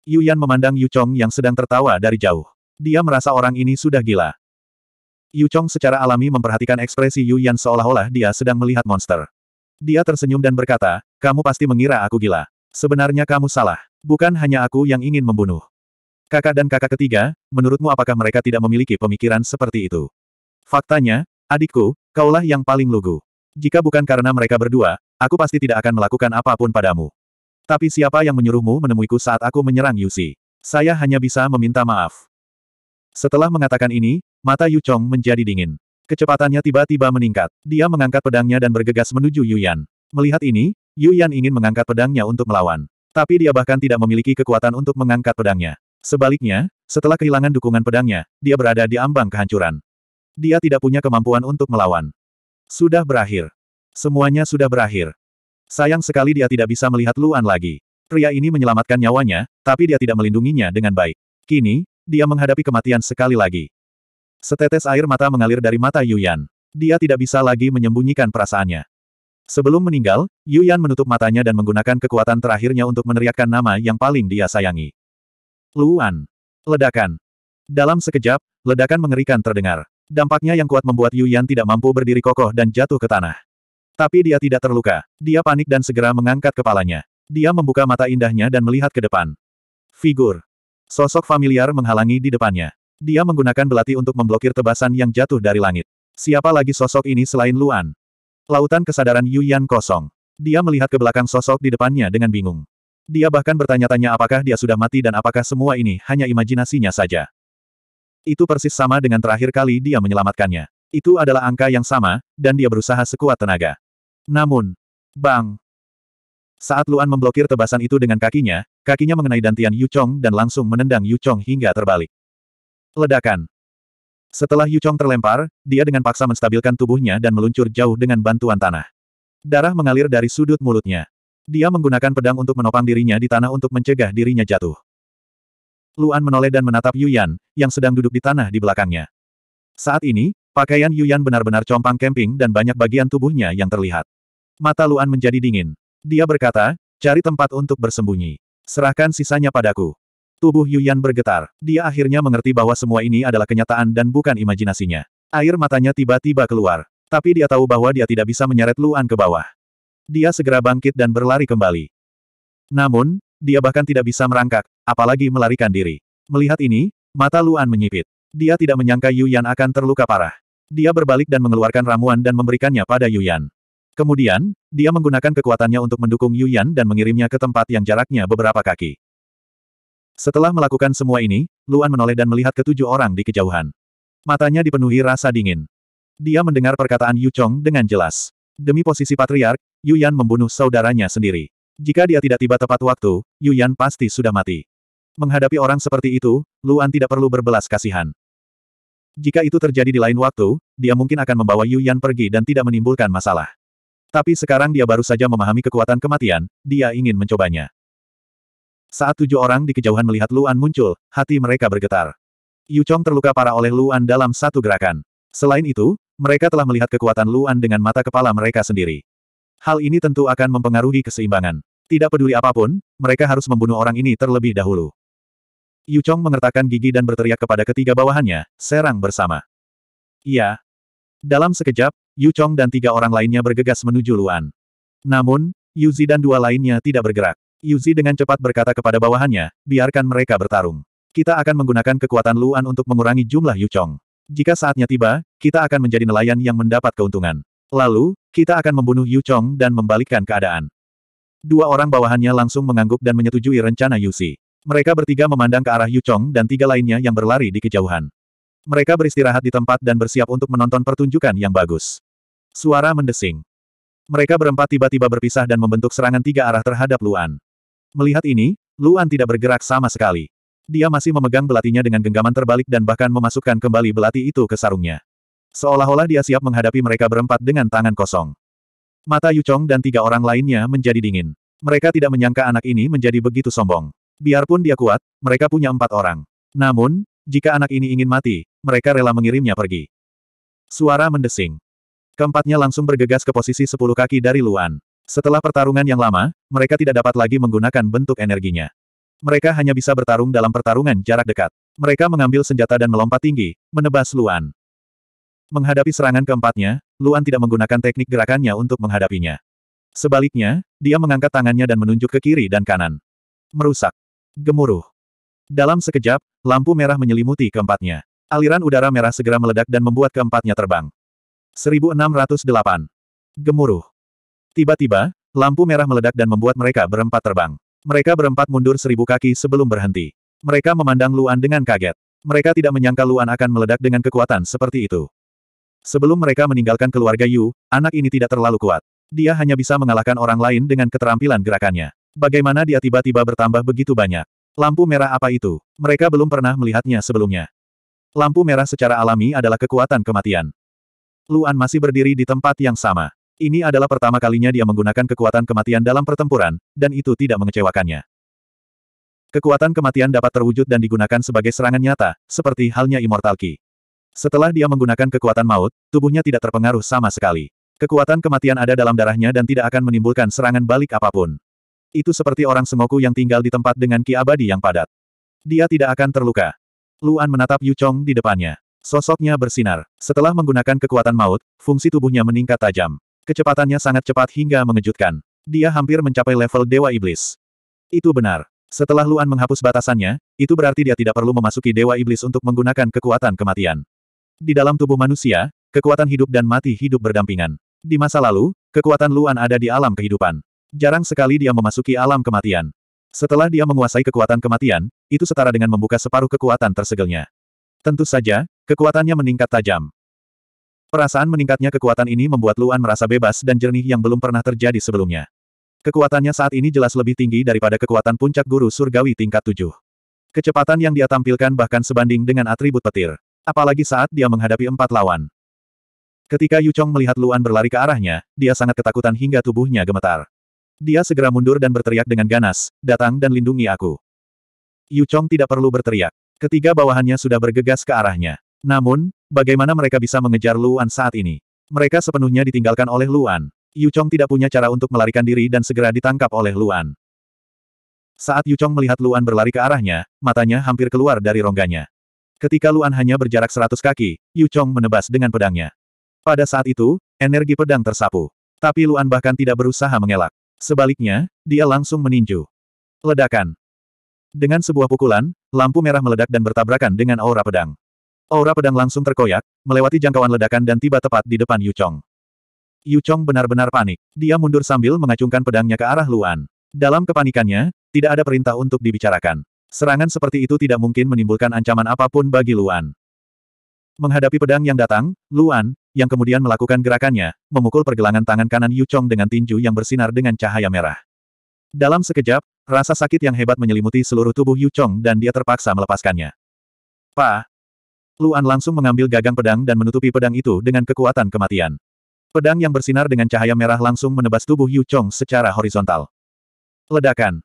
Yuan memandang Yu Chong yang sedang tertawa dari jauh. Dia merasa orang ini sudah gila. Yu Chong secara alami memperhatikan ekspresi Yu Yan seolah-olah dia sedang melihat monster. Dia tersenyum dan berkata, kamu pasti mengira aku gila. Sebenarnya kamu salah. Bukan hanya aku yang ingin membunuh. Kakak dan kakak ketiga, menurutmu apakah mereka tidak memiliki pemikiran seperti itu? Faktanya, adikku, kaulah yang paling lugu. Jika bukan karena mereka berdua, aku pasti tidak akan melakukan apapun padamu. Tapi siapa yang menyuruhmu menemuiku saat aku menyerang Yusi? Saya hanya bisa meminta maaf. Setelah mengatakan ini, mata Yu Chong menjadi dingin. Kecepatannya tiba-tiba meningkat. Dia mengangkat pedangnya dan bergegas menuju Yuyan. Melihat ini, Yuyan ingin mengangkat pedangnya untuk melawan. Tapi dia bahkan tidak memiliki kekuatan untuk mengangkat pedangnya. Sebaliknya, setelah kehilangan dukungan pedangnya, dia berada di ambang kehancuran. Dia tidak punya kemampuan untuk melawan. Sudah berakhir. Semuanya sudah berakhir. Sayang sekali dia tidak bisa melihat Luan lagi. Pria ini menyelamatkan nyawanya, tapi dia tidak melindunginya dengan baik. Kini, dia menghadapi kematian sekali lagi. Setetes air mata mengalir dari mata Yuyan. Dia tidak bisa lagi menyembunyikan perasaannya. Sebelum meninggal, Yuyan menutup matanya dan menggunakan kekuatan terakhirnya untuk meneriakkan nama yang paling dia sayangi. Luan. Ledakan. Dalam sekejap, ledakan mengerikan terdengar. Dampaknya yang kuat membuat Yu Yan tidak mampu berdiri kokoh dan jatuh ke tanah. Tapi dia tidak terluka. Dia panik dan segera mengangkat kepalanya. Dia membuka mata indahnya dan melihat ke depan. Figur. Sosok familiar menghalangi di depannya. Dia menggunakan belati untuk memblokir tebasan yang jatuh dari langit. Siapa lagi sosok ini selain Luan? Lautan kesadaran Yu Yan kosong. Dia melihat ke belakang sosok di depannya dengan bingung. Dia bahkan bertanya-tanya apakah dia sudah mati dan apakah semua ini hanya imajinasinya saja. Itu persis sama dengan terakhir kali dia menyelamatkannya. Itu adalah angka yang sama, dan dia berusaha sekuat tenaga. Namun, bang! Saat Luan memblokir tebasan itu dengan kakinya, kakinya mengenai dantian Yu Chong dan langsung menendang Yu Chong hingga terbalik. Ledakan. Setelah Yu Chong terlempar, dia dengan paksa menstabilkan tubuhnya dan meluncur jauh dengan bantuan tanah. Darah mengalir dari sudut mulutnya. Dia menggunakan pedang untuk menopang dirinya di tanah untuk mencegah dirinya jatuh. Luan menoleh dan menatap Yuyan, yang sedang duduk di tanah di belakangnya. Saat ini, pakaian Yuyan benar-benar compang kemping dan banyak bagian tubuhnya yang terlihat. Mata Luan menjadi dingin. Dia berkata, cari tempat untuk bersembunyi. Serahkan sisanya padaku. Tubuh Yuyan bergetar. Dia akhirnya mengerti bahwa semua ini adalah kenyataan dan bukan imajinasinya. Air matanya tiba-tiba keluar. Tapi dia tahu bahwa dia tidak bisa menyeret Luan ke bawah. Dia segera bangkit dan berlari kembali. Namun, dia bahkan tidak bisa merangkak, apalagi melarikan diri. Melihat ini, mata Luan menyipit. Dia tidak menyangka Yuyan akan terluka parah. Dia berbalik dan mengeluarkan ramuan dan memberikannya pada Yuyan. Kemudian, dia menggunakan kekuatannya untuk mendukung Yuyan dan mengirimnya ke tempat yang jaraknya beberapa kaki. Setelah melakukan semua ini, Luan menoleh dan melihat ketujuh orang di kejauhan. Matanya dipenuhi rasa dingin. Dia mendengar perkataan Yu Chong dengan jelas. Demi posisi patriark, Yuan membunuh saudaranya sendiri. Jika dia tidak tiba tepat waktu, Yuan pasti sudah mati. Menghadapi orang seperti itu, Luan tidak perlu berbelas kasihan. Jika itu terjadi di lain waktu, dia mungkin akan membawa Yuan pergi dan tidak menimbulkan masalah. Tapi sekarang dia baru saja memahami kekuatan kematian, dia ingin mencobanya. Saat tujuh orang di kejauhan melihat Luan muncul, hati mereka bergetar. Yu Chong terluka parah oleh Luan dalam satu gerakan. Selain itu, mereka telah melihat kekuatan Luan dengan mata kepala mereka sendiri. Hal ini tentu akan mempengaruhi keseimbangan. Tidak peduli apapun, mereka harus membunuh orang ini terlebih dahulu. Yu Chong mengertakkan gigi dan berteriak kepada ketiga bawahannya, serang bersama. Iya. Dalam sekejap, Yu Chong dan tiga orang lainnya bergegas menuju Luan. Namun, Yu Zi dan dua lainnya tidak bergerak. Yu Zi dengan cepat berkata kepada bawahannya, biarkan mereka bertarung. Kita akan menggunakan kekuatan Luan untuk mengurangi jumlah Yu Chong. Jika saatnya tiba, kita akan menjadi nelayan yang mendapat keuntungan. Lalu, kita akan membunuh Yu Chong dan membalikkan keadaan. Dua orang bawahannya langsung mengangguk dan menyetujui rencana Yu Si. Mereka bertiga memandang ke arah Yu Chong dan tiga lainnya yang berlari di kejauhan. Mereka beristirahat di tempat dan bersiap untuk menonton pertunjukan yang bagus. Suara mendesing. Mereka berempat tiba-tiba berpisah dan membentuk serangan tiga arah terhadap Luan. Melihat ini, Luan tidak bergerak sama sekali. Dia masih memegang belatinya dengan genggaman terbalik dan bahkan memasukkan kembali belati itu ke sarungnya. Seolah-olah dia siap menghadapi mereka berempat dengan tangan kosong. Mata Yuchong dan tiga orang lainnya menjadi dingin. Mereka tidak menyangka anak ini menjadi begitu sombong. Biarpun dia kuat, mereka punya empat orang. Namun, jika anak ini ingin mati, mereka rela mengirimnya pergi. Suara mendesing. Keempatnya langsung bergegas ke posisi sepuluh kaki dari Luan. Setelah pertarungan yang lama, mereka tidak dapat lagi menggunakan bentuk energinya. Mereka hanya bisa bertarung dalam pertarungan jarak dekat. Mereka mengambil senjata dan melompat tinggi, menebas Luan. Menghadapi serangan keempatnya, Luan tidak menggunakan teknik gerakannya untuk menghadapinya. Sebaliknya, dia mengangkat tangannya dan menunjuk ke kiri dan kanan. Merusak. Gemuruh. Dalam sekejap, lampu merah menyelimuti keempatnya. Aliran udara merah segera meledak dan membuat keempatnya terbang. 1608. Gemuruh. Tiba-tiba, lampu merah meledak dan membuat mereka berempat terbang. Mereka berempat mundur seribu kaki sebelum berhenti. Mereka memandang Luan dengan kaget. Mereka tidak menyangka Luan akan meledak dengan kekuatan seperti itu. Sebelum mereka meninggalkan keluarga Yu, anak ini tidak terlalu kuat. Dia hanya bisa mengalahkan orang lain dengan keterampilan gerakannya. Bagaimana dia tiba-tiba bertambah begitu banyak? Lampu merah apa itu? Mereka belum pernah melihatnya sebelumnya. Lampu merah secara alami adalah kekuatan kematian. Luan masih berdiri di tempat yang sama. Ini adalah pertama kalinya dia menggunakan kekuatan kematian dalam pertempuran, dan itu tidak mengecewakannya. Kekuatan kematian dapat terwujud dan digunakan sebagai serangan nyata, seperti halnya Immortal Key. Setelah dia menggunakan kekuatan maut, tubuhnya tidak terpengaruh sama sekali. Kekuatan kematian ada dalam darahnya dan tidak akan menimbulkan serangan balik apapun. Itu seperti orang Sengoku yang tinggal di tempat dengan ki abadi yang padat. Dia tidak akan terluka. Luan menatap Yu Chong di depannya. Sosoknya bersinar. Setelah menggunakan kekuatan maut, fungsi tubuhnya meningkat tajam. Kecepatannya sangat cepat hingga mengejutkan. Dia hampir mencapai level Dewa Iblis. Itu benar. Setelah Luan menghapus batasannya, itu berarti dia tidak perlu memasuki Dewa Iblis untuk menggunakan kekuatan kematian. Di dalam tubuh manusia, kekuatan hidup dan mati hidup berdampingan. Di masa lalu, kekuatan Luan ada di alam kehidupan. Jarang sekali dia memasuki alam kematian. Setelah dia menguasai kekuatan kematian, itu setara dengan membuka separuh kekuatan tersegelnya. Tentu saja, kekuatannya meningkat tajam. Perasaan meningkatnya kekuatan ini membuat Luan merasa bebas dan jernih yang belum pernah terjadi sebelumnya. Kekuatannya saat ini jelas lebih tinggi daripada kekuatan puncak guru surgawi tingkat 7. Kecepatan yang dia tampilkan bahkan sebanding dengan atribut petir. Apalagi saat dia menghadapi empat lawan. Ketika Yu Chong melihat Luan berlari ke arahnya, dia sangat ketakutan hingga tubuhnya gemetar. Dia segera mundur dan berteriak dengan ganas, datang dan lindungi aku. Yu Chong tidak perlu berteriak. Ketiga bawahannya sudah bergegas ke arahnya. Namun, Bagaimana mereka bisa mengejar Luan saat ini? Mereka sepenuhnya ditinggalkan oleh Luan. Yu Chong tidak punya cara untuk melarikan diri dan segera ditangkap oleh Luan. Saat Yu Chong melihat Luan berlari ke arahnya, matanya hampir keluar dari rongganya. Ketika Luan hanya berjarak seratus kaki, Yu Chong menebas dengan pedangnya. Pada saat itu, energi pedang tersapu. Tapi Luan bahkan tidak berusaha mengelak. Sebaliknya, dia langsung meninju. Ledakan. Dengan sebuah pukulan, lampu merah meledak dan bertabrakan dengan aura pedang. Aura pedang langsung terkoyak, melewati jangkauan ledakan dan tiba tepat di depan Yu Chong. benar-benar panik. Dia mundur sambil mengacungkan pedangnya ke arah Luan. Dalam kepanikannya, tidak ada perintah untuk dibicarakan. Serangan seperti itu tidak mungkin menimbulkan ancaman apapun bagi Luan. Menghadapi pedang yang datang, Luan, yang kemudian melakukan gerakannya, memukul pergelangan tangan kanan Yu dengan tinju yang bersinar dengan cahaya merah. Dalam sekejap, rasa sakit yang hebat menyelimuti seluruh tubuh Yu dan dia terpaksa melepaskannya. Pa, Luan langsung mengambil gagang pedang dan menutupi pedang itu dengan kekuatan kematian. Pedang yang bersinar dengan cahaya merah langsung menebas tubuh Yu Chong secara horizontal. Ledakan.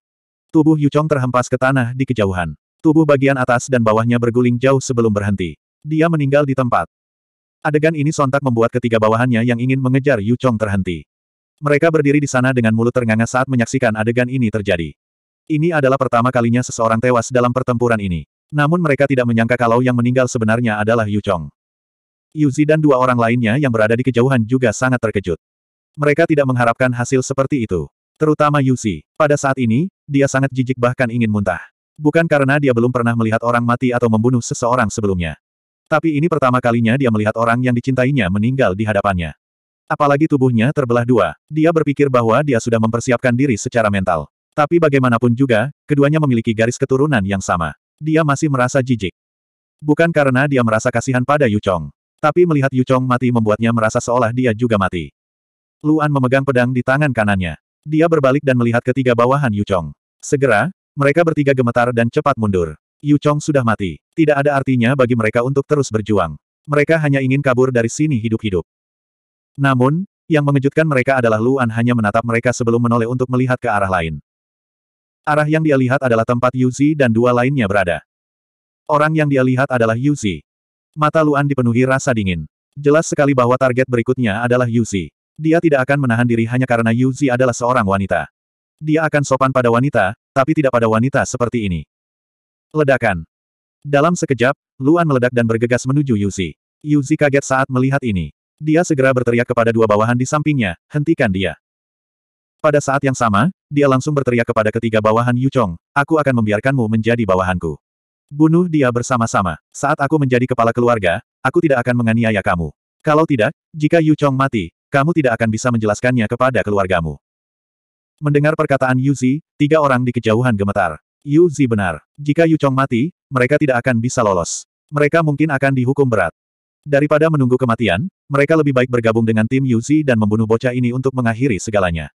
Tubuh Yu Chong terhempas ke tanah di kejauhan. Tubuh bagian atas dan bawahnya berguling jauh sebelum berhenti. Dia meninggal di tempat. Adegan ini sontak membuat ketiga bawahannya yang ingin mengejar Yu Chong terhenti. Mereka berdiri di sana dengan mulut ternganga saat menyaksikan adegan ini terjadi. Ini adalah pertama kalinya seseorang tewas dalam pertempuran ini. Namun mereka tidak menyangka kalau yang meninggal sebenarnya adalah Yu Chong. Zi dan dua orang lainnya yang berada di kejauhan juga sangat terkejut. Mereka tidak mengharapkan hasil seperti itu. Terutama Yu Zi. Pada saat ini, dia sangat jijik bahkan ingin muntah. Bukan karena dia belum pernah melihat orang mati atau membunuh seseorang sebelumnya. Tapi ini pertama kalinya dia melihat orang yang dicintainya meninggal di hadapannya. Apalagi tubuhnya terbelah dua, dia berpikir bahwa dia sudah mempersiapkan diri secara mental. Tapi bagaimanapun juga, keduanya memiliki garis keturunan yang sama dia masih merasa jijik. Bukan karena dia merasa kasihan pada Yu Chong. Tapi melihat Yu Chong mati membuatnya merasa seolah dia juga mati. Luan memegang pedang di tangan kanannya. Dia berbalik dan melihat ketiga bawahan Yu Chong. Segera, mereka bertiga gemetar dan cepat mundur. Yu Chong sudah mati. Tidak ada artinya bagi mereka untuk terus berjuang. Mereka hanya ingin kabur dari sini hidup-hidup. Namun, yang mengejutkan mereka adalah Luan hanya menatap mereka sebelum menoleh untuk melihat ke arah lain. Arah yang dia lihat adalah tempat Yuzi dan dua lainnya berada. Orang yang dia lihat adalah Yuzi. Mata Luan dipenuhi rasa dingin. Jelas sekali bahwa target berikutnya adalah Yuzi. Dia tidak akan menahan diri hanya karena Yuzi adalah seorang wanita. Dia akan sopan pada wanita, tapi tidak pada wanita seperti ini. Ledakan. Dalam sekejap, Luan meledak dan bergegas menuju Yuzi. Yuzi kaget saat melihat ini. Dia segera berteriak kepada dua bawahan di sampingnya, hentikan dia. Pada saat yang sama, dia langsung berteriak kepada ketiga bawahan Yu Chong, aku akan membiarkanmu menjadi bawahanku. Bunuh dia bersama-sama. Saat aku menjadi kepala keluarga, aku tidak akan menganiaya kamu. Kalau tidak, jika Yu Chong mati, kamu tidak akan bisa menjelaskannya kepada keluargamu. Mendengar perkataan Yu Zi, tiga orang di kejauhan gemetar. Zi benar. Jika Yu Chong mati, mereka tidak akan bisa lolos. Mereka mungkin akan dihukum berat. Daripada menunggu kematian, mereka lebih baik bergabung dengan tim Yu Zi dan membunuh bocah ini untuk mengakhiri segalanya.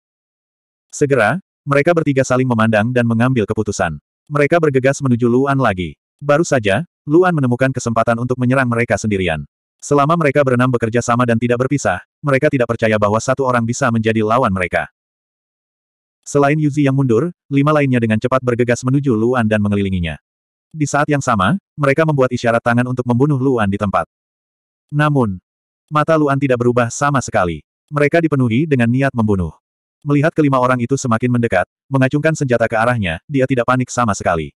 Segera, mereka bertiga saling memandang dan mengambil keputusan. Mereka bergegas menuju Luan lagi. Baru saja, Luan menemukan kesempatan untuk menyerang mereka sendirian. Selama mereka berenam bekerja sama dan tidak berpisah, mereka tidak percaya bahwa satu orang bisa menjadi lawan mereka. Selain Yuzi yang mundur, lima lainnya dengan cepat bergegas menuju Luan dan mengelilinginya. Di saat yang sama, mereka membuat isyarat tangan untuk membunuh Luan di tempat. Namun, mata Luan tidak berubah sama sekali. Mereka dipenuhi dengan niat membunuh. Melihat kelima orang itu semakin mendekat, mengacungkan senjata ke arahnya, dia tidak panik sama sekali.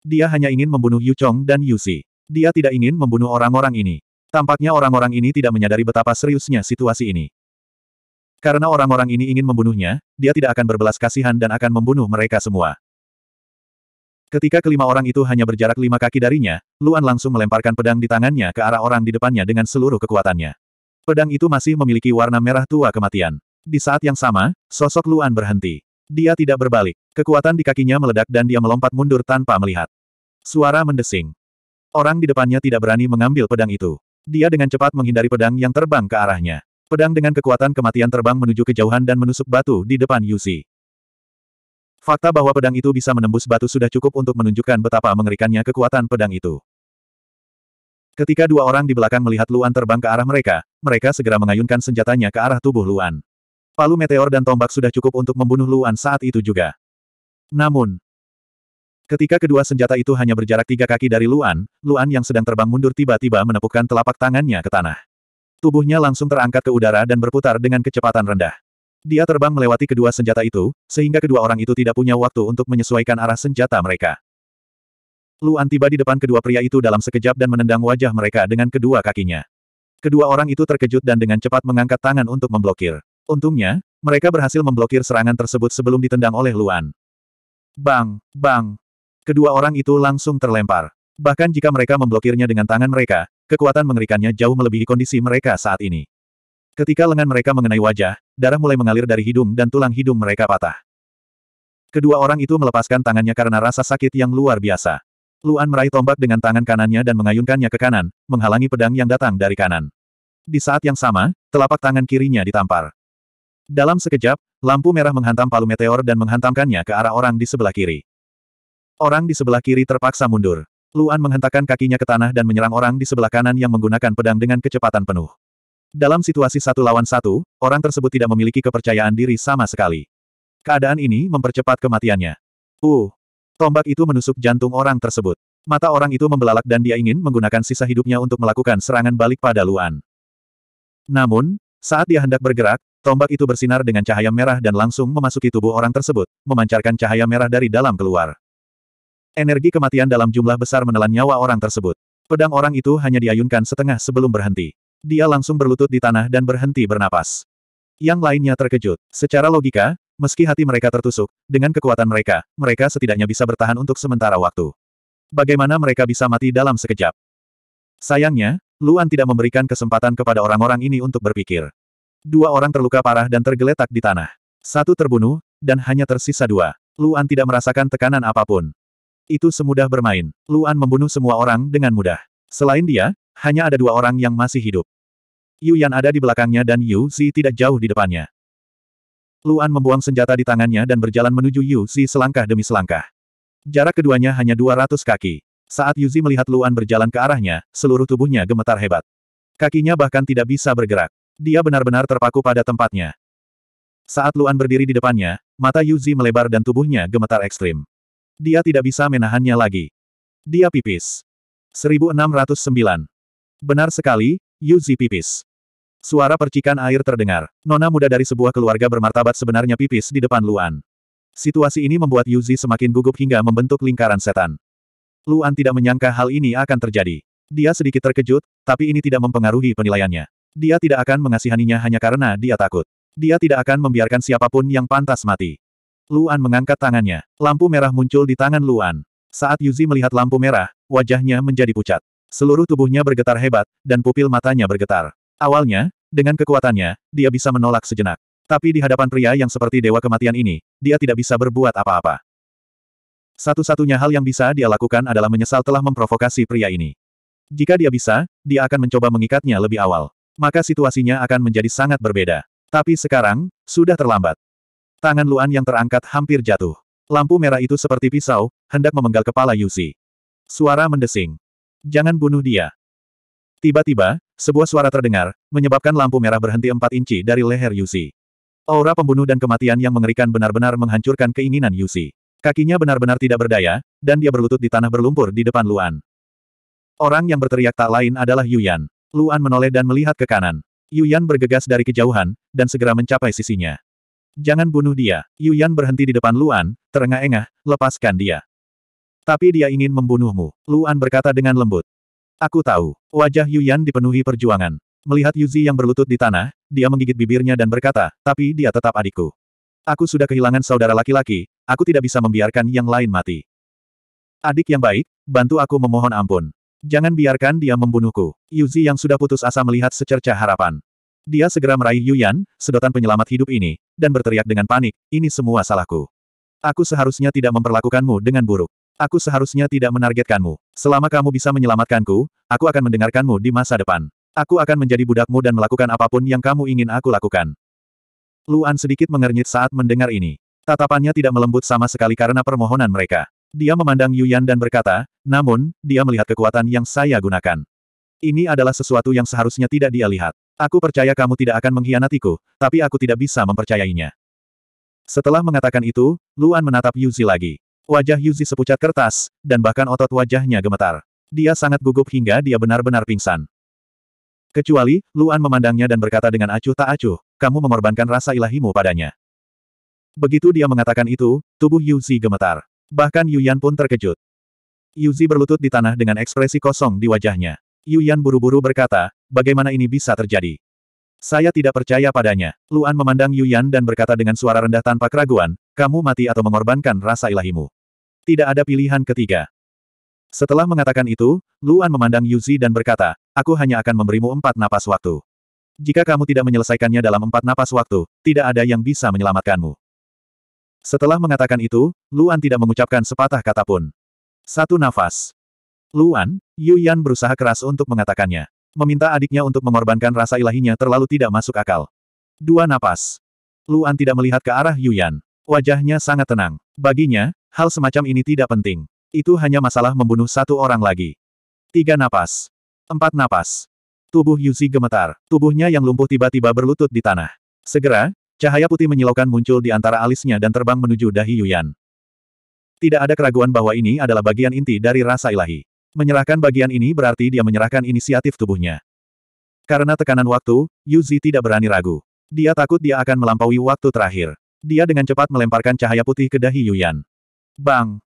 Dia hanya ingin membunuh Yu Chong dan Yu Si. Dia tidak ingin membunuh orang-orang ini. Tampaknya orang-orang ini tidak menyadari betapa seriusnya situasi ini. Karena orang-orang ini ingin membunuhnya, dia tidak akan berbelas kasihan dan akan membunuh mereka semua. Ketika kelima orang itu hanya berjarak lima kaki darinya, Luan langsung melemparkan pedang di tangannya ke arah orang di depannya dengan seluruh kekuatannya. Pedang itu masih memiliki warna merah tua kematian. Di saat yang sama, sosok Luan berhenti. Dia tidak berbalik. Kekuatan di kakinya meledak dan dia melompat mundur tanpa melihat. Suara mendesing. Orang di depannya tidak berani mengambil pedang itu. Dia dengan cepat menghindari pedang yang terbang ke arahnya. Pedang dengan kekuatan kematian terbang menuju kejauhan dan menusuk batu di depan Yusi. Fakta bahwa pedang itu bisa menembus batu sudah cukup untuk menunjukkan betapa mengerikannya kekuatan pedang itu. Ketika dua orang di belakang melihat Luan terbang ke arah mereka, mereka segera mengayunkan senjatanya ke arah tubuh Luan. Palu meteor dan tombak sudah cukup untuk membunuh Luan saat itu juga. Namun, ketika kedua senjata itu hanya berjarak tiga kaki dari Luan, Luan yang sedang terbang mundur tiba-tiba menepukkan telapak tangannya ke tanah. Tubuhnya langsung terangkat ke udara dan berputar dengan kecepatan rendah. Dia terbang melewati kedua senjata itu, sehingga kedua orang itu tidak punya waktu untuk menyesuaikan arah senjata mereka. Luan tiba di depan kedua pria itu dalam sekejap dan menendang wajah mereka dengan kedua kakinya. Kedua orang itu terkejut dan dengan cepat mengangkat tangan untuk memblokir. Untungnya, mereka berhasil memblokir serangan tersebut sebelum ditendang oleh Luan. Bang, bang. Kedua orang itu langsung terlempar. Bahkan jika mereka memblokirnya dengan tangan mereka, kekuatan mengerikannya jauh melebihi kondisi mereka saat ini. Ketika lengan mereka mengenai wajah, darah mulai mengalir dari hidung dan tulang hidung mereka patah. Kedua orang itu melepaskan tangannya karena rasa sakit yang luar biasa. Luan meraih tombak dengan tangan kanannya dan mengayunkannya ke kanan, menghalangi pedang yang datang dari kanan. Di saat yang sama, telapak tangan kirinya ditampar. Dalam sekejap, lampu merah menghantam palu meteor dan menghantamkannya ke arah orang di sebelah kiri. Orang di sebelah kiri terpaksa mundur. Luan menghentakkan kakinya ke tanah dan menyerang orang di sebelah kanan yang menggunakan pedang dengan kecepatan penuh. Dalam situasi satu lawan satu, orang tersebut tidak memiliki kepercayaan diri sama sekali. Keadaan ini mempercepat kematiannya. Uh, tombak itu menusuk jantung orang tersebut. Mata orang itu membelalak dan dia ingin menggunakan sisa hidupnya untuk melakukan serangan balik pada Luan. Namun, saat dia hendak bergerak, Tombak itu bersinar dengan cahaya merah dan langsung memasuki tubuh orang tersebut, memancarkan cahaya merah dari dalam keluar. Energi kematian dalam jumlah besar menelan nyawa orang tersebut. Pedang orang itu hanya diayunkan setengah sebelum berhenti. Dia langsung berlutut di tanah dan berhenti bernapas. Yang lainnya terkejut. Secara logika, meski hati mereka tertusuk, dengan kekuatan mereka, mereka setidaknya bisa bertahan untuk sementara waktu. Bagaimana mereka bisa mati dalam sekejap? Sayangnya, Luan tidak memberikan kesempatan kepada orang-orang ini untuk berpikir. Dua orang terluka parah dan tergeletak di tanah. Satu terbunuh, dan hanya tersisa dua. Luan tidak merasakan tekanan apapun. Itu semudah bermain. Luan membunuh semua orang dengan mudah. Selain dia, hanya ada dua orang yang masih hidup. Yu Yan ada di belakangnya dan Yu Xi tidak jauh di depannya. Luan membuang senjata di tangannya dan berjalan menuju Yu Xi selangkah demi selangkah. Jarak keduanya hanya 200 kaki. Saat Yu Zi melihat Luan berjalan ke arahnya, seluruh tubuhnya gemetar hebat. Kakinya bahkan tidak bisa bergerak. Dia benar-benar terpaku pada tempatnya. Saat Luan berdiri di depannya, mata Yuzi melebar dan tubuhnya gemetar ekstrim. Dia tidak bisa menahannya lagi. Dia pipis. 1609. Benar sekali, Yuzi pipis. Suara percikan air terdengar. Nona muda dari sebuah keluarga bermartabat sebenarnya pipis di depan Luan. Situasi ini membuat Yuzi semakin gugup hingga membentuk lingkaran setan. Luan tidak menyangka hal ini akan terjadi. Dia sedikit terkejut, tapi ini tidak mempengaruhi penilaiannya. Dia tidak akan mengasihaninya hanya karena dia takut. Dia tidak akan membiarkan siapapun yang pantas mati. Luan mengangkat tangannya. Lampu merah muncul di tangan Luan. Saat Yuzi melihat lampu merah, wajahnya menjadi pucat. Seluruh tubuhnya bergetar hebat, dan pupil matanya bergetar. Awalnya, dengan kekuatannya, dia bisa menolak sejenak. Tapi di hadapan pria yang seperti dewa kematian ini, dia tidak bisa berbuat apa-apa. Satu-satunya hal yang bisa dia lakukan adalah menyesal telah memprovokasi pria ini. Jika dia bisa, dia akan mencoba mengikatnya lebih awal maka situasinya akan menjadi sangat berbeda. Tapi sekarang, sudah terlambat. Tangan Luan yang terangkat hampir jatuh. Lampu merah itu seperti pisau, hendak memenggal kepala Yuzi. Suara mendesing. Jangan bunuh dia. Tiba-tiba, sebuah suara terdengar, menyebabkan lampu merah berhenti empat inci dari leher Yuzi. Aura pembunuh dan kematian yang mengerikan benar-benar menghancurkan keinginan Yuzi. Kakinya benar-benar tidak berdaya, dan dia berlutut di tanah berlumpur di depan Luan. Orang yang berteriak tak lain adalah Yuyan. Luan menoleh dan melihat ke kanan. Yuyan bergegas dari kejauhan, dan segera mencapai sisinya. Jangan bunuh dia. Yuyan berhenti di depan Luan, terengah-engah, lepaskan dia. Tapi dia ingin membunuhmu. Luan berkata dengan lembut. Aku tahu. Wajah Yuyan dipenuhi perjuangan. Melihat Yuzi yang berlutut di tanah, dia menggigit bibirnya dan berkata, tapi dia tetap adikku. Aku sudah kehilangan saudara laki-laki, aku tidak bisa membiarkan yang lain mati. Adik yang baik, bantu aku memohon ampun. Jangan biarkan dia membunuhku. Yuzi yang sudah putus asa melihat secerca harapan. Dia segera meraih Yuyan, sedotan penyelamat hidup ini, dan berteriak dengan panik, ini semua salahku. Aku seharusnya tidak memperlakukanmu dengan buruk. Aku seharusnya tidak menargetkanmu. Selama kamu bisa menyelamatkanku, aku akan mendengarkanmu di masa depan. Aku akan menjadi budakmu dan melakukan apapun yang kamu ingin aku lakukan. Luan sedikit mengernyit saat mendengar ini. Tatapannya tidak melembut sama sekali karena permohonan mereka. Dia memandang Yuyan dan berkata, namun, dia melihat kekuatan yang saya gunakan. Ini adalah sesuatu yang seharusnya tidak dia lihat. Aku percaya kamu tidak akan mengkhianatiku, tapi aku tidak bisa mempercayainya. Setelah mengatakan itu, Luan menatap Yuzi lagi. Wajah Yuzi sepucat kertas, dan bahkan otot wajahnya gemetar. Dia sangat gugup hingga dia benar-benar pingsan. Kecuali, Luan memandangnya dan berkata dengan acuh tak acuh, kamu mengorbankan rasa ilahimu padanya. Begitu dia mengatakan itu, tubuh Yuzi gemetar. Bahkan Yuyan pun terkejut. Yuzi berlutut di tanah dengan ekspresi kosong di wajahnya. Yuyan buru-buru berkata, bagaimana ini bisa terjadi? Saya tidak percaya padanya. Luan memandang Yuyan dan berkata dengan suara rendah tanpa keraguan, kamu mati atau mengorbankan rasa ilahimu. Tidak ada pilihan ketiga. Setelah mengatakan itu, Luan memandang Yuzi dan berkata, aku hanya akan memberimu empat napas waktu. Jika kamu tidak menyelesaikannya dalam empat napas waktu, tidak ada yang bisa menyelamatkanmu. Setelah mengatakan itu, Luan tidak mengucapkan sepatah kata pun. Satu nafas. Luan, Yuyan berusaha keras untuk mengatakannya. Meminta adiknya untuk mengorbankan rasa ilahinya terlalu tidak masuk akal. Dua napas. Luan tidak melihat ke arah Yuyan. Wajahnya sangat tenang. Baginya, hal semacam ini tidak penting. Itu hanya masalah membunuh satu orang lagi. Tiga napas. Empat napas. Tubuh Yuzi gemetar. Tubuhnya yang lumpuh tiba-tiba berlutut di tanah. Segera, Cahaya putih menyilaukan muncul di antara alisnya dan terbang menuju dahi Yuyan. Tidak ada keraguan bahwa ini adalah bagian inti dari rasa ilahi. Menyerahkan bagian ini berarti dia menyerahkan inisiatif tubuhnya. Karena tekanan waktu, Yu Zi tidak berani ragu. Dia takut dia akan melampaui waktu terakhir. Dia dengan cepat melemparkan cahaya putih ke dahi Yuyan. Bang!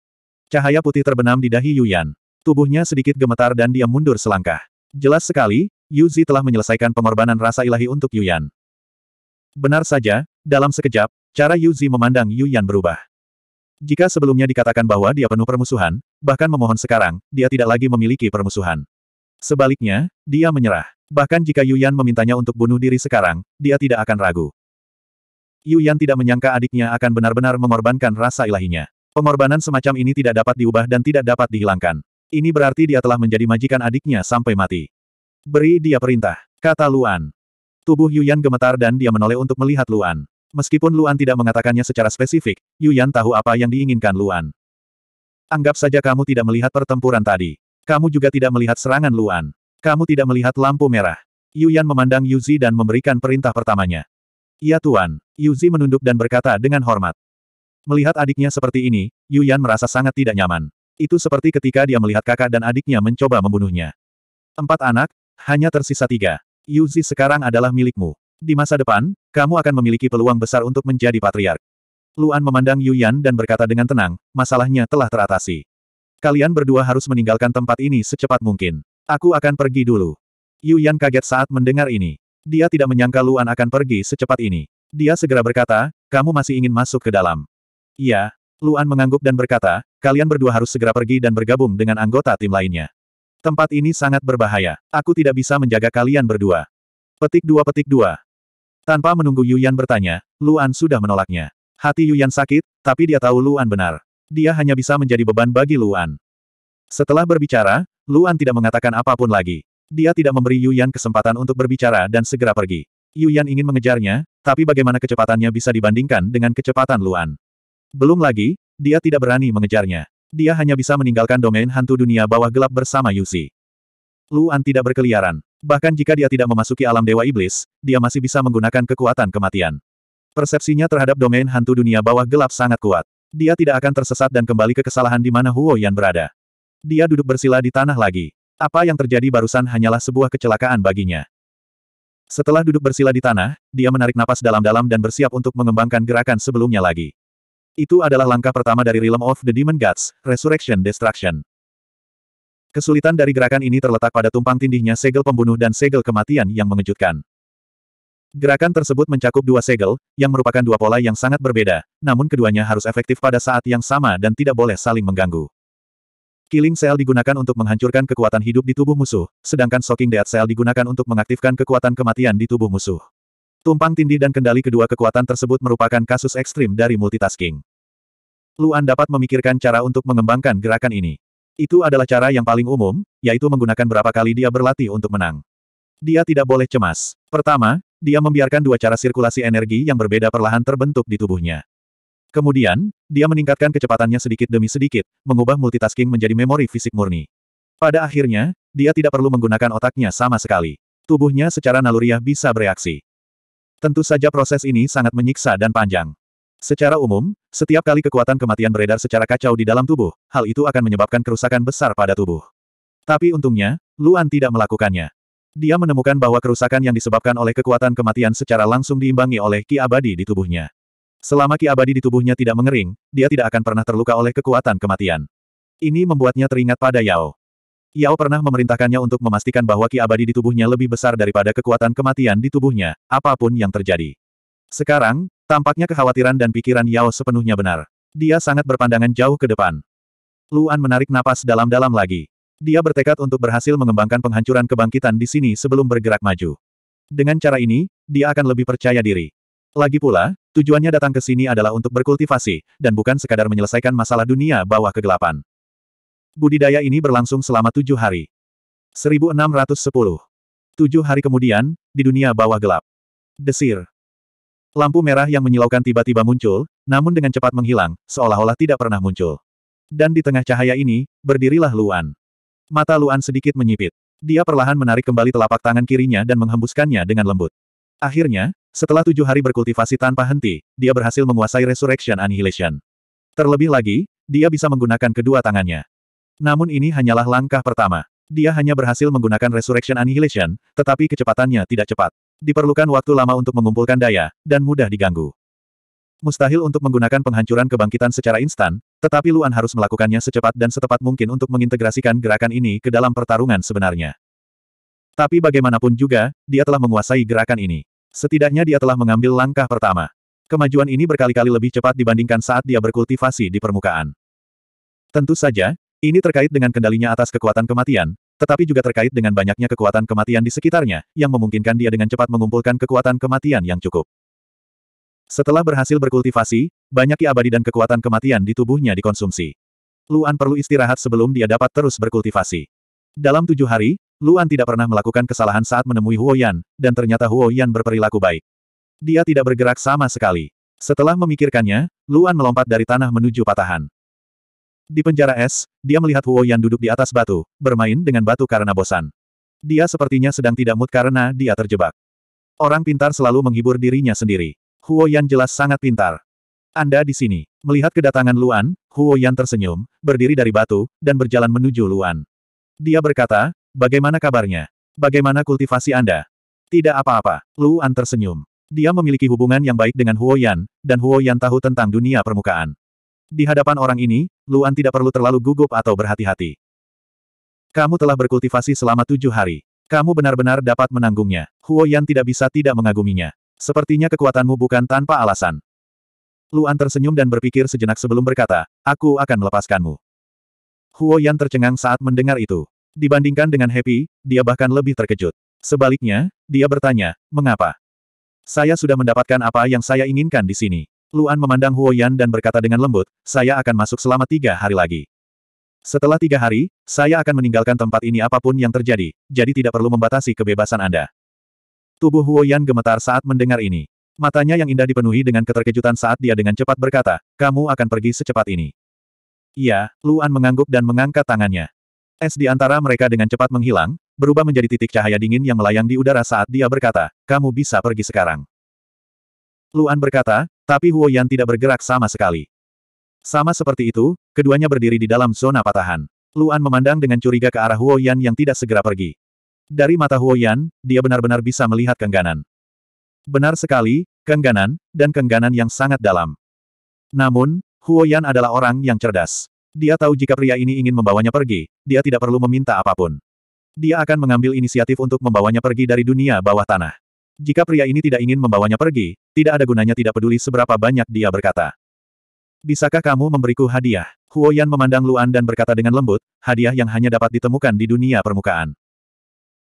Cahaya putih terbenam di dahi Yuyan. Tubuhnya sedikit gemetar dan dia mundur selangkah. Jelas sekali, Yu Zi telah menyelesaikan pengorbanan rasa ilahi untuk Yuyan. Benar saja, dalam sekejap, cara Yu Zi memandang Yu Yan berubah. Jika sebelumnya dikatakan bahwa dia penuh permusuhan, bahkan memohon sekarang, dia tidak lagi memiliki permusuhan. Sebaliknya, dia menyerah. Bahkan jika Yu Yan memintanya untuk bunuh diri sekarang, dia tidak akan ragu. Yu Yan tidak menyangka adiknya akan benar-benar mengorbankan rasa ilahinya. Pengorbanan semacam ini tidak dapat diubah dan tidak dapat dihilangkan. Ini berarti dia telah menjadi majikan adiknya sampai mati. Beri dia perintah, kata Luan. Tubuh Yuyan gemetar dan dia menoleh untuk melihat Luan. Meskipun Luan tidak mengatakannya secara spesifik, Yuyan tahu apa yang diinginkan Luan. Anggap saja kamu tidak melihat pertempuran tadi. Kamu juga tidak melihat serangan Luan. Kamu tidak melihat lampu merah. Yuyan memandang Yuzi dan memberikan perintah pertamanya. Iya Tuan, Yuzi menunduk dan berkata dengan hormat. Melihat adiknya seperti ini, Yuyan merasa sangat tidak nyaman. Itu seperti ketika dia melihat kakak dan adiknya mencoba membunuhnya. Empat anak, hanya tersisa tiga. Yuzi sekarang adalah milikmu. Di masa depan, kamu akan memiliki peluang besar untuk menjadi patriark. Luan memandang Yuyan dan berkata dengan tenang, masalahnya telah teratasi. Kalian berdua harus meninggalkan tempat ini secepat mungkin. Aku akan pergi dulu. Yuyan kaget saat mendengar ini. Dia tidak menyangka Luan akan pergi secepat ini. Dia segera berkata, kamu masih ingin masuk ke dalam. Iya. Luan mengangguk dan berkata, kalian berdua harus segera pergi dan bergabung dengan anggota tim lainnya. Tempat ini sangat berbahaya. Aku tidak bisa menjaga kalian berdua. Petik dua petik dua. Tanpa menunggu Yuyan bertanya, Luan sudah menolaknya. Hati Yuyan sakit, tapi dia tahu Luan benar. Dia hanya bisa menjadi beban bagi Luan. Setelah berbicara, Luan tidak mengatakan apapun lagi. Dia tidak memberi Yuyan kesempatan untuk berbicara dan segera pergi. Yuyan ingin mengejarnya, tapi bagaimana kecepatannya bisa dibandingkan dengan kecepatan Luan. Belum lagi, dia tidak berani mengejarnya dia hanya bisa meninggalkan domain hantu dunia bawah gelap bersama Yusi. Luan tidak berkeliaran. Bahkan jika dia tidak memasuki alam Dewa Iblis, dia masih bisa menggunakan kekuatan kematian. Persepsinya terhadap domain hantu dunia bawah gelap sangat kuat. Dia tidak akan tersesat dan kembali ke kesalahan di mana Huo Yan berada. Dia duduk bersila di tanah lagi. Apa yang terjadi barusan hanyalah sebuah kecelakaan baginya. Setelah duduk bersila di tanah, dia menarik napas dalam-dalam dan bersiap untuk mengembangkan gerakan sebelumnya lagi. Itu adalah langkah pertama dari Realm of the Demon Gods, Resurrection Destruction. Kesulitan dari gerakan ini terletak pada tumpang tindihnya segel pembunuh dan segel kematian yang mengejutkan. Gerakan tersebut mencakup dua segel, yang merupakan dua pola yang sangat berbeda, namun keduanya harus efektif pada saat yang sama dan tidak boleh saling mengganggu. Killing Cell digunakan untuk menghancurkan kekuatan hidup di tubuh musuh, sedangkan Soaking Dead Cell digunakan untuk mengaktifkan kekuatan kematian di tubuh musuh. Tumpang tindih dan kendali kedua kekuatan tersebut merupakan kasus ekstrim dari multitasking. Luan dapat memikirkan cara untuk mengembangkan gerakan ini. Itu adalah cara yang paling umum, yaitu menggunakan berapa kali dia berlatih untuk menang. Dia tidak boleh cemas. Pertama, dia membiarkan dua cara sirkulasi energi yang berbeda perlahan terbentuk di tubuhnya. Kemudian, dia meningkatkan kecepatannya sedikit demi sedikit, mengubah multitasking menjadi memori fisik murni. Pada akhirnya, dia tidak perlu menggunakan otaknya sama sekali. Tubuhnya secara naluriah bisa bereaksi. Tentu saja proses ini sangat menyiksa dan panjang. Secara umum, setiap kali kekuatan kematian beredar secara kacau di dalam tubuh, hal itu akan menyebabkan kerusakan besar pada tubuh. Tapi untungnya, Luan tidak melakukannya. Dia menemukan bahwa kerusakan yang disebabkan oleh kekuatan kematian secara langsung diimbangi oleh ki abadi di tubuhnya. Selama ki abadi di tubuhnya tidak mengering, dia tidak akan pernah terluka oleh kekuatan kematian. Ini membuatnya teringat pada Yao. Yao pernah memerintahkannya untuk memastikan bahwa ki abadi di tubuhnya lebih besar daripada kekuatan kematian di tubuhnya, apapun yang terjadi. Sekarang, tampaknya kekhawatiran dan pikiran Yao sepenuhnya benar. Dia sangat berpandangan jauh ke depan. Luan menarik napas dalam-dalam lagi. Dia bertekad untuk berhasil mengembangkan penghancuran kebangkitan di sini sebelum bergerak maju. Dengan cara ini, dia akan lebih percaya diri. Lagi pula, tujuannya datang ke sini adalah untuk berkultivasi, dan bukan sekadar menyelesaikan masalah dunia bawah kegelapan. Budidaya ini berlangsung selama tujuh hari. 1610. Tujuh hari kemudian, di dunia bawah gelap. Desir. Lampu merah yang menyilaukan tiba-tiba muncul, namun dengan cepat menghilang, seolah-olah tidak pernah muncul. Dan di tengah cahaya ini, berdirilah Luan. Mata Luan sedikit menyipit. Dia perlahan menarik kembali telapak tangan kirinya dan menghembuskannya dengan lembut. Akhirnya, setelah tujuh hari berkultivasi tanpa henti, dia berhasil menguasai Resurrection Annihilation. Terlebih lagi, dia bisa menggunakan kedua tangannya. Namun ini hanyalah langkah pertama. Dia hanya berhasil menggunakan Resurrection Annihilation, tetapi kecepatannya tidak cepat. Diperlukan waktu lama untuk mengumpulkan daya, dan mudah diganggu. Mustahil untuk menggunakan penghancuran kebangkitan secara instan, tetapi Luan harus melakukannya secepat dan setepat mungkin untuk mengintegrasikan gerakan ini ke dalam pertarungan sebenarnya. Tapi bagaimanapun juga, dia telah menguasai gerakan ini. Setidaknya dia telah mengambil langkah pertama. Kemajuan ini berkali-kali lebih cepat dibandingkan saat dia berkultivasi di permukaan. Tentu saja, ini terkait dengan kendalinya atas kekuatan kematian, tetapi juga terkait dengan banyaknya kekuatan kematian di sekitarnya, yang memungkinkan dia dengan cepat mengumpulkan kekuatan kematian yang cukup. Setelah berhasil berkultivasi, banyak abadi dan kekuatan kematian di tubuhnya dikonsumsi. Luan perlu istirahat sebelum dia dapat terus berkultivasi. Dalam tujuh hari, Luan tidak pernah melakukan kesalahan saat menemui Huo Yan, dan ternyata Huo Yan berperilaku baik. Dia tidak bergerak sama sekali. Setelah memikirkannya, Luan melompat dari tanah menuju patahan. Di penjara es, dia melihat Huo Yan duduk di atas batu, bermain dengan batu karena bosan. Dia sepertinya sedang tidak mood karena dia terjebak. Orang pintar selalu menghibur dirinya sendiri. Huo Yan jelas sangat pintar. Anda di sini. Melihat kedatangan Luan, Huo Yan tersenyum, berdiri dari batu, dan berjalan menuju Luan. Dia berkata, bagaimana kabarnya? Bagaimana kultivasi Anda? Tidak apa-apa, Luan tersenyum. Dia memiliki hubungan yang baik dengan Huo Yan, dan Huo Yan tahu tentang dunia permukaan. Di hadapan orang ini, Luan tidak perlu terlalu gugup atau berhati-hati. Kamu telah berkultivasi selama tujuh hari. Kamu benar-benar dapat menanggungnya. Huo Yan tidak bisa tidak mengaguminya. Sepertinya kekuatanmu bukan tanpa alasan. Luan tersenyum dan berpikir sejenak sebelum berkata, aku akan melepaskanmu. Huo Yan tercengang saat mendengar itu. Dibandingkan dengan Happy, dia bahkan lebih terkejut. Sebaliknya, dia bertanya, mengapa? Saya sudah mendapatkan apa yang saya inginkan di sini. Luan memandang Huo Yan dan berkata dengan lembut, saya akan masuk selama tiga hari lagi. Setelah tiga hari, saya akan meninggalkan tempat ini apapun yang terjadi, jadi tidak perlu membatasi kebebasan Anda. Tubuh Huo Yan gemetar saat mendengar ini. Matanya yang indah dipenuhi dengan keterkejutan saat dia dengan cepat berkata, kamu akan pergi secepat ini. Iya, Luan mengangguk dan mengangkat tangannya. Es di antara mereka dengan cepat menghilang, berubah menjadi titik cahaya dingin yang melayang di udara saat dia berkata, kamu bisa pergi sekarang. Luan berkata, tapi Huo Yan tidak bergerak sama sekali. Sama seperti itu, keduanya berdiri di dalam zona patahan. Luan memandang dengan curiga ke arah Huo Yan yang tidak segera pergi. Dari mata Huo Yan, dia benar-benar bisa melihat kengganan. Benar sekali, kengganan, dan kengganan yang sangat dalam. Namun, Huo Yan adalah orang yang cerdas. Dia tahu jika pria ini ingin membawanya pergi, dia tidak perlu meminta apapun. Dia akan mengambil inisiatif untuk membawanya pergi dari dunia bawah tanah. Jika pria ini tidak ingin membawanya pergi, tidak ada gunanya tidak peduli seberapa banyak dia berkata. Bisakah kamu memberiku hadiah? Huo Yan memandang Luan dan berkata dengan lembut, hadiah yang hanya dapat ditemukan di dunia permukaan.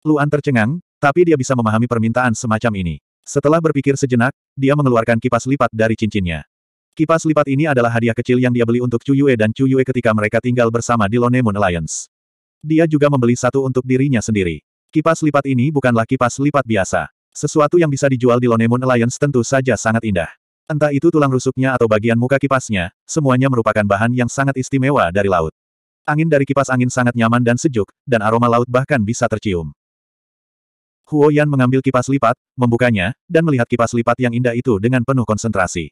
Luan tercengang, tapi dia bisa memahami permintaan semacam ini. Setelah berpikir sejenak, dia mengeluarkan kipas lipat dari cincinnya. Kipas lipat ini adalah hadiah kecil yang dia beli untuk Chu Yue dan Chu Yue ketika mereka tinggal bersama di Lone Moon Alliance. Dia juga membeli satu untuk dirinya sendiri. Kipas lipat ini bukanlah kipas lipat biasa. Sesuatu yang bisa dijual di Lone Moon Alliance tentu saja sangat indah. Entah itu tulang rusuknya atau bagian muka kipasnya, semuanya merupakan bahan yang sangat istimewa dari laut. Angin dari kipas angin sangat nyaman dan sejuk, dan aroma laut bahkan bisa tercium. Huo Yan mengambil kipas lipat, membukanya, dan melihat kipas lipat yang indah itu dengan penuh konsentrasi.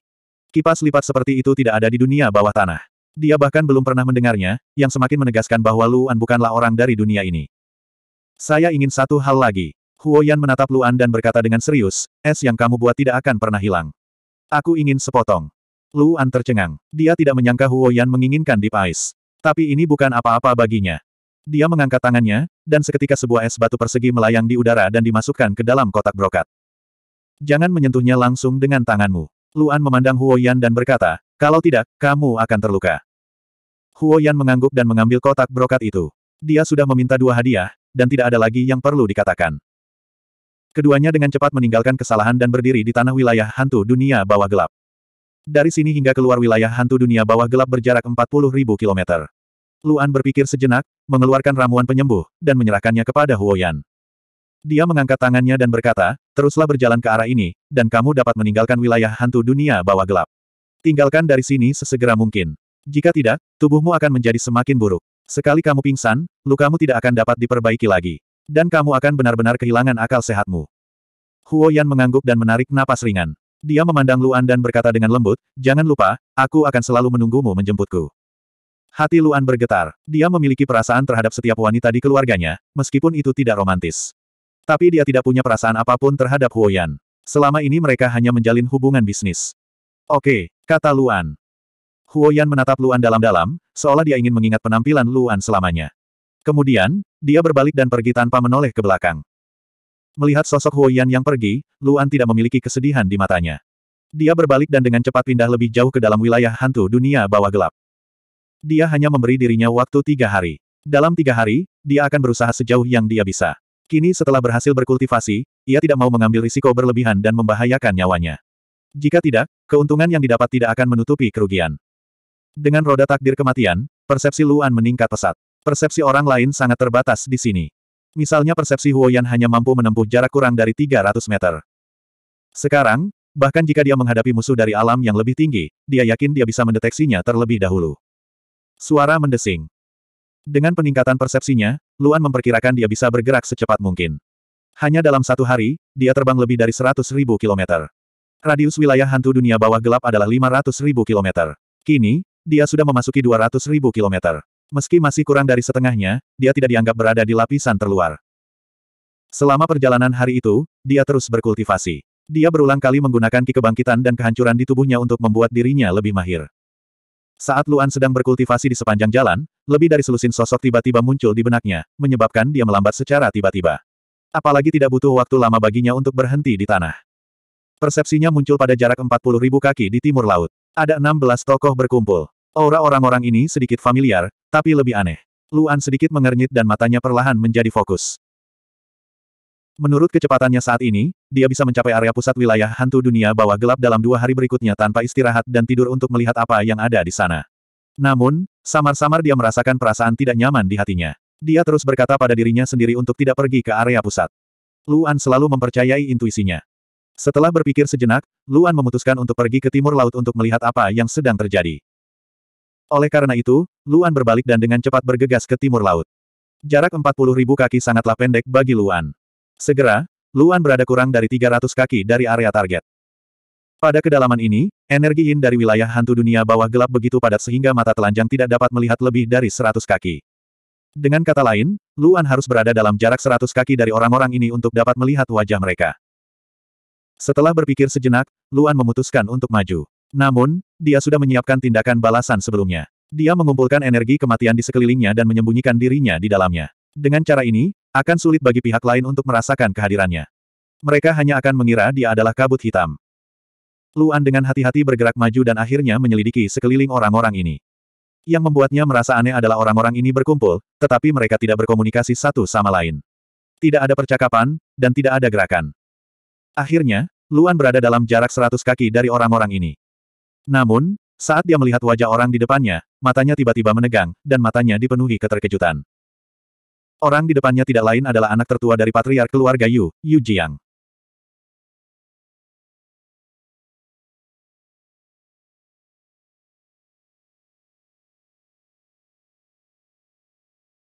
Kipas lipat seperti itu tidak ada di dunia bawah tanah. Dia bahkan belum pernah mendengarnya, yang semakin menegaskan bahwa Luan bukanlah orang dari dunia ini. Saya ingin satu hal lagi. Huoyan menatap Luan dan berkata dengan serius, es yang kamu buat tidak akan pernah hilang. Aku ingin sepotong. Luan tercengang. Dia tidak menyangka Huoyan menginginkan deep ice. Tapi ini bukan apa-apa baginya. Dia mengangkat tangannya, dan seketika sebuah es batu persegi melayang di udara dan dimasukkan ke dalam kotak brokat. Jangan menyentuhnya langsung dengan tanganmu. Luan memandang Huoyan dan berkata, kalau tidak, kamu akan terluka. Huoyan mengangguk dan mengambil kotak brokat itu. Dia sudah meminta dua hadiah, dan tidak ada lagi yang perlu dikatakan. Keduanya dengan cepat meninggalkan kesalahan dan berdiri di tanah wilayah hantu dunia bawah gelap. Dari sini hingga keluar wilayah hantu dunia bawah gelap berjarak ribu kilometer. Luan berpikir sejenak, mengeluarkan ramuan penyembuh, dan menyerahkannya kepada Huoyan. Dia mengangkat tangannya dan berkata, teruslah berjalan ke arah ini, dan kamu dapat meninggalkan wilayah hantu dunia bawah gelap. Tinggalkan dari sini sesegera mungkin. Jika tidak, tubuhmu akan menjadi semakin buruk. Sekali kamu pingsan, lukamu tidak akan dapat diperbaiki lagi. Dan kamu akan benar-benar kehilangan akal sehatmu. Huo Yan mengangguk dan menarik napas ringan. Dia memandang Luan dan berkata dengan lembut, Jangan lupa, aku akan selalu menunggumu menjemputku. Hati Luan bergetar. Dia memiliki perasaan terhadap setiap wanita di keluarganya, meskipun itu tidak romantis. Tapi dia tidak punya perasaan apapun terhadap Huo Yan. Selama ini mereka hanya menjalin hubungan bisnis. Oke, kata Luan. Huo Yan menatap Luan dalam-dalam, seolah dia ingin mengingat penampilan Luan selamanya. Kemudian, dia berbalik dan pergi tanpa menoleh ke belakang. Melihat sosok Huoyan yang pergi, Luan tidak memiliki kesedihan di matanya. Dia berbalik dan dengan cepat pindah lebih jauh ke dalam wilayah hantu dunia bawah gelap. Dia hanya memberi dirinya waktu tiga hari. Dalam tiga hari, dia akan berusaha sejauh yang dia bisa. Kini setelah berhasil berkultivasi, ia tidak mau mengambil risiko berlebihan dan membahayakan nyawanya. Jika tidak, keuntungan yang didapat tidak akan menutupi kerugian. Dengan roda takdir kematian, persepsi Luan meningkat pesat. Persepsi orang lain sangat terbatas di sini. Misalnya persepsi Huoyan hanya mampu menempuh jarak kurang dari 300 meter. Sekarang, bahkan jika dia menghadapi musuh dari alam yang lebih tinggi, dia yakin dia bisa mendeteksinya terlebih dahulu. Suara mendesing. Dengan peningkatan persepsinya, Luan memperkirakan dia bisa bergerak secepat mungkin. Hanya dalam satu hari, dia terbang lebih dari 100.000 kilometer. Radius wilayah hantu dunia bawah gelap adalah 500.000 kilometer. Kini, dia sudah memasuki 200.000 kilometer. Meski masih kurang dari setengahnya, dia tidak dianggap berada di lapisan terluar. Selama perjalanan hari itu, dia terus berkultivasi. Dia berulang kali menggunakan ki kebangkitan dan kehancuran di tubuhnya untuk membuat dirinya lebih mahir. Saat Luan sedang berkultivasi di sepanjang jalan, lebih dari selusin sosok tiba-tiba muncul di benaknya, menyebabkan dia melambat secara tiba-tiba. Apalagi tidak butuh waktu lama baginya untuk berhenti di tanah. Persepsinya muncul pada jarak 40.000 kaki di timur laut. Ada 16 tokoh berkumpul. Aura orang-orang ini sedikit familiar, tapi lebih aneh. Luan sedikit mengernyit dan matanya perlahan menjadi fokus. Menurut kecepatannya saat ini, dia bisa mencapai area pusat wilayah hantu dunia bawah gelap dalam dua hari berikutnya tanpa istirahat dan tidur untuk melihat apa yang ada di sana. Namun, samar-samar dia merasakan perasaan tidak nyaman di hatinya. Dia terus berkata pada dirinya sendiri untuk tidak pergi ke area pusat. Luan selalu mempercayai intuisinya. Setelah berpikir sejenak, Luan memutuskan untuk pergi ke timur laut untuk melihat apa yang sedang terjadi. Oleh karena itu, Luan berbalik dan dengan cepat bergegas ke timur laut. Jarak 40 ribu kaki sangatlah pendek bagi Luan. Segera, Luan berada kurang dari 300 kaki dari area target. Pada kedalaman ini, energi yin dari wilayah hantu dunia bawah gelap begitu padat sehingga mata telanjang tidak dapat melihat lebih dari 100 kaki. Dengan kata lain, Luan harus berada dalam jarak 100 kaki dari orang-orang ini untuk dapat melihat wajah mereka. Setelah berpikir sejenak, Luan memutuskan untuk maju. Namun, dia sudah menyiapkan tindakan balasan sebelumnya. Dia mengumpulkan energi kematian di sekelilingnya dan menyembunyikan dirinya di dalamnya. Dengan cara ini, akan sulit bagi pihak lain untuk merasakan kehadirannya. Mereka hanya akan mengira dia adalah kabut hitam. Luan dengan hati-hati bergerak maju dan akhirnya menyelidiki sekeliling orang-orang ini. Yang membuatnya merasa aneh adalah orang-orang ini berkumpul, tetapi mereka tidak berkomunikasi satu sama lain. Tidak ada percakapan, dan tidak ada gerakan. Akhirnya, Luan berada dalam jarak seratus kaki dari orang-orang ini. Namun, saat dia melihat wajah orang di depannya, matanya tiba-tiba menegang, dan matanya dipenuhi keterkejutan. Orang di depannya tidak lain adalah anak tertua dari patriark keluarga Yu, Yu Jiang.